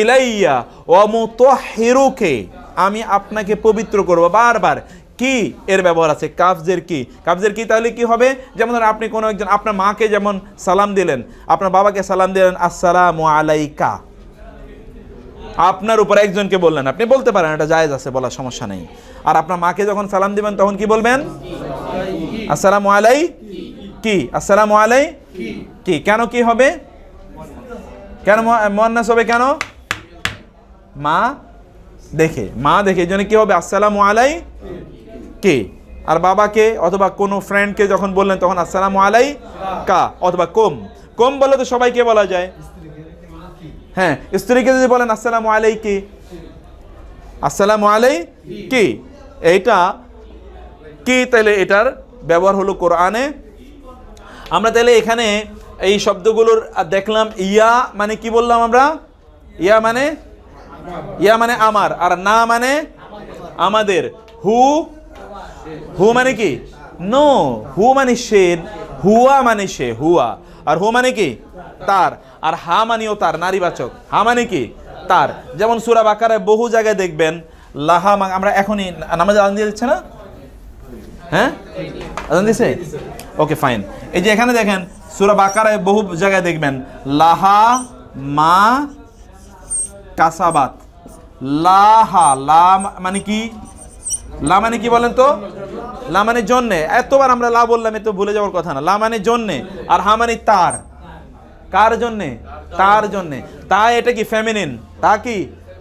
ইলাইয়া অমুত হিরুকে আমি আপনাকে পবিত্র করব বারবার কি এর ব্যবহার আছে কাফজের কি কাফজের কি তাহলে কি হবে যেমন ধরেন আপনি কোনো একজন আপনার মাকে যেমন সালাম দিলেন আপনার বাবাকে সালাম দিলেন আসসালাম আলাইকা আপনার উপর একজনকে বললেন আপনি বলতে পারেন এটা জায়েজ আছে বলার সমস্যা নেই আর আপনার মাকে যখন সালাম দিবেন তখন কি বলবেন আসসালাম আলাই কি আসসালাম আলাই কি কেন কি হবে কেন মোয়ান্নাস হবে কেন মা দেখে মা দেখে এই জন্য কি হবে আসসালাম আলাই কে আর বাবাকে অথবা কোনো ফ্রেন্ডকে যখন বললেন তখন আসসালাম আলাই কা অথবা কোম কোম বলে তো সবাইকে বলা যায় হ্যাঁ স্ত্রীকে যদি বলেন আসসালাম আলাই কে আসসালাম আলাই কি এইটা কি তাহলে এটার ব্যবহার হলো কোরআনে আমরা তাহলে এখানে এই শব্দগুলোর দেখলাম ইয়া মানে কি বললাম আমরা ইয়া মানে ইয়া মানে আমার আর না মানে আমাদের হু হু মানে কি নো হু মানে সে হুয়া মানে সে হুয়া আর হু মানে কি তার আর হা মানিও তার নারীবাচক হা মানে কি তার যেমন সুরাব আকারে বহু জায়গায় দেখবেন লাহা আমরা এখনই নামাজ আদান দিয়ে দিচ্ছে না হ্যাঁ আদান দিছে ওকে ফাইন এই যে এখানে দেখেন সুরা বাকারায় বহু জায়গায় দেখবেন লাহা মা কাসাবাত লাহা লা মানে কি লামানি কি বলেন তো লামানির জন্যে এতবার আমরা লা বললাম এত ভুলে যাওয়ার কথা না লামানির জন্যে আর হামানি তার কার জন্যে তার জন্যে তা এটা কি ফ্যামিনিন তা কি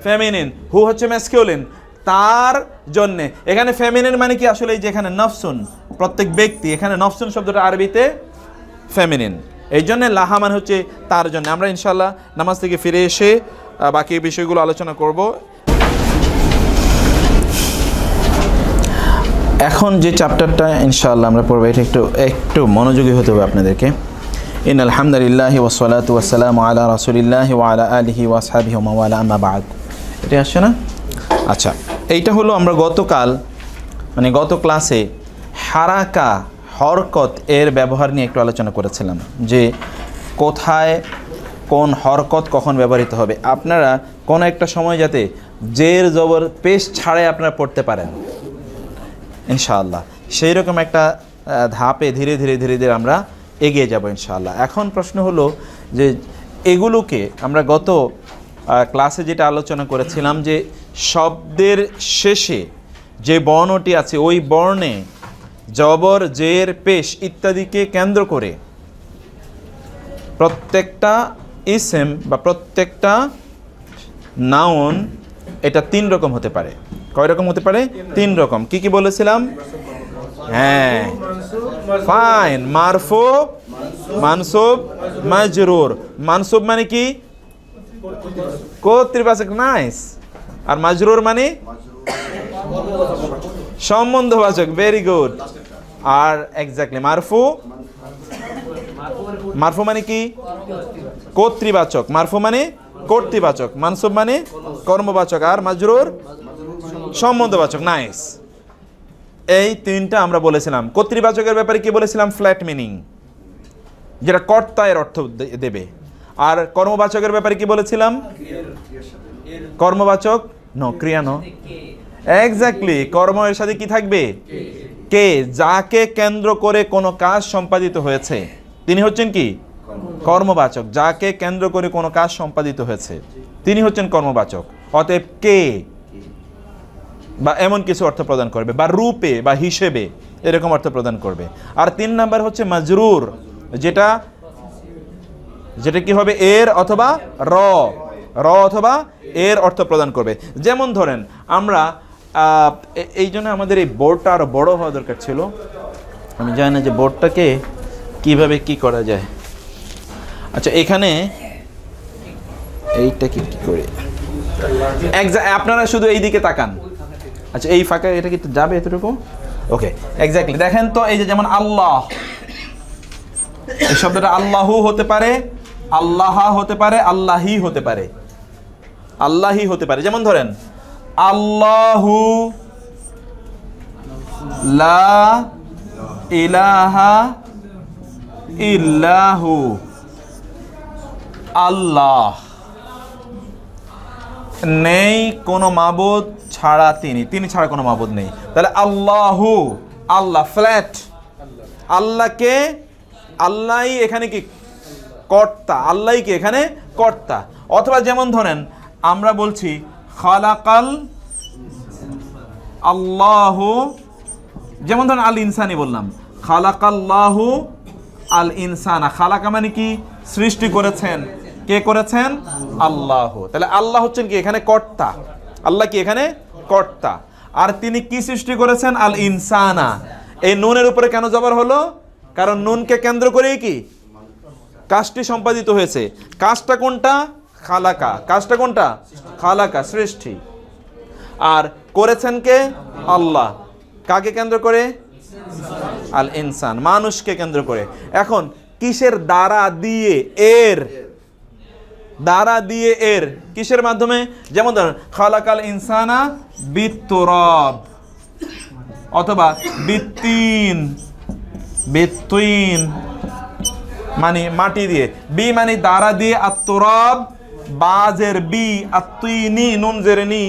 ফ্যামিনিন হু হচ্ছে ম্যাসকিউলিন তার জন্যে এখানে ফ্যামিনিন মানে কি আসলে যেখানে নফসুন প্রত্যেক ব্যক্তি এখানে নফসুন শব্দটা আরবিতে ফ্যামিনিন এই জন্যে লাহা মানে হচ্ছে তার জন্য আমরা ইনশাল্লাহ নামাজ থেকে ফিরে এসে বাকি বিষয়গুলো আলোচনা করব এখন যে চ্যাপ্টারটা ইনশাআল্লাহ আমরা পড়বো এটা একটু একটু মনোযোগী হতে হবে আপনাদেরকে ইন আলহামদুলিল্লাহ ওসলাত ওয়াসালাম আলা রসুলিল্লাহ ওয়ালা আলহি ওয়াসাবি ওয়ালা আমাবাদ এটা আসছে না আচ্ছা এইটা হলো আমরা গতকাল মানে গত ক্লাসে হারাকা হরকত এর ব্যবহার নিয়ে একটু আলোচনা করেছিলাম যে কোথায় কোন হরকত কখন ব্যবহৃত হবে আপনারা কোনো একটা সময় যাতে জের জবর পেশ ছাড়াই আপনারা পড়তে পারেন ইনশাআল্লাহ সেই রকম একটা ধাপে ধীরে ধীরে ধীরে ধীরে আমরা এগিয়ে যাব ইনশাআল্লাহ এখন প্রশ্ন হলো যে এগুলোকে আমরা গত ক্লাসে যেটা আলোচনা করেছিলাম যে শব্দের শেষে যে বর্ণটি আছে ওই বর্ণে জবর জের পেশ ইত্যাদিকে কেন্দ্র করে প্রত্যেকটা ইসেম বা প্রত্যেকটা নাউন এটা তিন রকম হতে পারে কয় রকম হতে পারে তিন রকম কি কি বলেছিলাম হ্যাঁ ফাইন মারফো মানসুব মাজরুর মানসুব মানে কি কর্তৃপাচক নাইস আর মাজরুর মানে সম্বন্ধবাচক ভেরি গুড আর একজাক্টলি মারফু মারফু মানে কি কর্তৃবাচক মারফু মানে কর্তৃবাচক মানসুব মানে কর্মবাচক আর মাজরুর সম্বন্ধবাচক নাইস এই তিনটা আমরা বলেছিলাম কর্তৃবাচকের ব্যাপারে কি বলেছিলাম ফ্ল্যাট মিনিং যেটা কর্তা এর অর্থ দেবে আর কর্মবাচকের ব্যাপারে কি বলেছিলাম কর্মবাচক ন ক্রিয়া ন এক্স্যাক্টলি কর্ম এর সাথে কি থাকবে কে যাকে কেন্দ্র করে কোনো কাজ সম্পাদিত হয়েছে তিনি হচ্ছেন কি কর্মবাচক যাকে কেন্দ্র করে কোনো কাজ সম্পাদিত হয়েছে তিনি হচ্ছেন কর্মবাচক অতএব কে বা এমন কিছু অর্থ প্রদান করবে বা রূপে বা হিসেবে এরকম অর্থ প্রদান করবে আর তিন নাম্বার হচ্ছে মাজরুর যেটা যেটা কি হবে এর অথবা র র অথবা এর অর্থ প্রদান করবে যেমন ধরেন আমরা এই জন্য আমাদের এই বোর্ডটা আরও বড় হওয়া দরকার ছিল আমি জানি না যে বোর্ডটাকে কিভাবে কি করা যায় আচ্ছা এখানে এইটাকে কি করে আপনারা শুধু এই দিকে তাকান আচ্ছা এই ফাঁকা এটা কি যাবে এতটুকু ওকে এক্স্যাক্টলি দেখেন তো এই যে যেমন আল্লাহ এই শব্দটা আল্লাহু হতে পারে আল্লাহা হতে পারে আল্লাহি হতে পারে আল্লাহি হতে পারে যেমন ধরেন আল্লাহু লা ইলাহা ইল্লাহু আল্লাহ নেই কোনো মাবুদ ছাড়া তিনি তিনি ছাড়া কোনো মাবুদ নেই তাহলে আল্লাহু আল্লাহ ফ্ল্যাট আল্লাহকে আল্লাহ এখানে কি কর্তা আল্লাহ কি এখানে কর্তা অথবা যেমন ধরেন আমরা বলছি খালাকাল আল্লাহ যেমন ধরেন আল ইনসানি বললাম খালাকাল্লাহু আল ইনসানা খালাকা মানে কি সৃষ্টি করেছেন কে করেছেন আল্লাহ তাহলে আল্লাহ হচ্ছেন কি এখানে কর্তা আল্লাহ কি এখানে কর্তা আর তিনি কি সৃষ্টি করেছেন আল ইনসানা এই নুনের উপরে কেন জবর হলো কারণ নুনকে কেন্দ্র করেই কি কাজটি সম্পাদিত হয়েছে কাজটা কোনটা খালাকা কাজটা কোনটা খালাকা সৃষ্টি আর করেছেন কে আল্লাহ কাকে কেন্দ্র করে আল ইনসান মানুষকে কেন্দ্র করে এখন কিসের দ্বারা দিয়ে এর দ্বারা দিয়ে এর কিসের মাধ্যমে যেমন ধরেন খালাকাল ইনসানা বিত্তরব অথবা বিত্তিন বিত্তিন মানে মাটি দিয়ে বি মানে দ্বারা দিয়ে আত্মরব বাজের বি আত্মিনি নুন জেরে নি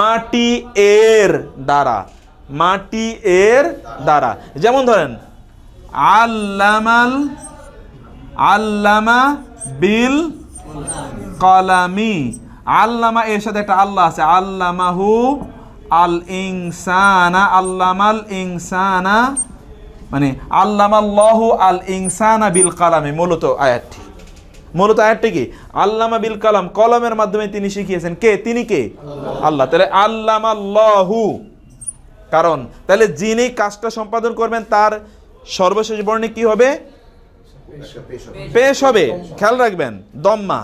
মাটি এর দ্বারা মাটি এর দ্বারা যেমন ধরেন আল্লামাল আল্লামা বিল কলামি আল্লামা এর সাথে একটা আল্লাহ আছে আল্লামাহু আল ইনসানা আল্লামাল ইনসানা মানে আল্লামাল্লাহু আল ইনসানা বিল কালামে মূলত আয়াতটি মূলত আয়াতটি কি আল্লামা বিল কালাম কলমের মাধ্যমে তিনি শিখিয়েছেন কে তিনি কে আল্লাহ তাহলে আল্লামাল্লাহু কারণ তাহলে যিনি কাজটা সম্পাদন করবেন তার সর্বশেষ বর্ণে কি হবে পেশ হবে খেয়াল রাখবেন দম্মা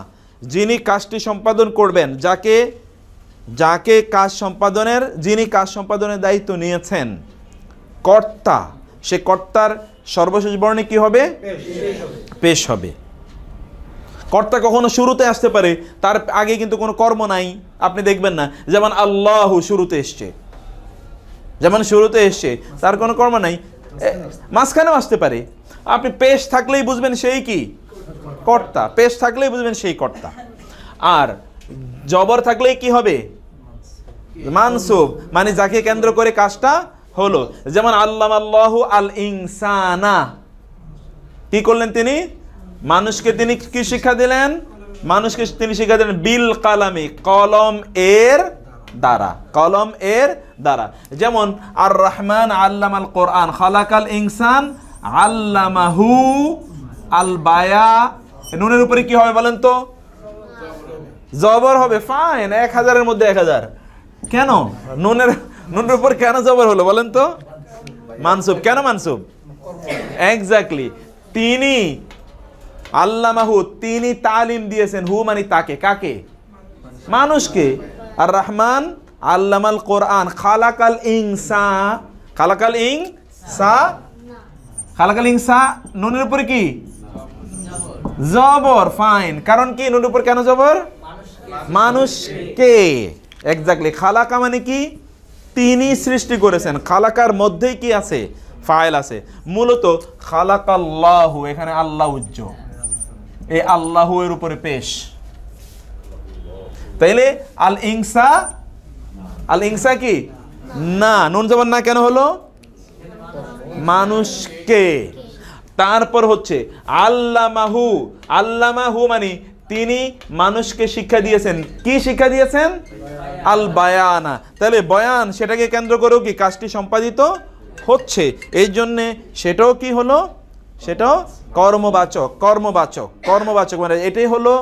যিনি কাজটি সম্পাদন করবেন যাকে যাকে কাজ সম্পাদনের যিনি কাজ সম্পাদনের দায়িত্ব নিয়েছেন কর্তা সে কর্তার সর্বশেষ বর্ণে কি হবে পেশ হবে কর্তা কখনো শুরুতে আসতে পারে তার আগে কিন্তু কোনো কর্ম নাই আপনি দেখবেন না যেমন আল্লাহ শুরুতে এসছে যেমন শুরুতে এসছে তার কোনো কর্ম নাই মাঝখানেও আসতে পারে আপনি পেশ থাকলেই বুঝবেন সেই কি কর্তা পেশ থাকলেই বুঝবেন সেই কর্তা আর জবর থাকলেই কি হবে মানসুব মানে যাকে কেন্দ্র করে কাজটা হলো যেমন আল্লাহ আল্লাহ আল ইনসানা কি করলেন তিনি মানুষকে তিনি কি শিক্ষা দিলেন মানুষকে তিনি শিক্ষা দিলেন বিল কালামি কলম এর দ্বারা কলম এর দ্বারা যেমন আর রহমান আল্লাম আল কোরআন খালাকাল ইনসান আল্লামাহু আল বায়া নুনের উপরে কি হবে বলেন তো জবর হবে ফাইন এক হাজারের মধ্যে এক হাজার কেন নুনের নুনের উপর কেন জবর হলো বলেন তো মানসুব কেন মানসুব এক্স্যাক্টলি তিনি আল্লামাহু তিনি তালিম দিয়েছেন হু মানে তাকে কাকে মানুষকে আর রহমান আল্লামাল কোরআন খালাকাল ইং সা খালাকাল ইং সা খালাকাল ইংসা নুনের উপরে কি জবর ফাইন কারণ কি নুনের উপর কেন জবর মানুষকে একজাক্টলি খালাকা মানে কি তিনি সৃষ্টি করেছেন খালাকার মধ্যেই কি আছে ফাইল আছে মূলত খালাকাল্লাহু এখানে আল্লাহ উজ্জ এই আল্লাহু এর উপরে পেশ তাইলে আল ইংসা আল ইংসা কি না নুন জবর না কেন হলো মানুষকে তারপর হচ্ছে আল্লামাহু আল্লামাহু মানে তিনি মানুষকে শিক্ষা দিয়েছেন কি শিক্ষা দিয়েছেন আল বায়ানা তাহলে বয়ান সেটাকে কেন্দ্র করেও কি কাজটি সম্পাদিত হচ্ছে এই জন্যে সেটাও কি হলো সেটাও কর্মবাচক কর্মবাচক কর্মবাচক মানে এটাই হলো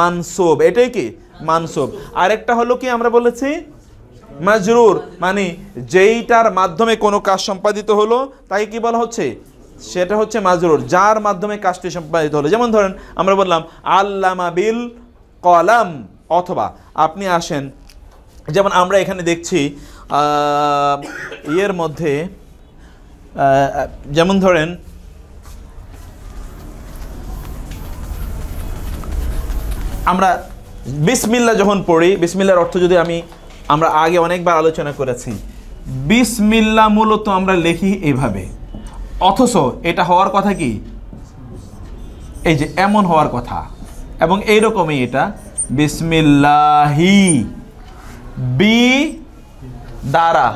মানসব এটাই কি মানসব আরেকটা হলো কি আমরা বলেছি মাজরুর মানে যেইটার মাধ্যমে কোনো কাজ সম্পাদিত হলো তাকে কি বলা হচ্ছে সেটা হচ্ছে মাজরুর যার মাধ্যমে কাজটি সম্পাদিত হলো যেমন ধরেন আমরা বললাম আল্লামা বিল কলাম অথবা আপনি আসেন যেমন আমরা এখানে দেখছি ইয়ের মধ্যে যেমন ধরেন আমরা বিসমিল্লা যখন পড়ি বিসমিল্লার অর্থ যদি আমি আমরা আগে অনেকবার আলোচনা করেছি বিসমিল্লা মূলত আমরা লিখি এভাবে অথচ এটা হওয়ার কথা কি এই যে এমন হওয়ার কথা এবং এইরকমই এটা বিসমিল্লাহি বি দ্বারা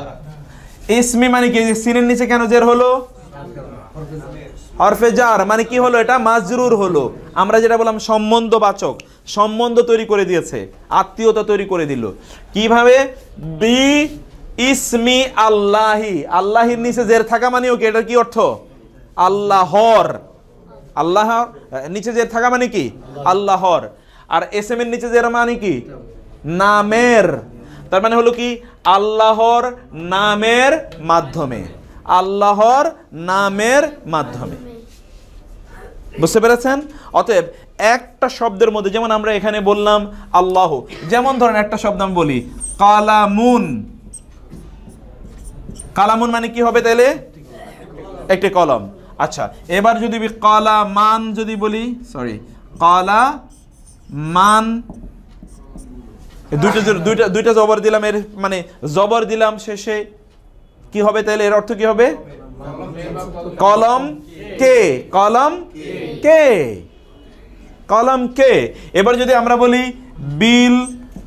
ইসমি মানে কি সিনের নিচে কেন জের হলো হরফে জার মানে কি হলো এটা মাজরুর হলো আমরা যেটা বললাম সম্বন্ধ বাচক সম্বন্ধ তৈরি করে দিয়েছে আত্মীয়তা তৈরি করে দিল কিভাবে বি ইসমি আল্লাহি আল্লাহির নিচে জের থাকা মানেও কি এটার কি অর্থ আল্লাহর আল্লাহ নিচে জের থাকা মানে কি আল্লাহর আর এস এম এর নিচে জের মানে কি নামের তার মানে হলো কি আল্লাহর নামের মাধ্যমে আল্লাহর নামের মাধ্যমে বুঝতে পেরেছেন অতএব একটা শব্দের মধ্যে যেমন আমরা এখানে বললাম আল্লাহ যেমন ধরেন একটা শব্দ আমি বলি কালামুন কালামুন মানে কি হবে তাহলে একটি কলম আচ্ছা এবার যদি কালা মান যদি বলি সরি কালা মান দুইটা দুইটা দুইটা জবর দিলাম এর মানে জবর দিলাম শেষে কি হবে তাহলে এর অর্থ কি হবে কলম কে কলম কে কলম কে এবার যদি আমরা বলি বিল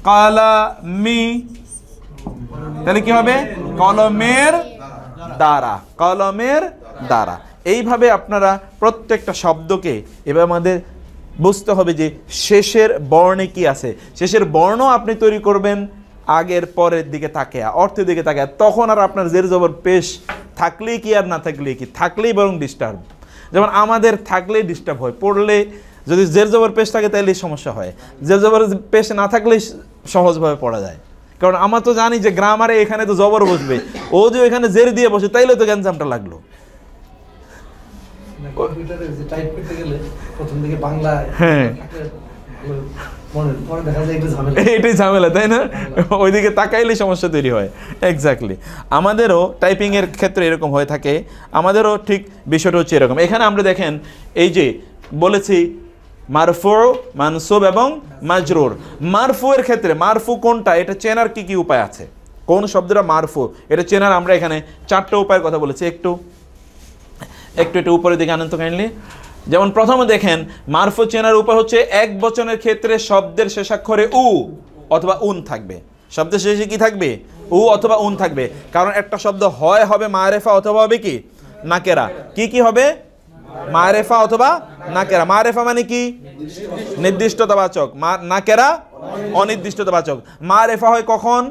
কলমি তাহলে কি হবে কলমের দ্বারা কলমের দ্বারা এইভাবে আপনারা প্রত্যেকটা শব্দকে এবার আমাদের বুঝতে হবে যে শেষের বর্ণে কি আছে শেষের বর্ণ আপনি তৈরি করবেন আগের পরের দিকে তাকেয়া অর্থের দিকে থাকে তখন আর আপনার জের জবর পেশ থাকলেই কি আর না থাকলেই কি থাকলেই বরং ডিস্টার্ব যেমন আমাদের থাকলেই ডিস্টার্ব হয় পড়লে যদি জের জবর পেশ থাকে তাহলেই সমস্যা হয় জের জবর পেশ না থাকলেই সহজভাবে পড়া যায় কারণ আমার তো জানি যে গ্রামারে এখানে তো জবর বসবে ও যে এখানে জের দিয়ে বসে তাইলে তো গ্যানজামটা লাগলো মানে হ্যাঁ এটাই ঝামেলা তাই না ওইদিকে তাকাইলে সমস্যা তৈরি হয় এক্স্যাক্টলি আমাদেরও টাইপিংয়ের ক্ষেত্রে এরকম হয়ে থাকে আমাদেরও ঠিক বিষয়টা হচ্ছে এরকম এখানে আমরা দেখেন এই যে বলেছি মারফো মানসুব এবং মাজরুর এর ক্ষেত্রে মারফু কোনটা এটা চেনার কি কি উপায় আছে কোন শব্দটা মারফু এটা চেনার আমরা এখানে চারটা উপায়ের কথা বলেছি একটু একটু একটু উপরের দিকে আনন্দ কাইন্ডলি যেমন প্রথমে দেখেন মারফু চেনার উপায় হচ্ছে এক বচনের ক্ষেত্রে শব্দের শেষাক্ষরে উ অথবা উন থাকবে শব্দের শেষে কি থাকবে উ অথবা উন থাকবে কারণ একটা শব্দ হয় হবে মারেফা অথবা হবে কি নাকেরা কি কি হবে মারেফা অথবা নাকেরা মারেফা মানে কি নির্দিষ্টতাবাচক মা নাকেরা অনির্দিষ্টতাবাচক মারেফা হয় কখন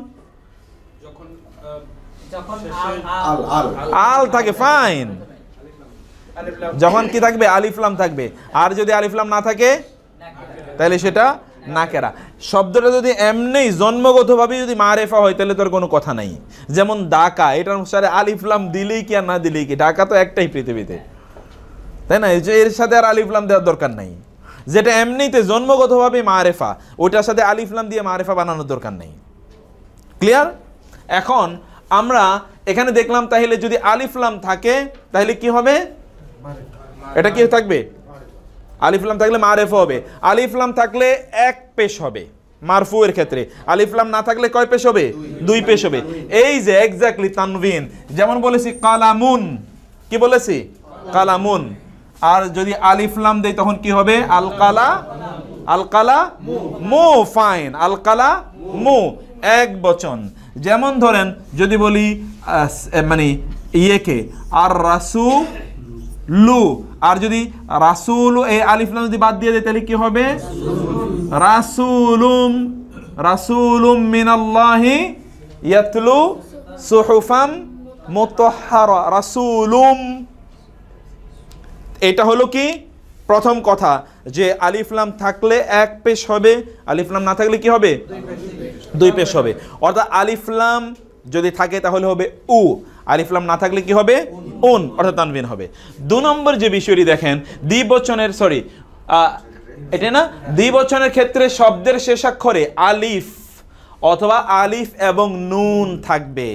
আল থাকে ফাইন যখন কি থাকবে আলিফলাম থাকবে আর যদি আলিফলাম না থাকে তাহলে সেটা নাকেরা শব্দটা যদি এমনি জন্মগতভাবে যদি মারেফা হয় তাহলে তোর কোনো কথা নাই যেমন ডাকা এটার অনুসারে আলিফলাম দিলেই কি আর না দিলেই কি ডাকা তো একটাই পৃথিবীতে তাই না এর সাথে আর আলিফলাম দেওয়ার দরকার নাই যেটা এমনিতে জন্মগতভাবে মারেফা ওইটার সাথে আলিফলাম দিয়ে মারেফা বানানোর দরকার নেই ক্লিয়ার এখন আমরা এখানে দেখলাম তাহলে যদি আলিফলাম থাকে তাহলে কি হবে এটা কি থাকবে আলিফলাম থাকলে মারেফ হবে আলিফলাম থাকলে এক পেশ হবে মারফু এর ক্ষেত্রে আলিফলাম না থাকলে কয় পেশ হবে দুই পেশ হবে এই যে একজাক্টলি তানভিন যেমন বলেছি কালামুন কি বলেছি কালামুন আর যদি আলিফলাম দেয় তখন কি হবে আলকালা আলকালা মু ফাইন আলকালা মু এক বচন যেমন ধরেন যদি বলি মানে ইয়েকে আর রাসু লু আর যদি রাসুল এই আলিফলাম যদি বাদ দিয়ে দেয় তাহলে কি হবে রাসুলুম রাসুলুম মিনাল্লাহি ইয়াতলু সুহুফাম মুতাহহারা রাসুলুম এটা হলো কি প্রথম কথা যে আলিফলাম থাকলে এক পেশ হবে আলিফলাম না থাকলে কি হবে দুই পেশ হবে অর্থাৎ আলিফলাম যদি থাকে তাহলে হবে উ আলিফলাম না থাকলে কি হবে উন অর্থাৎ তানবিন হবে দু নম্বর যে বিষয়টি দেখেন দ্বিবচনের সরি এটা না দ্বিবচনের ক্ষেত্রে শব্দের শেষাক্ষরে আলিফ অথবা আলিফ এবং নুন থাকবে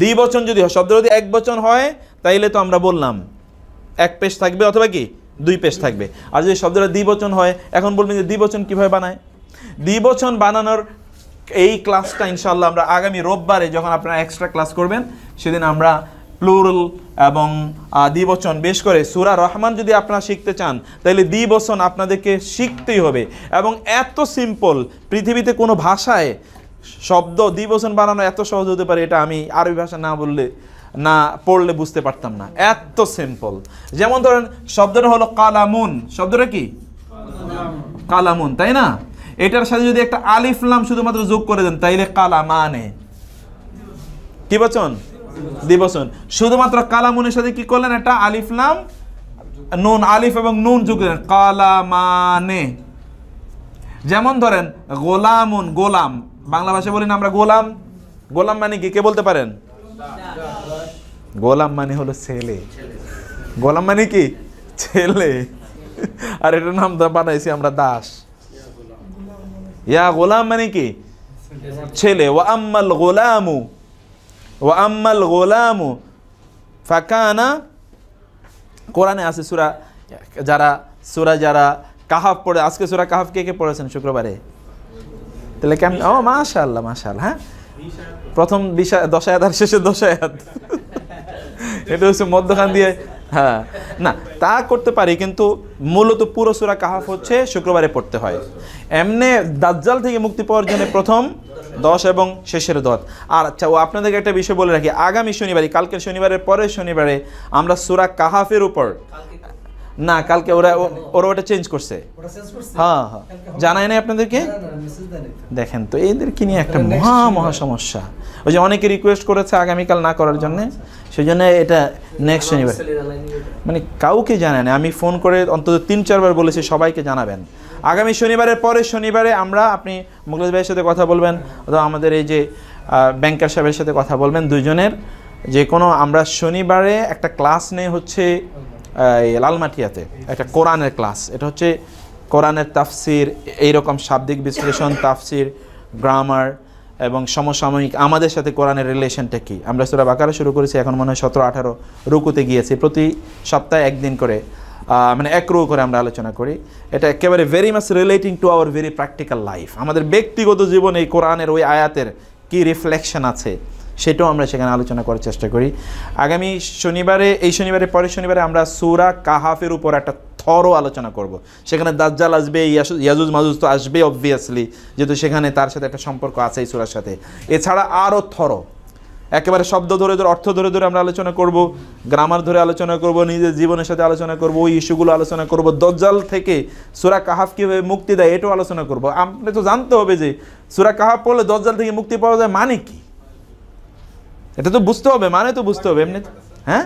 দ্বিবচন যদি হয় শব্দ যদি এক বচন হয় তাইলে তো আমরা বললাম এক পেশ থাকবে অথবা কি দুই পেশ থাকবে আর যদি শব্দটা দ্বিবচন হয় এখন বলবেন যে দ্বিবচন কীভাবে বানায় দ্বিবচন বানানোর এই ক্লাসটা ইনশাল্লাহ আমরা আগামী রোববারে যখন আপনারা এক্সট্রা ক্লাস করবেন সেদিন আমরা প্লুরল এবং দ্বিবচন বেশ করে সুরা রহমান যদি আপনারা শিখতে চান তাহলে দ্বিবচন আপনাদেরকে শিখতেই হবে এবং এত সিম্পল পৃথিবীতে কোনো ভাষায় শব্দ দ্বিবচন বানানো এত সহজ হতে পারে এটা আমি আরবি ভাষা না বললে না পড়লে বুঝতে পারতাম না এত সিম্পল যেমন ধরেন শব্দটা হলো কালামুন শব্দটা কি কালামুন তাই না এটার সাথে যদি একটা আলিফলাম শুধুমাত্র যোগ করে দেন তাইলে কালা মানে কি বচন দিবচন শুধুমাত্র কালামুনের সাথে কি করলেন একটা আলিফলাম নুন আলিফ এবং নুন যোগ দিলেন কালা মানে যেমন ধরেন গোলামুন গোলাম বাংলা ভাষায় বলি না আমরা গোলাম গোলাম মানে কি কে বলতে পারেন গোলাম মানে হলো ছেলে গোলাম মানে কি ছেলে আর এটার নাম বানাইছি আমরা দাস ইয়া গোলাম মানে কি ছেলে ও আম্মাল গোলামু ও আম্মাল গোলামু ফাকানা কোরআনে আছে সুরা যারা সুরা যারা কাহাফ পড়ে আজকে সুরা কাহাব কে কে পড়েছেন শুক্রবারে তাহলে কেমন ও মাশাল্লাহ মাশাল্লাহ হ্যাঁ প্রথম দিশা দশায়াত আর শেষে দশায়াত এটা হচ্ছে মধ্যখান দিয়ে হ্যাঁ না তা করতে পারি কিন্তু মূলত পুরো সুরা কাহাফ হচ্ছে শুক্রবারে পড়তে হয় এমনি দাজ্জাল থেকে মুক্তি পাওয়ার জন্য প্রথম দশ এবং শেষের দশ আর আচ্ছা ও আপনাদেরকে একটা বিষয় বলে রাখি আগামী শনিবারই কালকের শনিবারের পরের শনিবারে আমরা সুরা কাহাফের উপর না কালকে ওরা ওরা ওটা চেঞ্জ করছে হ্যাঁ হ্যাঁ জানায় না আপনাদেরকে দেখেন তো এদের কি নিয়ে একটা মহা মহা সমস্যা ওই যে অনেকে রিকোয়েস্ট করেছে আগামীকাল না করার আচ্ছা, জন্যে আচ্ছা। সেই জন্য এটা নেক্সট শনিবার মানে কাউকে জানায় না আমি ফোন করে অন্তত তিন চারবার বলেছি সবাইকে জানাবেন আগামী শনিবারের পরে শনিবারে আমরা আপনি মুখলেশ ভাইয়ের সাথে কথা বলবেন অথবা আমাদের এই যে ব্যাংকার সাহেবের সাথে কথা বলবেন দুজনের যে কোনো আমরা শনিবারে একটা ক্লাস নেই হচ্ছে লালমাটিয়াতে একটা কোরআনের ক্লাস এটা হচ্ছে কোরআনের তাফসির এইরকম শাব্দিক বিশ্লেষণ তাফসির গ্রামার এবং সমসাময়িক আমাদের সাথে কোরআনের রিলেশনটা কী আমরা সুরা বাকারা শুরু করেছি এখন মনে হয় সতেরো আঠারো রুকুতে গিয়েছি প্রতি সপ্তাহে একদিন করে মানে এক রু করে আমরা আলোচনা করি এটা একেবারে very much relating to our very practical life আমাদের ব্যক্তিগত জীবনে এই কোরআনের ওই আয়াতের কী রিফ্লেকশন আছে সেটাও আমরা সেখানে আলোচনা করার চেষ্টা করি আগামী শনিবারে এই শনিবারে পরের শনিবারে আমরা সুরা কাহাফের উপর একটা থরও আলোচনা করব। সেখানে দাজ্জাল আসবে ইয়াজুজ মাজুজ তো আসবে অবভিয়াসলি যেহেতু সেখানে তার সাথে একটা সম্পর্ক আছে এই সুরার সাথে এছাড়া আরও থর একেবারে শব্দ ধরে ধরে অর্থ ধরে ধরে আমরা আলোচনা করব গ্রামার ধরে আলোচনা করব নিজের জীবনের সাথে আলোচনা করব ওই ইস্যুগুলো আলোচনা করব দজ্জাল থেকে সুরা কাহাফ কীভাবে মুক্তি দেয় এটাও আলোচনা করব আপনি তো জানতে হবে যে সুরা কাহাফ পড়লে দজ্জাল থেকে মুক্তি পাওয়া যায় মানে কি এটা তো বুঝতে হবে মানে তো বুঝতে হবে এমনি হ্যাঁ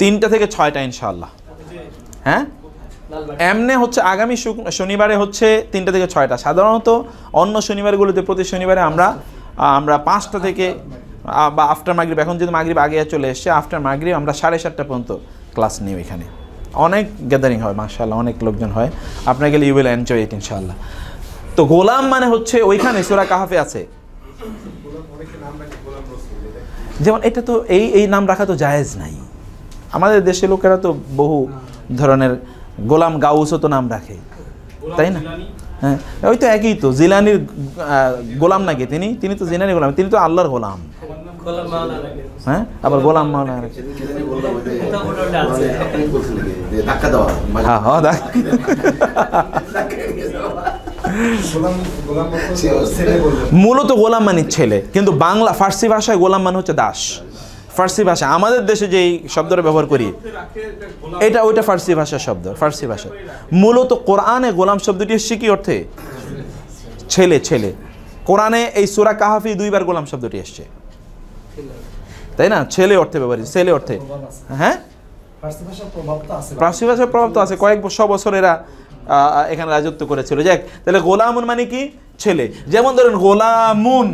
তিনটা থেকে ছয়টা ইনশাল্লাহ হ্যাঁ এমনে হচ্ছে আগামী শনিবারে হচ্ছে তিনটা থেকে ছয়টা সাধারণত অন্য শনিবারগুলোতে প্রতি শনিবারে আমরা আমরা পাঁচটা থেকে বা আফটার মাগরিব এখন যদি মাগরিব আগে চলে এসছে আফটার মাগরিব আমরা সাড়ে সাতটা পর্যন্ত ক্লাস নিই এখানে অনেক গ্যাদারিং হয় মাশাল্লাহ অনেক লোকজন হয় আপনার গেলে ইউ উইল এনজয় ইট ইনশাল্লাহ তো গোলাম মানে হচ্ছে ওইখানে সোরা কাহাফে আছে যেমন এটা তো এই এই নাম রাখা তো জায়েজ নাই আমাদের দেশের লোকেরা তো বহু ধরনের গোলাম গাউসও তো নাম রাখে তাই না হ্যাঁ ওই তো একই তো জিলানির গোলাম নাকি তিনি তিনি তো জিলানি গোলাম তিনি তো আল্লাহর গোলাম হ্যাঁ আবার গোলাম মাওলানা হ্যাঁ, হ্যাঁ মূলত গোলাম মানে ছেলে কিন্তু বাংলা ফার্সি ভাষায় গোলাম মানে হচ্ছে দাস ফার্সি ভাষা আমাদের দেশে যেই শব্দটা ব্যবহার করি এটা ওইটা ফার্সি ভাষার শব্দ ফার্সি ভাষা মূলত কোরআনে গোলাম শব্দটি এসছে কি অর্থে ছেলে ছেলে কোরআনে এই সুরা কাহাফি দুইবার গোলাম শব্দটি এসছে তাই না ছেলে অর্থে ব্যবহার ছেলে অর্থে হ্যাঁ ফার্সি ভাষার প্রভাব তো আছে কয়েক বছর এরা এখানে রাজত্ব করেছিল যাক তাহলে গোলামুন মানে কি ছেলে যেমন ধরেন গোলামুন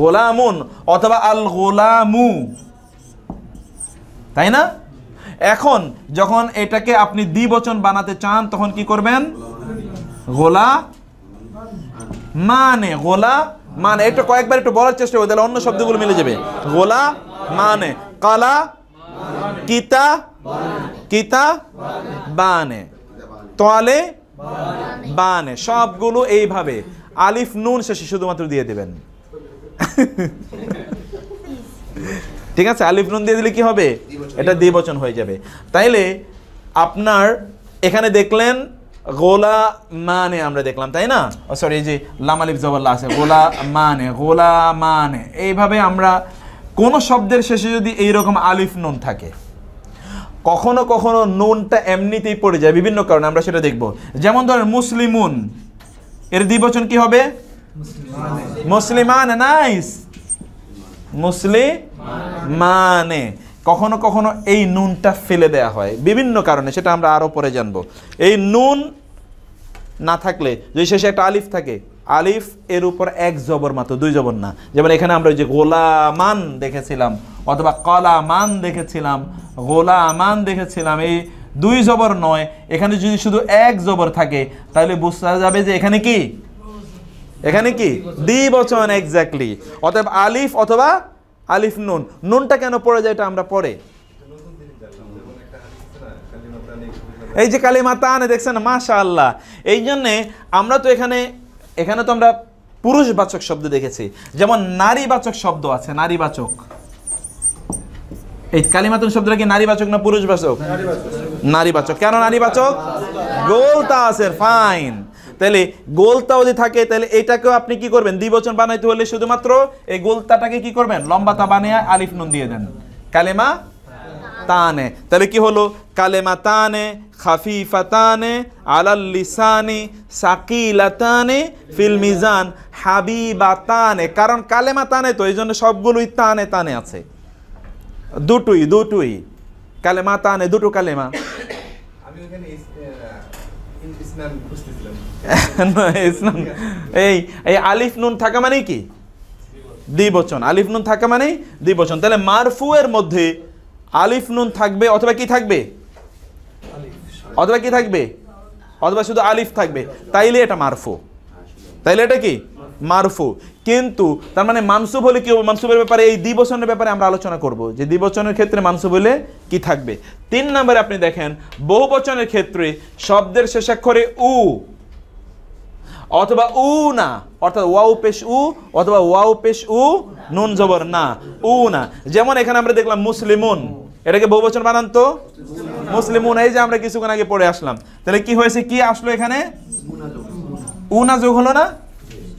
গোলামুন অথবা আল গোলামু তাই না এখন যখন এটাকে আপনি দ্বিবচন বানাতে চান তখন কি করবেন গোলা মানে গোলা মানে এটা কয়েকবার একটু বলার চেষ্টা করবো তাহলে অন্য শব্দগুলো মিলে যাবে গোলা মানে কালা কিতা কিতা বানে তলে বানে সবগুলো এইভাবে আলিফ নুন শেষে শুধুমাত্র দিয়ে দেবেন ঠিক আছে আলিফ নুন দিয়ে দিলে কি হবে এটা দ্বিবচন হয়ে যাবে তাইলে আপনার এখানে দেখলেন গোলা মানে আমরা দেখলাম তাই না সরি এই যে লামালিফ জবাল্লা আছে গোলা মানে গোলা মানে এইভাবে আমরা কোনো শব্দের শেষে যদি এইরকম আলিফ নুন থাকে কখনো কখনো নুনটা এমনিতেই পড়ে যায় বিভিন্ন কারণে আমরা সেটা দেখব যেমন ধরেন মুসলিমুন এর দ্বিবচন কি হবে মুসলিমান নাইস মুসলিম মানে কখনো কখনো এই নুনটা ফেলে দেয়া হয় বিভিন্ন কারণে সেটা আমরা আরও পরে জানব এই নুন না থাকলে যদি শেষে একটা আলিফ থাকে আলিফ এর উপর এক জবর মাত্র দুই জবর না যেমন এখানে আমরা ওই যে গোলামান দেখেছিলাম অথবা কলামান দেখেছিলাম গোলামান দেখেছিলাম এই দুই জবর নয় এখানে যদি শুধু এক জবর থাকে তাহলে বুঝতে যাবে যে এখানে কি এখানে কি দ্বিবচন এক্স্যাক্টলি অতএব আলিফ অথবা আলিফ নুন নুনটা কেন পড়ে যায় এটা আমরা পড়ে এই যে কালী মাতা আনে দেখছেন মাশা আল্লাহ এই জন্যে আমরা তো এখানে এখানে তো আমরা পুরুষবাচক শব্দ দেখেছি যেমন নারীবাচক শব্দ আছে নারীবাচক এই কালিমাতুন শব্দটা কি নারীবাচক না পুরুষবাচক নারীবাচক কেন নারীবাচক গোলতা আছে ফাইন তাহলে গোলতা যদি থাকে তাহলে এটাকেও আপনি কি করবেন দ্বিবচন বানাইতে হলে শুধুমাত্র এই গোলতাটাকে কি করবেন লম্বাতা বানিয়ে আলিফ নুন দিয়ে দেন কালেমা তানে তাহলে কি হলো কালেমা তানে তানে আলাল সাকিলা সাকিলাতানে ফিল মিজান তানে কারণ কালেমা তানে তো এই জন্য সবগুলোই তানে তানে আছে দুটোই দুটোই কালেমা নেই দুটো কালেমা এই এই আলিফ নুন থাকা মানে কি দ্বিবচন আলিফ নুন থাকা মানে দ্বিবচন তাহলে মারফুয়ের মধ্যে আলিফ নুন থাকবে অথবা কি থাকবে অথবা কি থাকবে অথবা শুধু আলিফ থাকবে তাইলে এটা মারফু তাইলে এটা কি মারফু কিন্তু তার মানে মানসুব হলে কি হবে মানসুবের ব্যাপারে এই দ্বিবচনের ব্যাপারে আমরা আলোচনা করব যে দ্বিবচনের ক্ষেত্রে মানসুব হলে কী থাকবে তিন নম্বরে আপনি দেখেন বহুবচনের ক্ষেত্রে শব্দের শেষাক্ষরে উ অথবা উ না অর্থাৎ ওয়াউ পেশ উ অথবা ওয়াউ পেশ উ নুন জবর না উ না যেমন এখানে আমরা দেখলাম মুসলিমুন এটাকে বহুবচন বানান তো মুসলিমুন এই যে আমরা কিছুক্ষণ আগে পড়ে আসলাম তাহলে কি হয়েছে কি আসলো এখানে উনা যোগ হলো না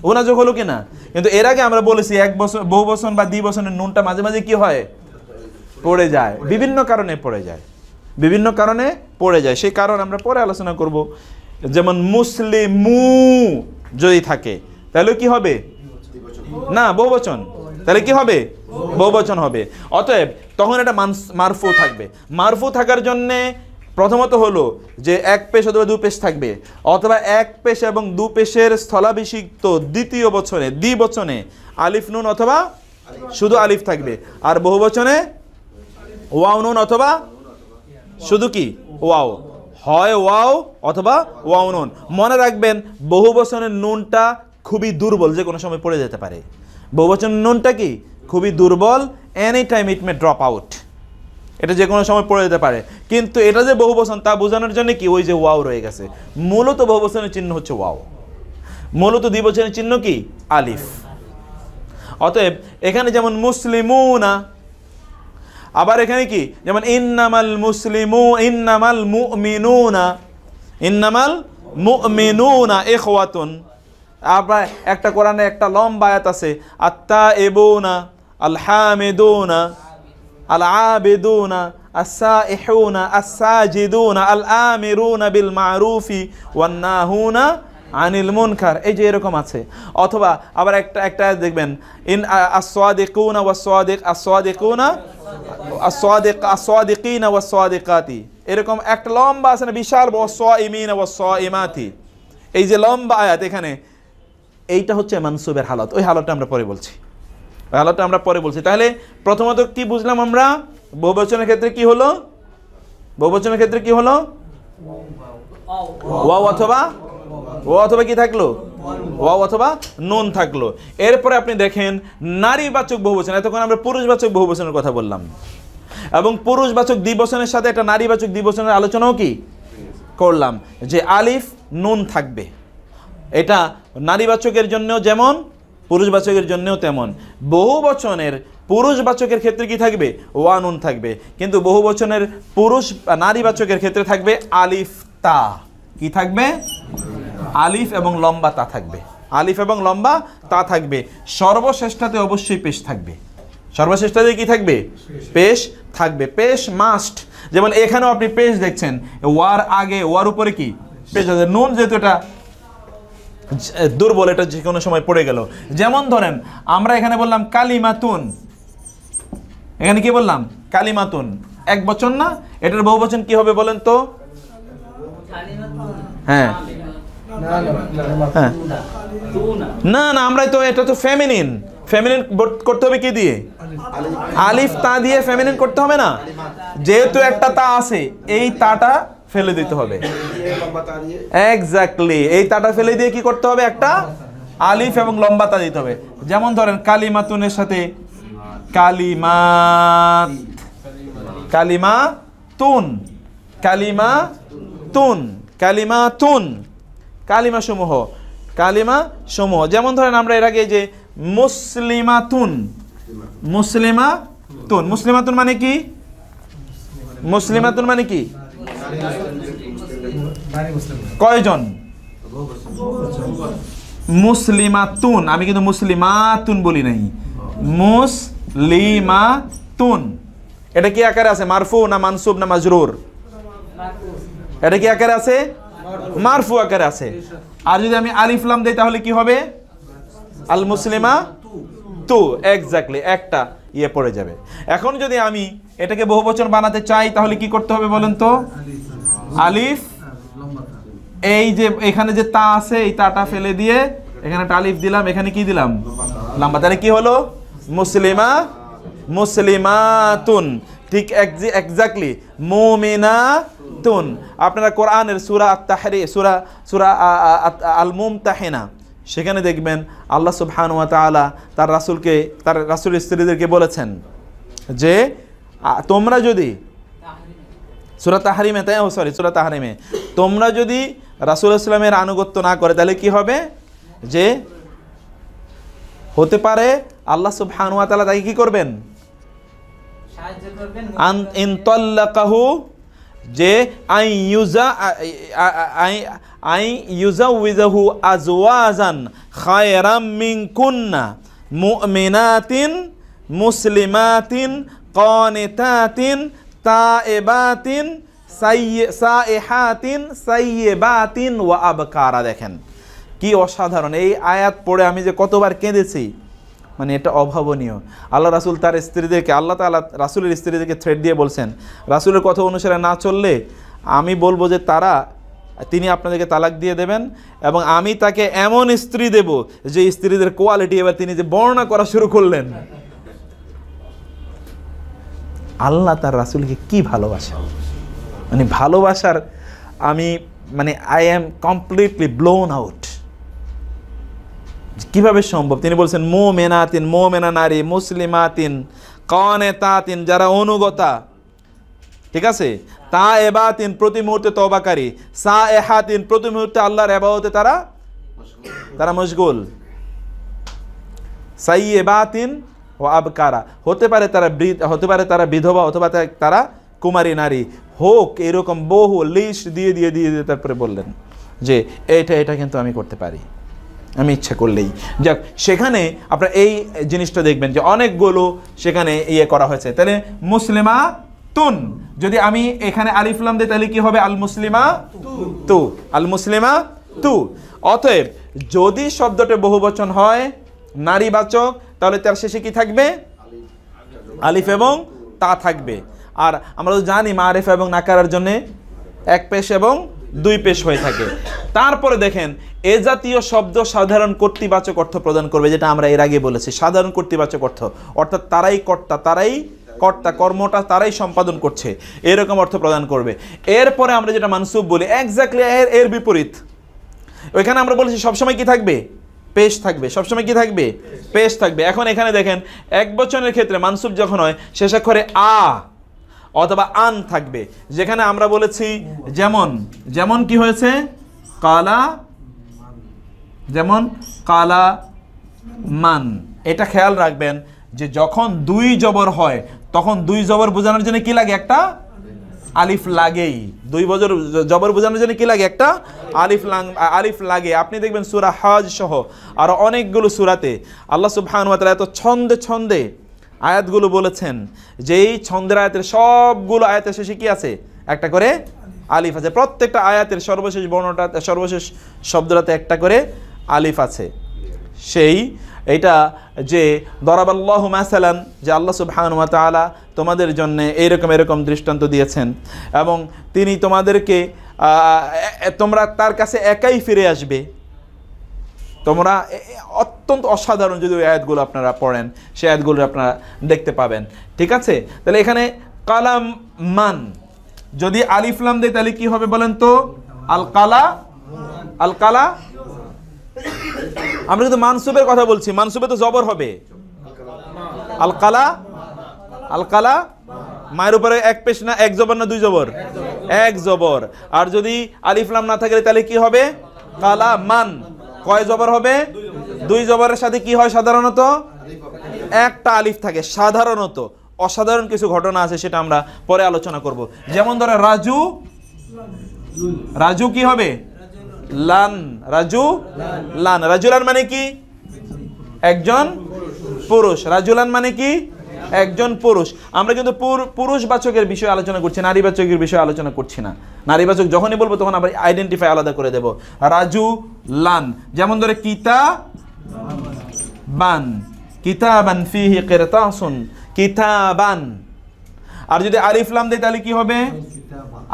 উনা যোগ হলো কি না কিন্তু এর আগে আমরা বলেছি এক বছর বহু বছর বা দ্বি বছরের নুনটা মাঝে মাঝে কি হয় পড়ে যায় বিভিন্ন কারণে পড়ে যায় বিভিন্ন কারণে পড়ে যায় সেই কারণ আমরা পরে আলোচনা করব যেমন মুসলিমু যদি থাকে তাহলে কি হবে না বহুবচন তাহলে কি হবে বহুবচন হবে অতএব তখন এটা মারফু থাকবে মারফু থাকার জন্যে প্রথমত হলো যে এক পেশ অথবা দু পেশ থাকবে অথবা এক পেশ এবং দু পেশের স্থলাভিষিক্ত দ্বিতীয় বচনে দ্বি বচনে আলিফ নুন অথবা শুধু আলিফ থাকবে আর বহু বচনে ওয়াও নুন অথবা শুধু কি ওয়াও হয় ওয়াও অথবা ওয়াও নুন মনে রাখবেন বহু বচনের নুনটা খুবই দুর্বল যে কোনো সময় পড়ে যেতে পারে বহু বচনের নুনটা কি খুবই দুর্বল any time it may drop out এটা যে কোনো সময় পড়ে যেতে পারে কিন্তু এটা যে বহু বসন তা বোঝানোর জন্য কি ওই যে ওয়াও রয়ে গেছে মূলত বহু বসনের চিহ্ন হচ্ছে ওয়াও মূলত বছরের চিহ্ন কি আলিফ অতএব এখানে যেমন মুসলিমুনা আবার এখানে কি যেমন ইন্নামাল মুসলিমু ইন্নামাল মুমিনুনা ইন্নামাল মুমিনুনা খোয়াতুন আবার একটা কোরআনে একটা লম্বা আয়াত আছে আত্তা এবুনা আল হামেদুনা আল আবেদুনা السائحون الساجدون الآمرون بالمعروف والناهون আনিল মুনকার এই যে এরকম আছে অথবা আবার একটা একটা দেখবেন ইন আসওয়াদিকুনা ওয়াসওয়াদিক আসওয়াদিকুনা আসওয়াদিক আসওয়াদিকিনা ওয়াসওয়াদিকাতি এরকম একটা লম্বা আছে না বিশাল ওয়াসওয়াইমিনা ওয়াসওয়াইমাতি এই যে লম্বা আয়াত এখানে এইটা হচ্ছে মনসুবের হালত ওই হালতটা আমরা পরে বলছি আলোটা আমরা পরে বলছি তাহলে প্রথমত কি বুঝলাম আমরা বহুবচনের ক্ষেত্রে কি হলো বহুবচনের ক্ষেত্রে কি হলো ও অথবা ও অথবা কি থাকলো ও অথবা নুন থাকলো এরপরে আপনি দেখেন নারীবাচক বহুবচন এতক্ষণ আমরা পুরুষবাচক বহুবচনের কথা বললাম এবং পুরুষবাচক দ্বিবচনের সাথে একটা নারীবাচক দ্বিবচনের আলোচনাও কি করলাম যে আলিফ নুন থাকবে এটা নারীবাচকের জন্য যেমন পুরুষবাচকের জন্যেও তেমন বহু বচনের পুরুষবাচকের ক্ষেত্রে কি থাকবে ওয়ানুন থাকবে কিন্তু বহু বচনের পুরুষ নারীবাচকের ক্ষেত্রে থাকবে আলিফ তা কি থাকবে আলিফ এবং লম্বা তা থাকবে আলিফ এবং লম্বা তা থাকবে সর্বশ্রেষ্ঠাতে অবশ্যই পেশ থাকবে সর্বশ্রেষ্ঠাতে কি থাকবে পেশ থাকবে পেশ মাস্ট যেমন এখানেও আপনি পেশ দেখছেন ওয়ার আগে ওয়ার উপরে কি পেশ আছে নুন যেহেতু এটা দুর্বল এটা যে কোনো সময় পড়ে গেল যেমন ধরেন আমরা এখানে বললাম কালিমাতুন এখানে কি বললাম কালিমাতুন এক বচন না এটার বহু বচন কি হবে বলেন তো হ্যাঁ, হ্যাঁ। না না আমরা তো এটা তো ফ্যামিলিন ফ্যামিলিন করতে হবে কি দিয়ে আলিফ তা দিয়ে ফ্যামিলিন করতে হবে না যেহেতু একটা তা আছে এই তাটা ফেলে দিতে হবে এক্স্যাক্টলি এই তাটা ফেলে দিয়ে কি করতে হবে একটা আলিফ এবং লম্বা তা দিতে হবে যেমন ধরেন কালিমাতুনের সাথে কালিমা কালিমা তুন কালিমা তুন কালিমা তুন কালিমা সমূহ কালিমা সমূহ যেমন ধরেন আমরা এর আগে যে মুসলিমা তুন মুসলিমা তুন মুসলিমাতুন মানে কি মুসলিমাতুন মানে কি কয়জন মুসলিমাতুন আমি কিন্তু মুসলিমাতুন বলি নাই মুসলিমাতুন এটা কি আকারে আছে মারফু না মানসুব না মাজরুর এটা কি আকারে আছে মারফু আকারে আছে আর যদি আমি আলিফলাম দেই তাহলে কি হবে আল মুসলিমা তু এক্স্যাক্টলি একটা ইয়ে পড়ে যাবে এখন যদি আমি এটাকে বহু বছর বানাতে চাই তাহলে কি করতে হবে বলেন তো আলিফ এই যে এখানে যে তা আছে এই তাটা ফেলে দিয়ে এখানে একটা আলিফ দিলাম এখানে কি দিলাম লম্বা তাহলে কি হলো মুসলিমা মুসলিমাতুন ঠিক এক্স্যাক্টলি মোমেনা তুন আপনারা কোরআনের সুরা তাহারি সুরা সুরা আল তাহেনা সেখানে দেখবেন আল্লাহ সুবহানুয়া তালা তার রাসুলকে তার রাসুল স্ত্রীদেরকে বলেছেন যে তোমরা যদি সুরাত তাহারিমে তাই সরি সুরাত তাহারিমে তোমরা যদি রাসুল ইসলামের আনুগত্য না করে তাহলে কি হবে যে হতে পারে আল্লাহ সুবহানুয়া তালা তাকে কী করবেন ইনতল্লাকাহু যে আই ইউজা আই আই ইউজা উইজাহু আজওয়াজান খায়রাম মিন কুন্না মুমিনাতিন মুসলিমাতিন কনেতাতিন তায়েবাতিন সাইহাতিন সাইয়েবাতিন ওয়া আবকারা দেখেন কি অসাধারণ এই আয়াত পড়ে আমি যে কতবার কেঁদেছি মানে এটা অভাবনীয় আল্লাহ রাসুল তার স্ত্রীদেরকে আল্লাহ তালা রাসুলের স্ত্রীদেরকে থ্রেড দিয়ে বলছেন রাসুলের কথা অনুসারে না চললে আমি বলবো যে তারা তিনি আপনাদেরকে তালাক দিয়ে দেবেন এবং আমি তাকে এমন স্ত্রী দেব যে স্ত্রীদের কোয়ালিটি এবার তিনি যে বর্ণনা করা শুরু করলেন আল্লাহ তার রাসুলকে কি ভালোবাসা মানে ভালোবাসার আমি মানে I am completely blown out কিভাবে সম্ভব তিনি বলছেন মো মেনাতিন মো মেনা নারী মুসলিমাতিন কনে তাতিন যারা অনুগতা ঠিক আছে তা এবাতিন প্রতি মুহূর্তে তবাকারী সা এহাতিন প্রতি মুহূর্তে আল্লাহর এবাহতে তারা তারা মশগুল সাই এবাতিন ও আবকারা হতে পারে তারা হতে পারে তারা বিধবা অথবা তারা কুমারী নারী হোক এরকম বহু লিস্ট দিয়ে দিয়ে দিয়ে দিয়ে তারপরে বললেন যে এটা এটা কিন্তু আমি করতে পারি আমি ইচ্ছা করলেই যাক সেখানে আপনার এই জিনিসটা দেখবেন যে অনেকগুলো সেখানে ইয়ে করা হয়েছে তাহলে মুসলিমা তুন যদি আমি এখানে আলিফলাম দিই তাহলে কি হবে আল মুসলিমা তু আল মুসলিমা তু অতএব যদি শব্দটি বহুবচন হয় নারীবাচক তাহলে তার শেষে কি থাকবে আলিফ এবং তা থাকবে আর আমরা তো জানি মারেফ এবং নাকারার জন্যে এক পেশ এবং দুই পেশ হয়ে থাকে তারপরে দেখেন এ জাতীয় শব্দ সাধারণ কর্তৃবাচক অর্থ প্রদান করবে যেটা আমরা এর আগে বলেছি সাধারণ কর্তৃবাচক অর্থ অর্থাৎ তারাই কর্তা তারাই কর্তা কর্মটা তারাই সম্পাদন করছে এরকম অর্থ প্রদান করবে এরপরে আমরা যেটা মানসুব বলি একজাক্টলি এর এর বিপরীত ওইখানে আমরা বলেছি সবসময় কি থাকবে পেশ থাকবে সবসময় কি থাকবে পেশ থাকবে এখন এখানে দেখেন এক বচনের ক্ষেত্রে মানসুব যখন হয় শেষাক্ষরে আ অথবা আন থাকবে যেখানে আমরা বলেছি যেমন যেমন কি হয়েছে কালা যেমন কালা মান এটা খেয়াল রাখবেন যে যখন দুই জবর হয় তখন দুই জবর বোঝানোর জন্য কি লাগে একটা আলিফ লাগেই দুই বছর জবর বোঝানোর জন্য কি লাগে একটা আলিফ আলিফ লাগে আপনি দেখবেন সুরা হাজ সহ আর অনেকগুলো সুরাতে আল্লাহ সুবহান এত ছন্দে ছন্দে আয়াতগুলো বলেছেন যে এই ছন্দের আয়াতের সবগুলো আয়াতের শেষে কি আছে একটা করে আলিফ আছে প্রত্যেকটা আয়াতের সর্বশেষ বর্ণটা সর্বশেষ শব্দটাতে একটা করে আলিফ আছে সেই এটা যে দরাবাল্লাহ মাসালান যে আল্লাহ সুবহানুয়া আলা তোমাদের জন্যে এইরকম এরকম দৃষ্টান্ত দিয়েছেন এবং তিনি তোমাদেরকে তোমরা তার কাছে একাই ফিরে আসবে তোমরা অত্যন্ত অসাধারণ যদি ওই আয়াতগুলো আপনারা পড়েন সেই আয়াতগুলো আপনারা দেখতে পাবেন ঠিক আছে তাহলে এখানে কালাম মান যদি আলিফলাম দেয় তাহলে কি হবে বলেন তো আল কালা আল কালা আমরা কিন্তু মানসুবের কথা বলছি মানসুবে তো জবর হবে আল কালা আল কালা মায়ের উপরে এক পেশ না এক জবর না দুই জবর এক জবর আর যদি আলিফলাম না থাকে তাহলে কি হবে কালা মান কয় জবর হবে দুই জবরের সাথে কি হয় সাধারণত একটা আলিফ থাকে সাধারণত অসাধারণ কিছু ঘটনা আছে সেটা আমরা পরে আলোচনা করব যেমন ধরো রাজু রাজু কি হবে লান রাজু লান রাজুলান মানে কি একজন পুরুষ রাজুলান মানে কি একজন পুরুষ আমরা কিন্তু পুরুষবাচকের বিষয়ে আলোচনা করছি নারীবাচকের বিষয়ে আলোচনা করছি না নারীবাচক যখনই বলবো তখন আমরা আইডেন্টিফাই আলাদা করে দেব রাজু লান যেমন ধরে কিতা বান কিতা বান ফিহি কেরতাসুন কিতাবান আর যদি আরিফলাম দেয় তাহলে কি হবে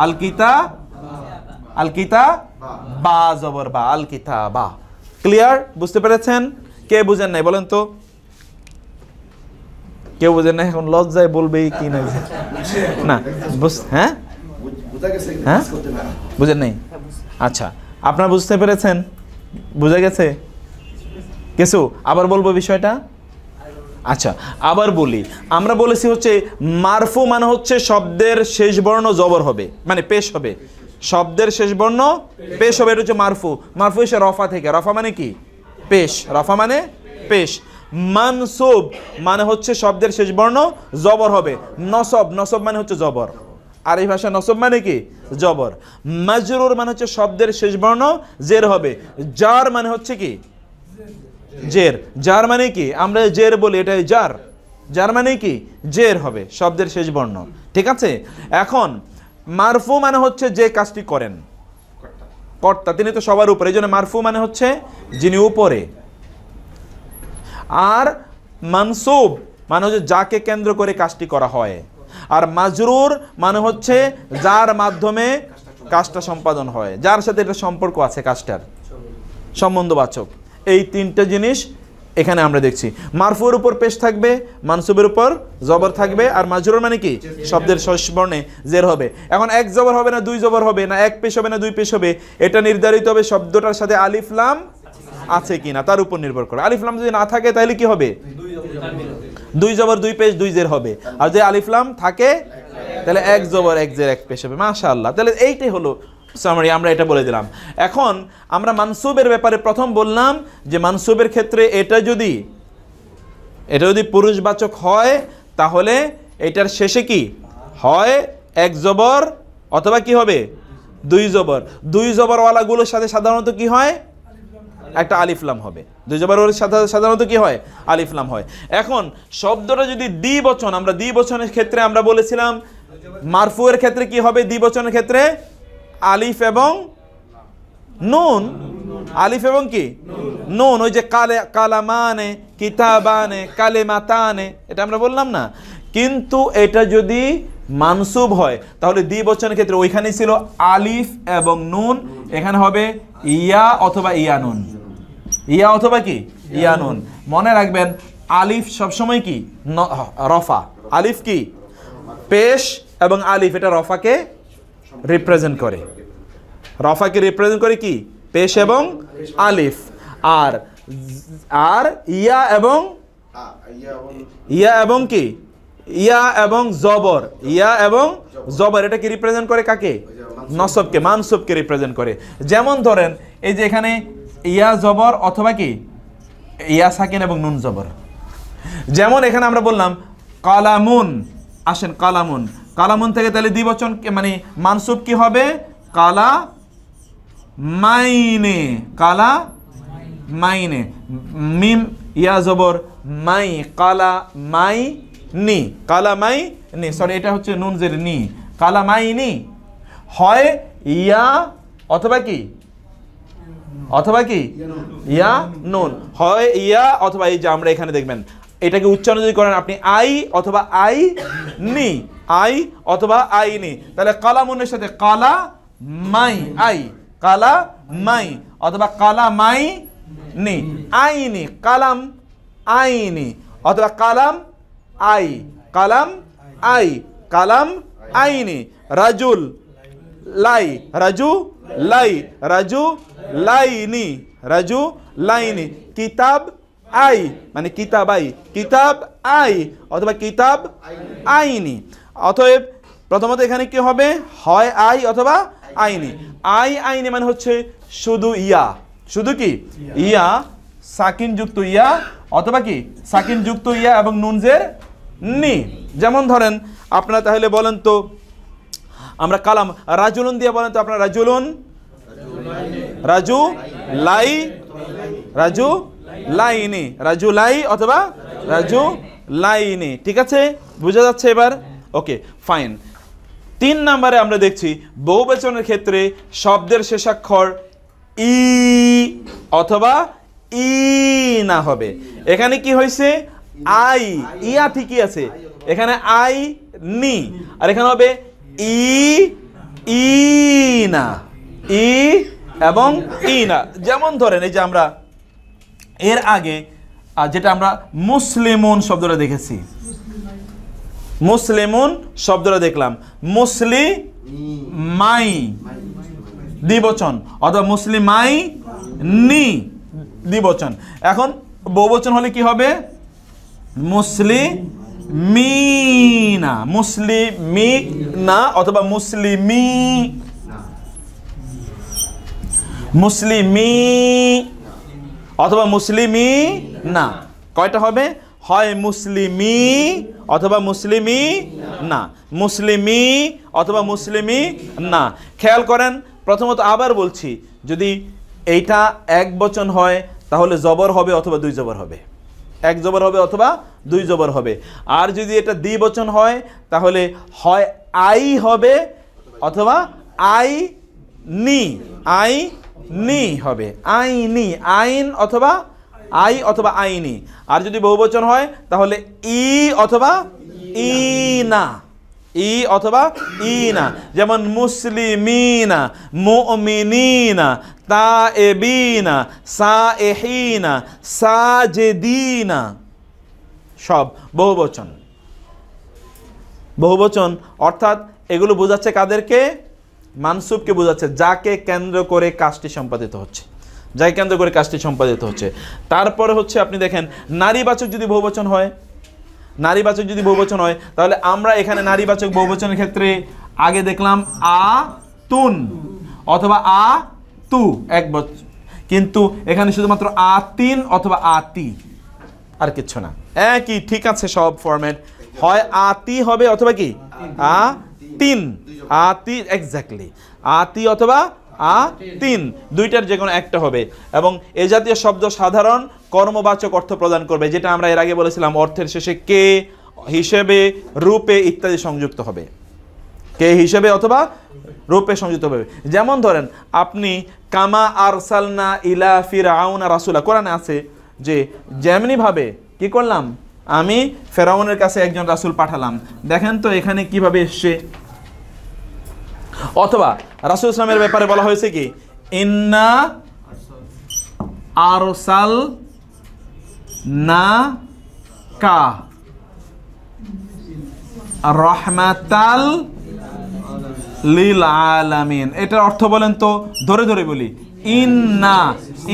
আল কিতা আল কিতা বা জবর বা আল কিতা বা ক্লিয়ার বুঝতে পেরেছেন কে বুঝেন নাই বলেন তো কেউ বোঝে না এখন লজ্জায় বলবে কি না না হ্যাঁ হ্যাঁ বুঝেন নাই আচ্ছা আপনারা বুঝতে পেরেছেন বুঝে গেছে কিছু আবার বলবো বিষয়টা আচ্ছা আবার বলি আমরা বলেছি হচ্ছে মারফু মানে হচ্ছে শব্দের শেষ বর্ণ জবর হবে মানে পেশ হবে শব্দের শেষ বর্ণ পেশ হবে এটা হচ্ছে মারফু মারফু হচ্ছে রফা থেকে রফা মানে কি পেশ রফা মানে পেশ মানসব মানে হচ্ছে শব্দের শেষ বর্ণ জবর হবে নসব নসব মানে হচ্ছে জবর আর এই ভাষা নসব মানে কি জবর মাজরুর মানে হচ্ছে শব্দের শেষ বর্ণ জের হবে জার মানে হচ্ছে কি জের জার মানে কি আমরা জের বলি এটাই জার জার মানে কি জের হবে শব্দের শেষ বর্ণ ঠিক আছে এখন মারফু মানে হচ্ছে যে কাজটি করেন কর্তা তিনি তো সবার উপরে এই জন্য মারফু মানে হচ্ছে যিনি উপরে আর মানসুব মানে হচ্ছে যাকে কেন্দ্র করে কাজটি করা হয় আর মাজরুর মানে হচ্ছে যার মাধ্যমে কাজটা সম্পাদন হয় যার সাথে এটা সম্পর্ক আছে কাজটার সম্বন্ধবাচক এই তিনটা জিনিস এখানে আমরা দেখছি মারফুর উপর পেশ থাকবে মানসুবের উপর জবর থাকবে আর মাজরুর মানে কি শব্দের সস্বর্ণে জের হবে এখন এক জবর হবে না দুই জবর হবে না এক পেশ হবে না দুই পেশ হবে এটা নির্ধারিত হবে শব্দটার সাথে আলিফলাম আছে কিনা তার উপর নির্ভর করে আলিফলাম যদি না থাকে তাহলে কি হবে দুই জবর দুই পেশ দুই জের হবে আর যদি আলিফলাম থাকে তাহলে এক জবর এক জের এক পেশ হবে মাশা আল্লাহ তাহলে এইটাই হলো সামারি আমরা এটা বলে দিলাম এখন আমরা মানসুবের ব্যাপারে প্রথম বললাম যে মানসুবের ক্ষেত্রে এটা যদি এটা যদি পুরুষবাচক হয় তাহলে এটার শেষে কি হয় এক জবর অথবা কি হবে দুই জবর দুই জবরওয়ালাগুলোর সাথে সাধারণত কি হয় একটা আলিফলাম হবে দুই জবর সাধারণত কি হয় আলিফলাম হয় এখন শব্দটা যদি দ্বিবচন আমরা দ্বিবচনের ক্ষেত্রে আমরা বলেছিলাম মারফুয়ের ক্ষেত্রে কি হবে দ্বিবচনের ক্ষেত্রে আলিফ এবং নুন আলিফ এবং কি নুন ওই যে কালে কালামানে কিতাবানে মাতানে এটা আমরা বললাম না কিন্তু এটা যদি মানসুব হয় তাহলে দ্বিবচনের ক্ষেত্রে ওইখানেই ছিল আলিফ এবং নুন এখানে হবে ইয়া অথবা ইয়া নুন ইয়া অথবা কি ইয়ানুন মনে রাখবেন আলিফ সবসময় কি রফা আলিফ কি পেশ এবং আলিফ এটা রফাকে রিপ্রেজেন্ট করে রফাকে রিপ্রেজেন্ট করে কি পেশ এবং আলিফ আর আর ইয়া এবং ইয়া এবং কি ইয়া এবং জবর ইয়া এবং জবর এটা কি রিপ্রেজেন্ট করে কাকে নসবকে মানসবকে রিপ্রেজেন্ট করে যেমন ধরেন এই যে এখানে ইয়া জবর অথবা কি ইয়া সাকিন এবং নুন জবর যেমন এখানে আমরা বললাম কালামুন আসেন কালামুন কালামুন থেকে তাহলে দ্বিবচন মানে মানসুব কি হবে কালা মাইনে কালা মাইনে মিম ইয়া জবর মাই কালা মাই নি কালা মাই নি সরি এটা হচ্ছে নুন জের নি কালা মাই নি হয় ইয়া অথবা কি অথবা কি ইয়া নুন হয় ইয়া অথবা এই যে আমরা এখানে দেখবেন এটাকে উচ্চারণ যদি করেন আপনি আই অথবা আই নি আই অথবা আই নি তাহলে কালা মুনের সাথে কালা মাই আই কালা মাই অথবা কালা মাই নি আইনি কালাম আইনি অথবা কালাম আই কালাম আই কালাম আইনি রাজুল লাই রাজু লাই রাজু লাইনি রাজু লাইনি কিতাব আই মানে কিতাব আই কিতাব আই অথবা কিতাব আইনি অতএব প্রথমত এখানে কি হবে হয় আই অথবা আইনি আই আইনি মানে হচ্ছে শুধু ইয়া শুধু কি ইয়া সাকিন যুক্ত ইয়া অথবা কি সাকিন যুক্ত ইয়া এবং নুনজের নি যেমন ধরেন আপনারা তাহলে বলেন তো আমরা কালাম রাজুলুন দিয়ে বলেন তো আপনার রাজুলুন রাজু লাই রাজু লাইনি রাজু লাই অথবা রাজু লাইনি ঠিক আছে বোঝা যাচ্ছে এবার ওকে ফাইন তিন নাম্বারে আমরা দেখছি বহুবেচনের ক্ষেত্রে শব্দের শেষাক্ষর ই অথবা ই না হবে এখানে কি হয়েছে আই ইয়া ঠিকই আছে এখানে আই নি আর এখানে হবে ই ই না ই এবং ইনা যেমন ধরেন এই যে আমরা এর আগে যেটা আমরা মুসলিমুন শব্দটা দেখেছি মুসলিমুন শব্দটা দেখলাম মুসলি মাই দ্বিবচন অথবা মাই নি দ্বিবচন এখন বহুবচন হলে কি হবে মি না অথবা মুসলিমি মুসলিমি অথবা মুসলিমি না কয়টা হবে হয় মুসলিমি অথবা মুসলিমি না মুসলিমি অথবা মুসলিমি না খেয়াল করেন প্রথমত আবার বলছি যদি এইটা এক বচন হয় তাহলে জবর হবে অথবা দুই জবর হবে এক জবর হবে অথবা দুই জবর হবে আর যদি এটা দ্বিবচন হয় তাহলে হয় আই হবে অথবা আই নি আই নি হবে আইনি আইন অথবা আই অথবা আইনি আর যদি বহুবচন হয় তাহলে ই অথবা ই না ই অথবা ইনা যেমন মুসলিমিনা মুমিনিনা তায়েবিনা সায়েহিনা সাজেদিনা সব বহুবচন বহুবচন অর্থাৎ এগুলো বোঝাচ্ছে কাদেরকে মানসুবকে বোঝাচ্ছে যাকে কেন্দ্র করে কাজটি সম্পাদিত হচ্ছে যাকে কেন্দ্র করে কাজটি সম্পাদিত হচ্ছে তারপরে হচ্ছে আপনি দেখেন নারীবাচক যদি বহুবচন হয় নারীবাচক যদি বহুবচন হয় তাহলে আমরা এখানে নারীবাচক বহুবচনের ক্ষেত্রে আগে দেখলাম আ তুন অথবা আ তু এক কিন্তু এখানে শুধুমাত্র আ তিন অথবা আতি আর কিচ্ছু না একই ঠিক আছে সব ফর্ম্যাট হয় আতি হবে অথবা কি আ তিন আতি এক্স্যাক্টলি আতি অথবা আ তিন দুইটার যে কোনো একটা হবে এবং এ জাতীয় শব্দ সাধারণ কর্মবাচক অর্থ প্রদান করবে যেটা আমরা এর আগে বলেছিলাম অর্থের শেষে কে হিসেবে রূপে ইত্যাদি সংযুক্ত হবে কে হিসেবে অথবা রূপে সংযুক্ত হবে যেমন ধরেন আপনি কামা আরসালনা ইলা ফিরাউনা রাসুলা কোরআনে আছে যে যেমনিভাবে কি করলাম আমি ফেরাউনের কাছে একজন রাসুল পাঠালাম দেখেন তো এখানে কিভাবে এসছে অথবা রাসুল ইসলামের ব্যাপারে বলা হয়েছে কি ইন্না আরসাল না কা রহমাতাল লীল আলামিন এটার অর্থ বলেন তো ধরে ধরে বলি ইন্না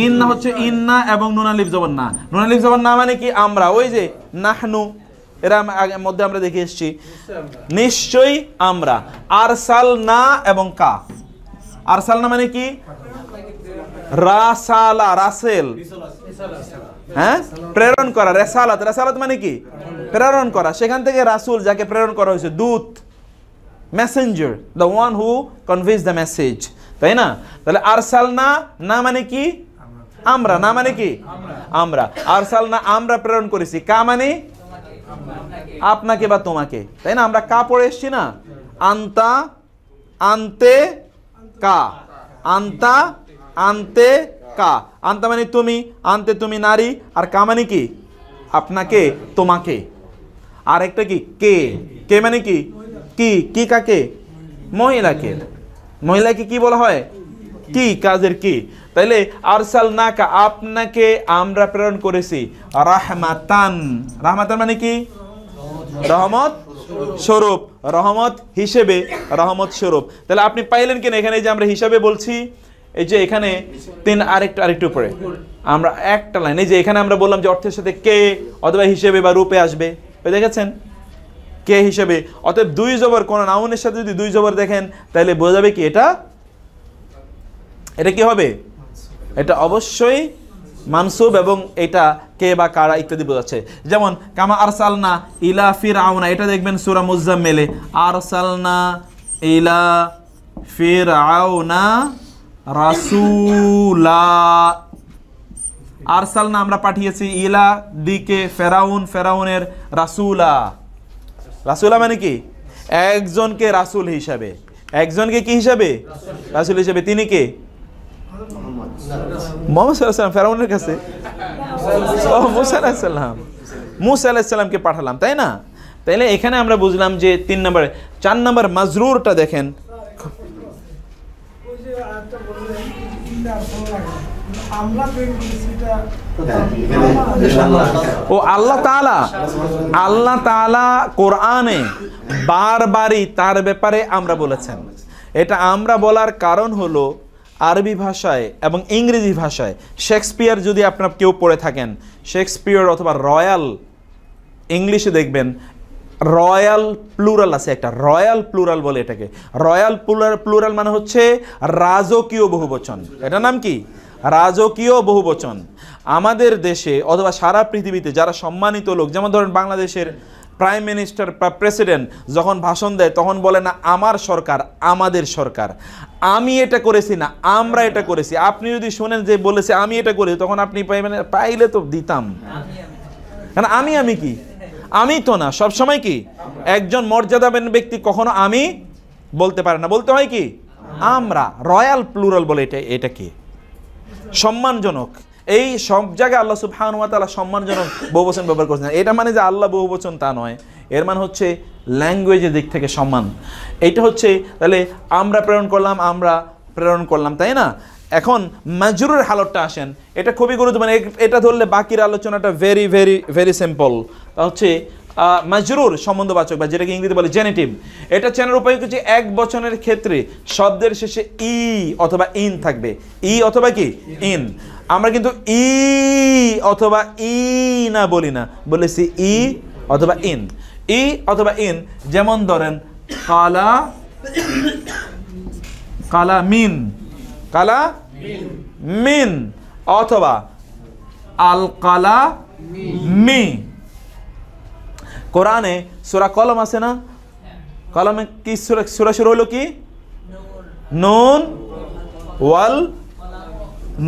ইন্না হচ্ছে ইন্না এবং নুনালিফ জবান না নুনালিফ জবান না মানে কি আমরা ওই যে নাহনু এরা মধ্যে আমরা দেখে এসছি নিশ্চয়ই আমরা আরসাল না এবং কা আরসাল না মানে কি রাসালা রাসেল হ্যাঁ প্রেরণ করা রেসালাত রেসালাত মানে কি প্রেরণ করা সেখান থেকে রাসুল যাকে প্রেরণ করা হয়েছে দূত messenger the one who convince the message তাই না তাহলে আরসাল না না মানে কি আমরা না মানে কি আমরা আরসাল না আমরা প্রেরণ করেছি কা মানে আপনাকে বা তোমাকে তাই না আমরা কা পড়ে এসছি না আন্তা আনতে কা আন্তা আনতে কা আন্তা মানে তুমি আনতে তুমি নারী আর কা মানে কি আপনাকে তোমাকে আর একটা কি কে কে মানে কি কি কি কাকে মহিলাকে মহিলাকে কি বলা হয় কি কাজের কি তাইলে আরসাল নাকা আপনাকে আমরা প্রেরণ করেছি রাহমাতান রাহমাতান মানে কি রহমত স্বরূপ রহমত হিসেবে রহমত স্বরূপ তাহলে আপনি পাইলেন কিনা এখানে যে আমরা হিসাবে বলছি এই যে এখানে তিন আরেকটু আরেকটু উপরে আমরা একটা লাইন এই যে এখানে আমরা বললাম যে অর্থের সাথে কে অথবা হিসেবে বা রূপে আসবে দেখেছেন কে হিসেবে অতএব দুই জবর কোনো নাউনের সাথে যদি দুই জবর দেখেন তাহলে বোঝা যাবে কি এটা এটা কি হবে এটা অবশ্যই মানসুব এবং এটা কে বা কারা ইত্যাদি বোঝাচ্ছে যেমন কামা আরসালনা ইলা ফির আউনা এটা দেখবেন সুরা মেলে আরসালনা ইলা ফির আউনা রাসুলা আরসালনা আমরা পাঠিয়েছি ইলা দিকে ফেরাউন ফেরাউনের রাসুলা রাসুলা মানে কি একজনকে রাসুল হিসাবে একজনকে কি হিসাবে রাসুল হিসাবে তিনি কে মোহাম্মদ সাল্লাম ফেরাউনের কাছে ও মুসা আলাহিসাল্লাম মুসা আলাহিসাল্লামকে পাঠালাম তাই না তাইলে এখানে আমরা বুঝলাম যে তিন নম্বরে চার নম্বর মাজরুরটা দেখেন ও আল্লাহ তালা আল্লাহ তালা কোরআনে বারবারই তার ব্যাপারে আমরা বলেছেন এটা আমরা বলার কারণ হলো আরবি ভাষায় এবং ইংরেজি ভাষায় শেক্সপিয়ার যদি আপনার কেউ পড়ে থাকেন শেক্সপিয়ার অথবা রয়্যাল ইংলিশে দেখবেন রয়্যাল প্লুরাল আছে একটা রয়্যাল প্লুরাল বলে এটাকে রয়্যাল প্লুরাল প্লুরাল মানে হচ্ছে রাজকীয় বহুবচন এটা নাম কি রাজকীয় বহুবচন আমাদের দেশে অথবা সারা পৃথিবীতে যারা সম্মানিত লোক যেমন ধরেন বাংলাদেশের প্রাইম মিনিস্টার বা প্রেসিডেন্ট যখন ভাষণ দেয় তখন বলে না আমার সরকার আমাদের সরকার আমি এটা করেছি না আমরা এটা করেছি আপনি যদি শোনেন যে বলেছে আমি এটা করেছি তখন আপনি পাইলে তো দিতাম কেন আমি আমি কি আমি তো না সব সময় কি একজন মর্যাদাবান ব্যক্তি কখনো আমি বলতে পারে না বলতে হয় কি আমরা রয়্যাল প্লুরাল বলে এটা এটা কি সম্মানজনক এই সব জায়গায় আল্লাহ সুবহানুয়া তালা সম্মানজনক বহুবচন ব্যবহার করছেন এটা মানে যে আল্লাহ বহুবচন তা নয় এর মানে হচ্ছে ল্যাঙ্গুয়েজের দিক থেকে সম্মান এটা হচ্ছে তাহলে আমরা প্রেরণ করলাম আমরা প্রেরণ করলাম তাই না এখন মাজরুরের হালতটা আসেন এটা খুবই গুরুত্বপূর্ণ এটা ধরলে বাকির আলোচনাটা ভেরি ভেরি ভেরি সিম্পল তা হচ্ছে মাজরুর সম্বন্ধবাচক বা যেটাকে ইংরেজি বলে জেনেটিভ এটা চেনার উপায় হচ্ছে এক বচনের ক্ষেত্রে শব্দের শেষে ই অথবা ইন থাকবে ই অথবা কি ইন আমরা কিন্তু ই অথবা ই না বলি না বলেছি ই অথবা ইন ই অথবা ইন যেমন ধরেন কালা কালা মিন কালা মিন অথবা আল কালা মি কোরআনে সুরা কলম আছে না কলমে কি সুরা সুরা হলো কি নুন ওয়াল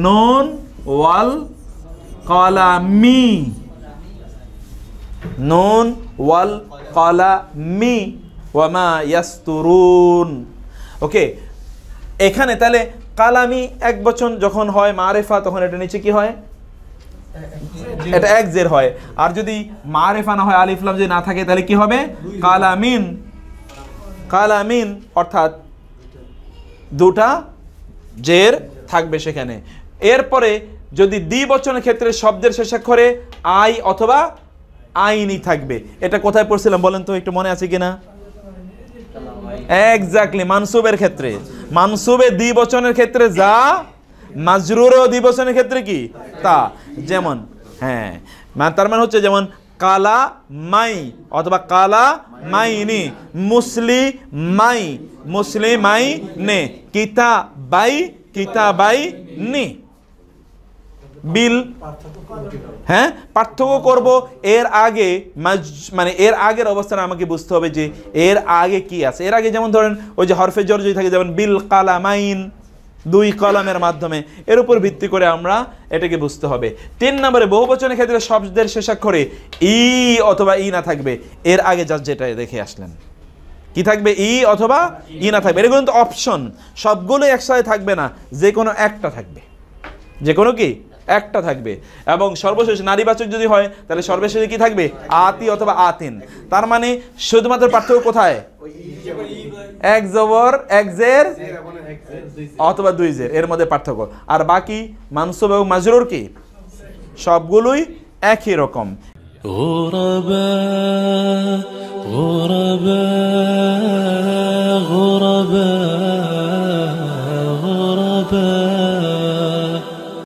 নুন ওয়াল কলামি নুন ওয়াল মি ওয়ামা ইয়াস্তুরুন ওকে এখানে তাহলে কালামি এক বচন যখন হয় মারেফা তখন এটা নিচে কি হয় এটা এক জের হয় আর যদি মারেফা না হয় আলিফলাম যদি না থাকে তাহলে কি হবে কালামিন কালামিন অর্থাৎ দুটা জের থাকবে সেখানে এরপরে যদি দ্বিবচনের ক্ষেত্রে শব্দের শেষাক্ষরে আই অথবা আইনই থাকবে এটা কোথায় পড়ছিলাম বলেন তো একটু মনে আছে কিনা এক্স্যাক্টলি মানসুবের ক্ষেত্রে মানসুবে দ্বিবচনের ক্ষেত্রে যা মাজরুর দ্বিবচনের ক্ষেত্রে কি তা যেমন হ্যাঁ তার মানে হচ্ছে যেমন কালা মাই অথবা কালা মাইনি মুসলি মাই মুসলি মাই নে কিতা বাই কিতা বাই নি বিল হ্যাঁ পার্থক্য করব এর আগে মানে এর আগের অবস্থানে আমাকে বুঝতে হবে যে এর আগে কি আছে এর আগে যেমন ধরেন ওই যে হরফে জর যদি থাকে যেমন বিল কালামাইন দুই কলামের মাধ্যমে এর উপর ভিত্তি করে আমরা এটাকে বুঝতে হবে তিন নম্বরে বহুবচনের ক্ষেত্রে শব্দের শেষাক্ষরে ই অথবা ই না থাকবে এর আগে যা যেটা দেখে আসলেন কি থাকবে ই অথবা ই না থাকবে এটা কিন্তু অপশন সবগুলো একসাথে থাকবে না যে কোনো একটা থাকবে যে কোনো কি একটা থাকবে এবং সর্বশেষ নারীবাচক যদি হয় তাহলে সর্বশেষে কি থাকবে আতি অথবা আতিন তার মানে শুধুমাত্র পার্থক্য কোথায় এক জবর এক জের অথবা দুই জের এর মধ্যে পার্থক্য আর বাকি মানসব এবং মাজরুর কি সবগুলোই একই রকম غرباء